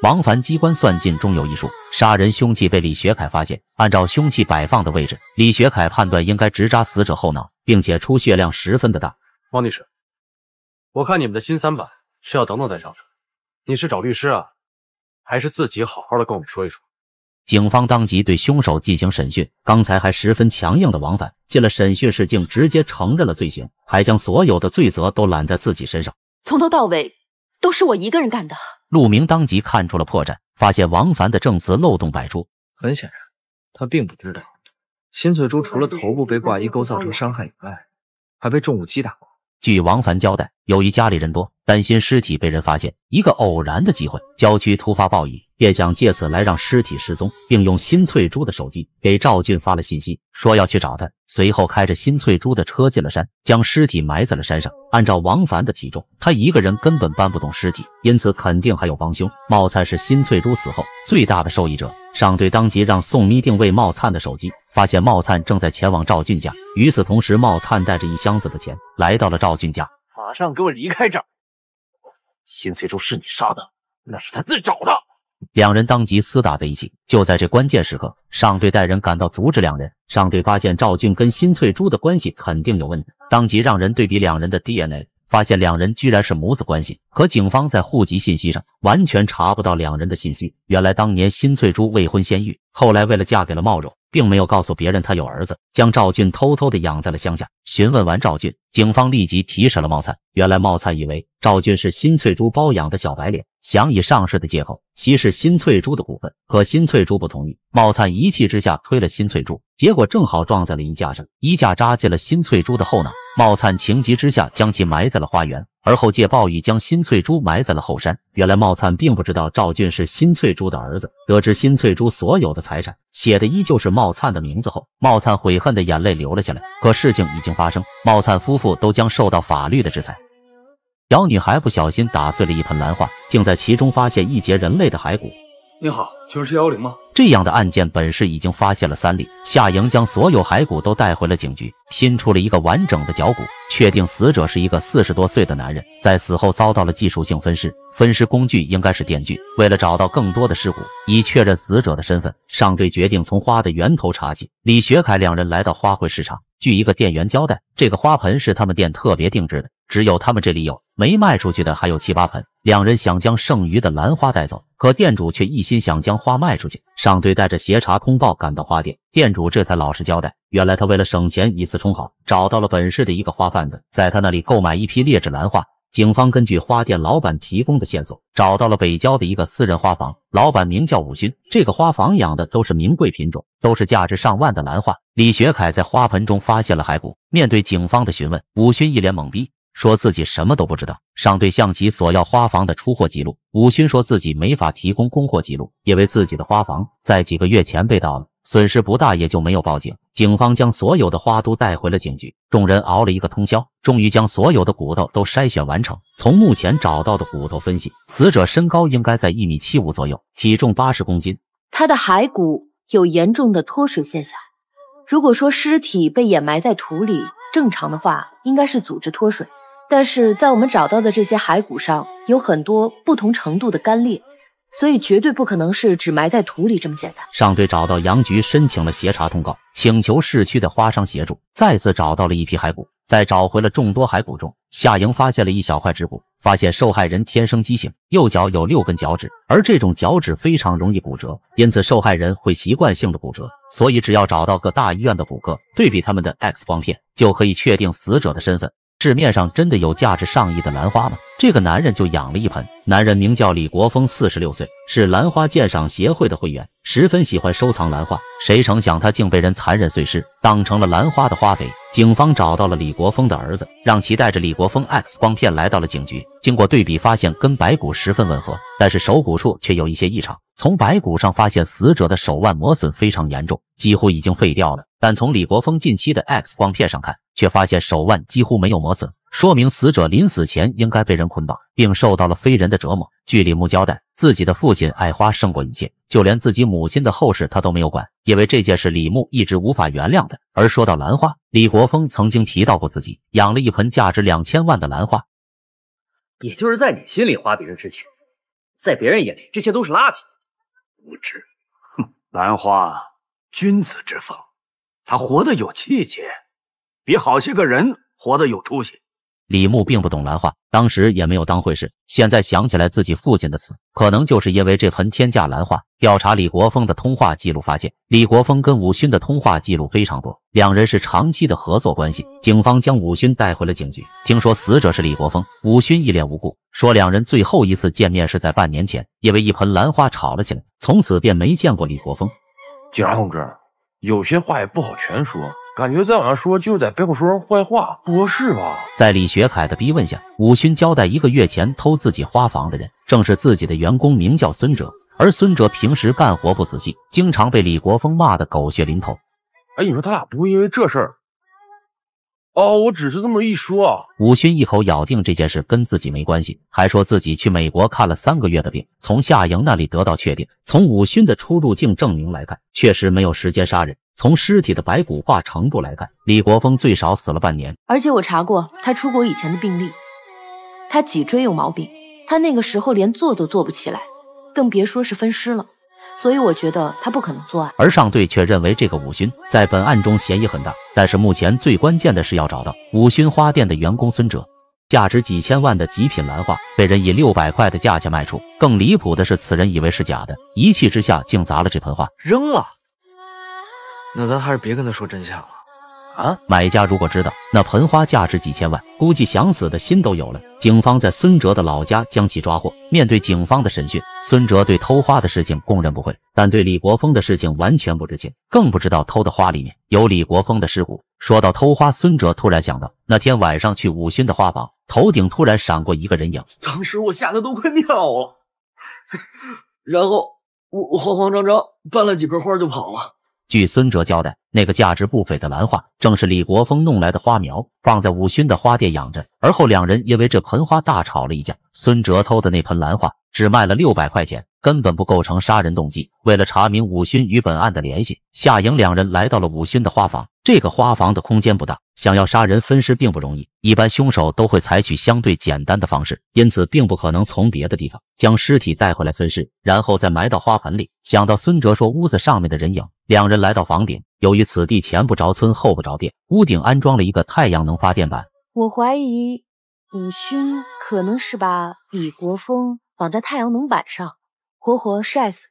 王凡机关算尽终有一术。杀人凶器被李学凯发现。按照凶器摆放的位置，李学凯判断应该直扎死者后脑，并且出血量十分的大。王女士，我看你们的新三板是要等等再上车。你是找律师啊，还是自己好好的跟我们说一说？警方当即对凶手进行审讯。刚才还十分强硬的王凡，进了审讯室竟直接承认了罪行，还将所有的罪责都揽在自己身上。从头到尾都是我一个人干的。陆明当即看出了破绽，发现王凡的证词漏洞百出。很显然，他并不知道，新翠珠除了头部被挂衣钩造成伤害以外，还被重物击打过。据王凡交代，由于家里人多，担心尸体被人发现，一个偶然的机会，郊区突发暴雨，便想借此来让尸体失踪，并用新翠珠的手机给赵俊发了信息，说要去找他，随后开着新翠珠的车进了山，将尸体埋在了山上。按照王凡的体重，他一个人根本搬不动尸体，因此肯定还有帮凶。茂灿是新翠珠死后最大的受益者，上队当即让宋咪定位茂灿的手机。发现茂灿正在前往赵俊家。与此同时，茂灿带着一箱子的钱来到了赵俊家。马上给我离开这儿！辛翠珠是你杀的，那是他自找的。两人当即厮打在一起。就在这关键时刻，上队带人赶到，阻止两人。上队发现赵俊跟辛翠珠的关系肯定有问题，当即让人对比两人的 DNA，发现两人居然是母子关系。可警方在户籍信息上完全查不到两人的信息。原来当年辛翠珠未婚先孕，后来为了嫁给了茂荣。并没有告诉别人他有儿子，将赵俊偷偷的养在了乡下。询问完赵俊。警方立即提审了茂灿。原来茂灿以为赵俊是新翠珠包养的小白脸，想以上市的借口稀释新翠珠的股份，可新翠珠不同意。茂灿一气之下推了新翠珠，结果正好撞在了衣架上，衣架扎进了新翠珠的后脑。茂灿情急之下将其埋在了花园，而后借暴雨将新翠珠埋在了后山。原来茂灿并不知道赵俊是新翠珠的儿子，得知新翠珠所有的财产写的依旧是茂灿的名字后，茂灿悔恨的眼泪流了下来。可事情已经发生，茂灿夫。都将受到法律的制裁。小女孩不小心打碎了一盆兰花，竟在其中发现一节人类的骸骨。你好，请问是幺零吗？这样的案件本市已经发现了三例。夏莹将所有骸骨都带回了警局，拼出了一个完整的脚骨，确定死者是一个四十多岁的男人，在死后遭到了技术性分尸，分尸工具应该是电锯。为了找到更多的尸骨，以确认死者的身份，上队决定从花的源头查起。李学凯两人来到花卉市场。据一个店员交代，这个花盆是他们店特别定制的，只有他们这里有，没卖出去的还有七八盆。两人想将剩余的兰花带走，可店主却一心想将花卖出去。上队带着协查通报赶到花店，店主这才老实交代，原来他为了省钱以次充好，找到了本市的一个花贩子，在他那里购买一批劣质兰花。警方根据花店老板提供的线索，找到了北郊的一个私人花房，老板名叫武勋。这个花房养的都是名贵品种，都是价值上万的兰花。李学凯在花盆中发现了骸骨。面对警方的询问，武勋一脸懵逼，说自己什么都不知道。上对向其索要花房的出货记录，武勋说自己没法提供供货记录，因为自己的花房在几个月前被盗了。损失不大，也就没有报警。警方将所有的花都带回了警局。众人熬了一个通宵，终于将所有的骨头都筛选完成。从目前找到的骨头分析，死者身高应该在一米七五左右，体重八十公斤。他的骸骨有严重的脱水现象。如果说尸体被掩埋在土里，正常的话应该是组织脱水，但是在我们找到的这些骸骨上，有很多不同程度的干裂。所以绝对不可能是只埋在土里这么简单。上队找到杨局申请了协查通告，请求市区的花商协助，再次找到了一批骸骨。在找回了众多骸骨中，夏莹发现了一小块指骨，发现受害人天生畸形，右脚有六根脚趾，而这种脚趾非常容易骨折，因此受害人会习惯性的骨折。所以只要找到各大医院的骨科，对比他们的 X 光片，就可以确定死者的身份。市面上真的有价值上亿的兰花吗？这个男人就养了一盆。男人名叫李国峰，四十六岁，是兰花鉴赏协会的会员，十分喜欢收藏兰花。谁成想，他竟被人残忍碎尸，当成了兰花的花肥。警方找到了李国峰的儿子，让其带着李国峰 X 光片来到了警局。经过对比，发现跟白骨十分吻合，但是手骨处却有一些异常。从白骨上发现，死者的手腕磨损非常严重，几乎已经废掉了。但从李国峰近期的 X 光片上看，却发现手腕几乎没有磨损。说明死者临死前应该被人捆绑，并受到了非人的折磨。据李牧交代，自己的父亲爱花胜过一切，就连自己母亲的后事他都没有管，因为这件事李牧一直无法原谅的。而说到兰花，李国峰曾经提到过自己养了一盆价值两千万的兰花，也就是在你心里花别人值钱，在别人眼里这些都是垃圾，无知！哼，兰花，君子之风，他活得有气节，比好些个人活得有出息。李牧并不懂兰花，当时也没有当回事。现在想起来，自己父亲的死，可能就是因为这盆天价兰花。调查李国峰的通话记录，发现李国峰跟武勋的通话记录非常多，两人是长期的合作关系。警方将武勋带回了警局，听说死者是李国峰。武勋一脸无辜，说两人最后一次见面是在半年前，因为一盆兰花吵了起来，从此便没见过李国峰。警察同志，有些话也不好全说。感觉再往下说就是在背后说人坏话，不合适吧？在李学凯的逼问下，武勋交代一个月前偷自己花房的人正是自己的员工，名叫孙哲。而孙哲平时干活不仔细，经常被李国峰骂得狗血淋头。哎，你说他俩不会因为这事儿？哦，我只是这么一说。武勋一口咬定这件事跟自己没关系，还说自己去美国看了三个月的病，从夏莹那里得到确定。从武勋的出入境证明来看，确实没有时间杀人。从尸体的白骨化程度来看，李国峰最少死了半年。而且我查过他出国以前的病历，他脊椎有毛病，他那个时候连坐都坐不起来，更别说是分尸了。所以我觉得他不可能作案。而上队却认为这个武勋在本案中嫌疑很大。但是目前最关键的是要找到武勋花店的员工孙哲。价值几千万的极品兰花被人以六百块的价钱卖出，更离谱的是，此人以为是假的，一气之下竟砸了这盆花，扔了。那咱还是别跟他说真相了啊！买家如果知道那盆花价值几千万，估计想死的心都有了。警方在孙哲的老家将其抓获。面对警方的审讯，孙哲对偷花的事情供认不讳，但对李国峰的事情完全不知情，更不知道偷的花里面有李国峰的尸骨。说到偷花，孙哲突然想到那天晚上去武勋的花房，头顶突然闪过一个人影，当时我吓得都快尿了，然后我慌慌张张搬了几盆花就跑了。据孙哲交代，那个价值不菲的兰花，正是李国峰弄来的花苗，放在武勋的花店养着。而后两人因为这盆花大吵了一架。孙哲偷的那盆兰花只卖了六百块钱，根本不构成杀人动机。为了查明武勋与本案的联系，夏颖两人来到了武勋的花房。这个花房的空间不大，想要杀人分尸并不容易。一般凶手都会采取相对简单的方式，因此并不可能从别的地方将尸体带回来分尸，然后再埋到花盆里。想到孙哲说屋子上面的人影，两人来到房顶。由于此地前不着村后不着店，屋顶安装了一个太阳能发电板。我怀疑尹勋可能是把李国峰绑在太阳能板上，活活晒死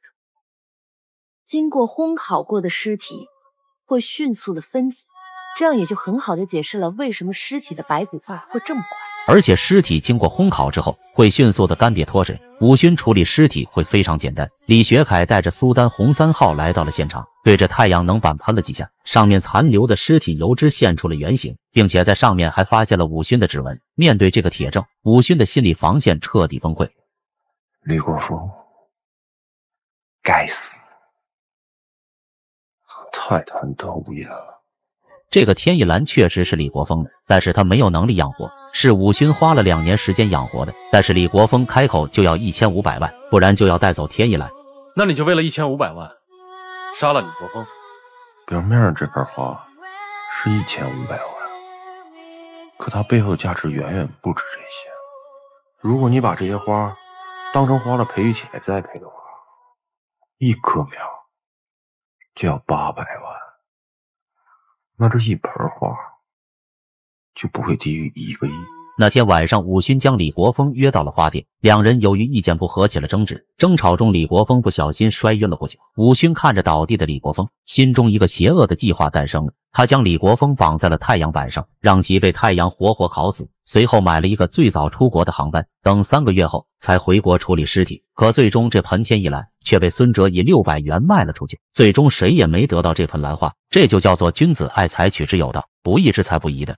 经过烘烤过的尸体。会迅速的分解，这样也就很好的解释了为什么尸体的白骨化会这么快。而且尸体经过烘烤之后，会迅速的干瘪脱水。武勋处理尸体会非常简单。李学凯带着苏丹红三号来到了现场，对着太阳能板喷了几下，上面残留的尸体油脂现出了原形，并且在上面还发现了武勋的指纹。面对这个铁证，武勋的心理防线彻底崩溃。吕国富，该死！太贪得无厌了！这个天意兰确实是李国峰的，但是他没有能力养活，是武勋花了两年时间养活的。但是李国峰开口就要一千五百万，不然就要带走天意兰。那你就为了一千五百万杀了李国峰？表面这盆花是一千五百万，可它背后价值远远不止这些。如果你把这些花当成花了培育起来栽培的话，一棵苗。就要八百万，那这一盆花就不会低于一个亿。那天晚上，武勋将李国峰约到了花店，两人由于意见不合起了争执。争吵中，李国峰不小心摔晕了过去。武勋看着倒地的李国峰，心中一个邪恶的计划诞生了。他将李国峰绑在了太阳板上，让其被太阳活活烤死。随后买了一个最早出国的航班，等三个月后才回国处理尸体。可最终这盆天一兰却被孙哲以六百元卖了出去。最终谁也没得到这盆兰花，这就叫做君子爱财，取之有道；不义之财不义的。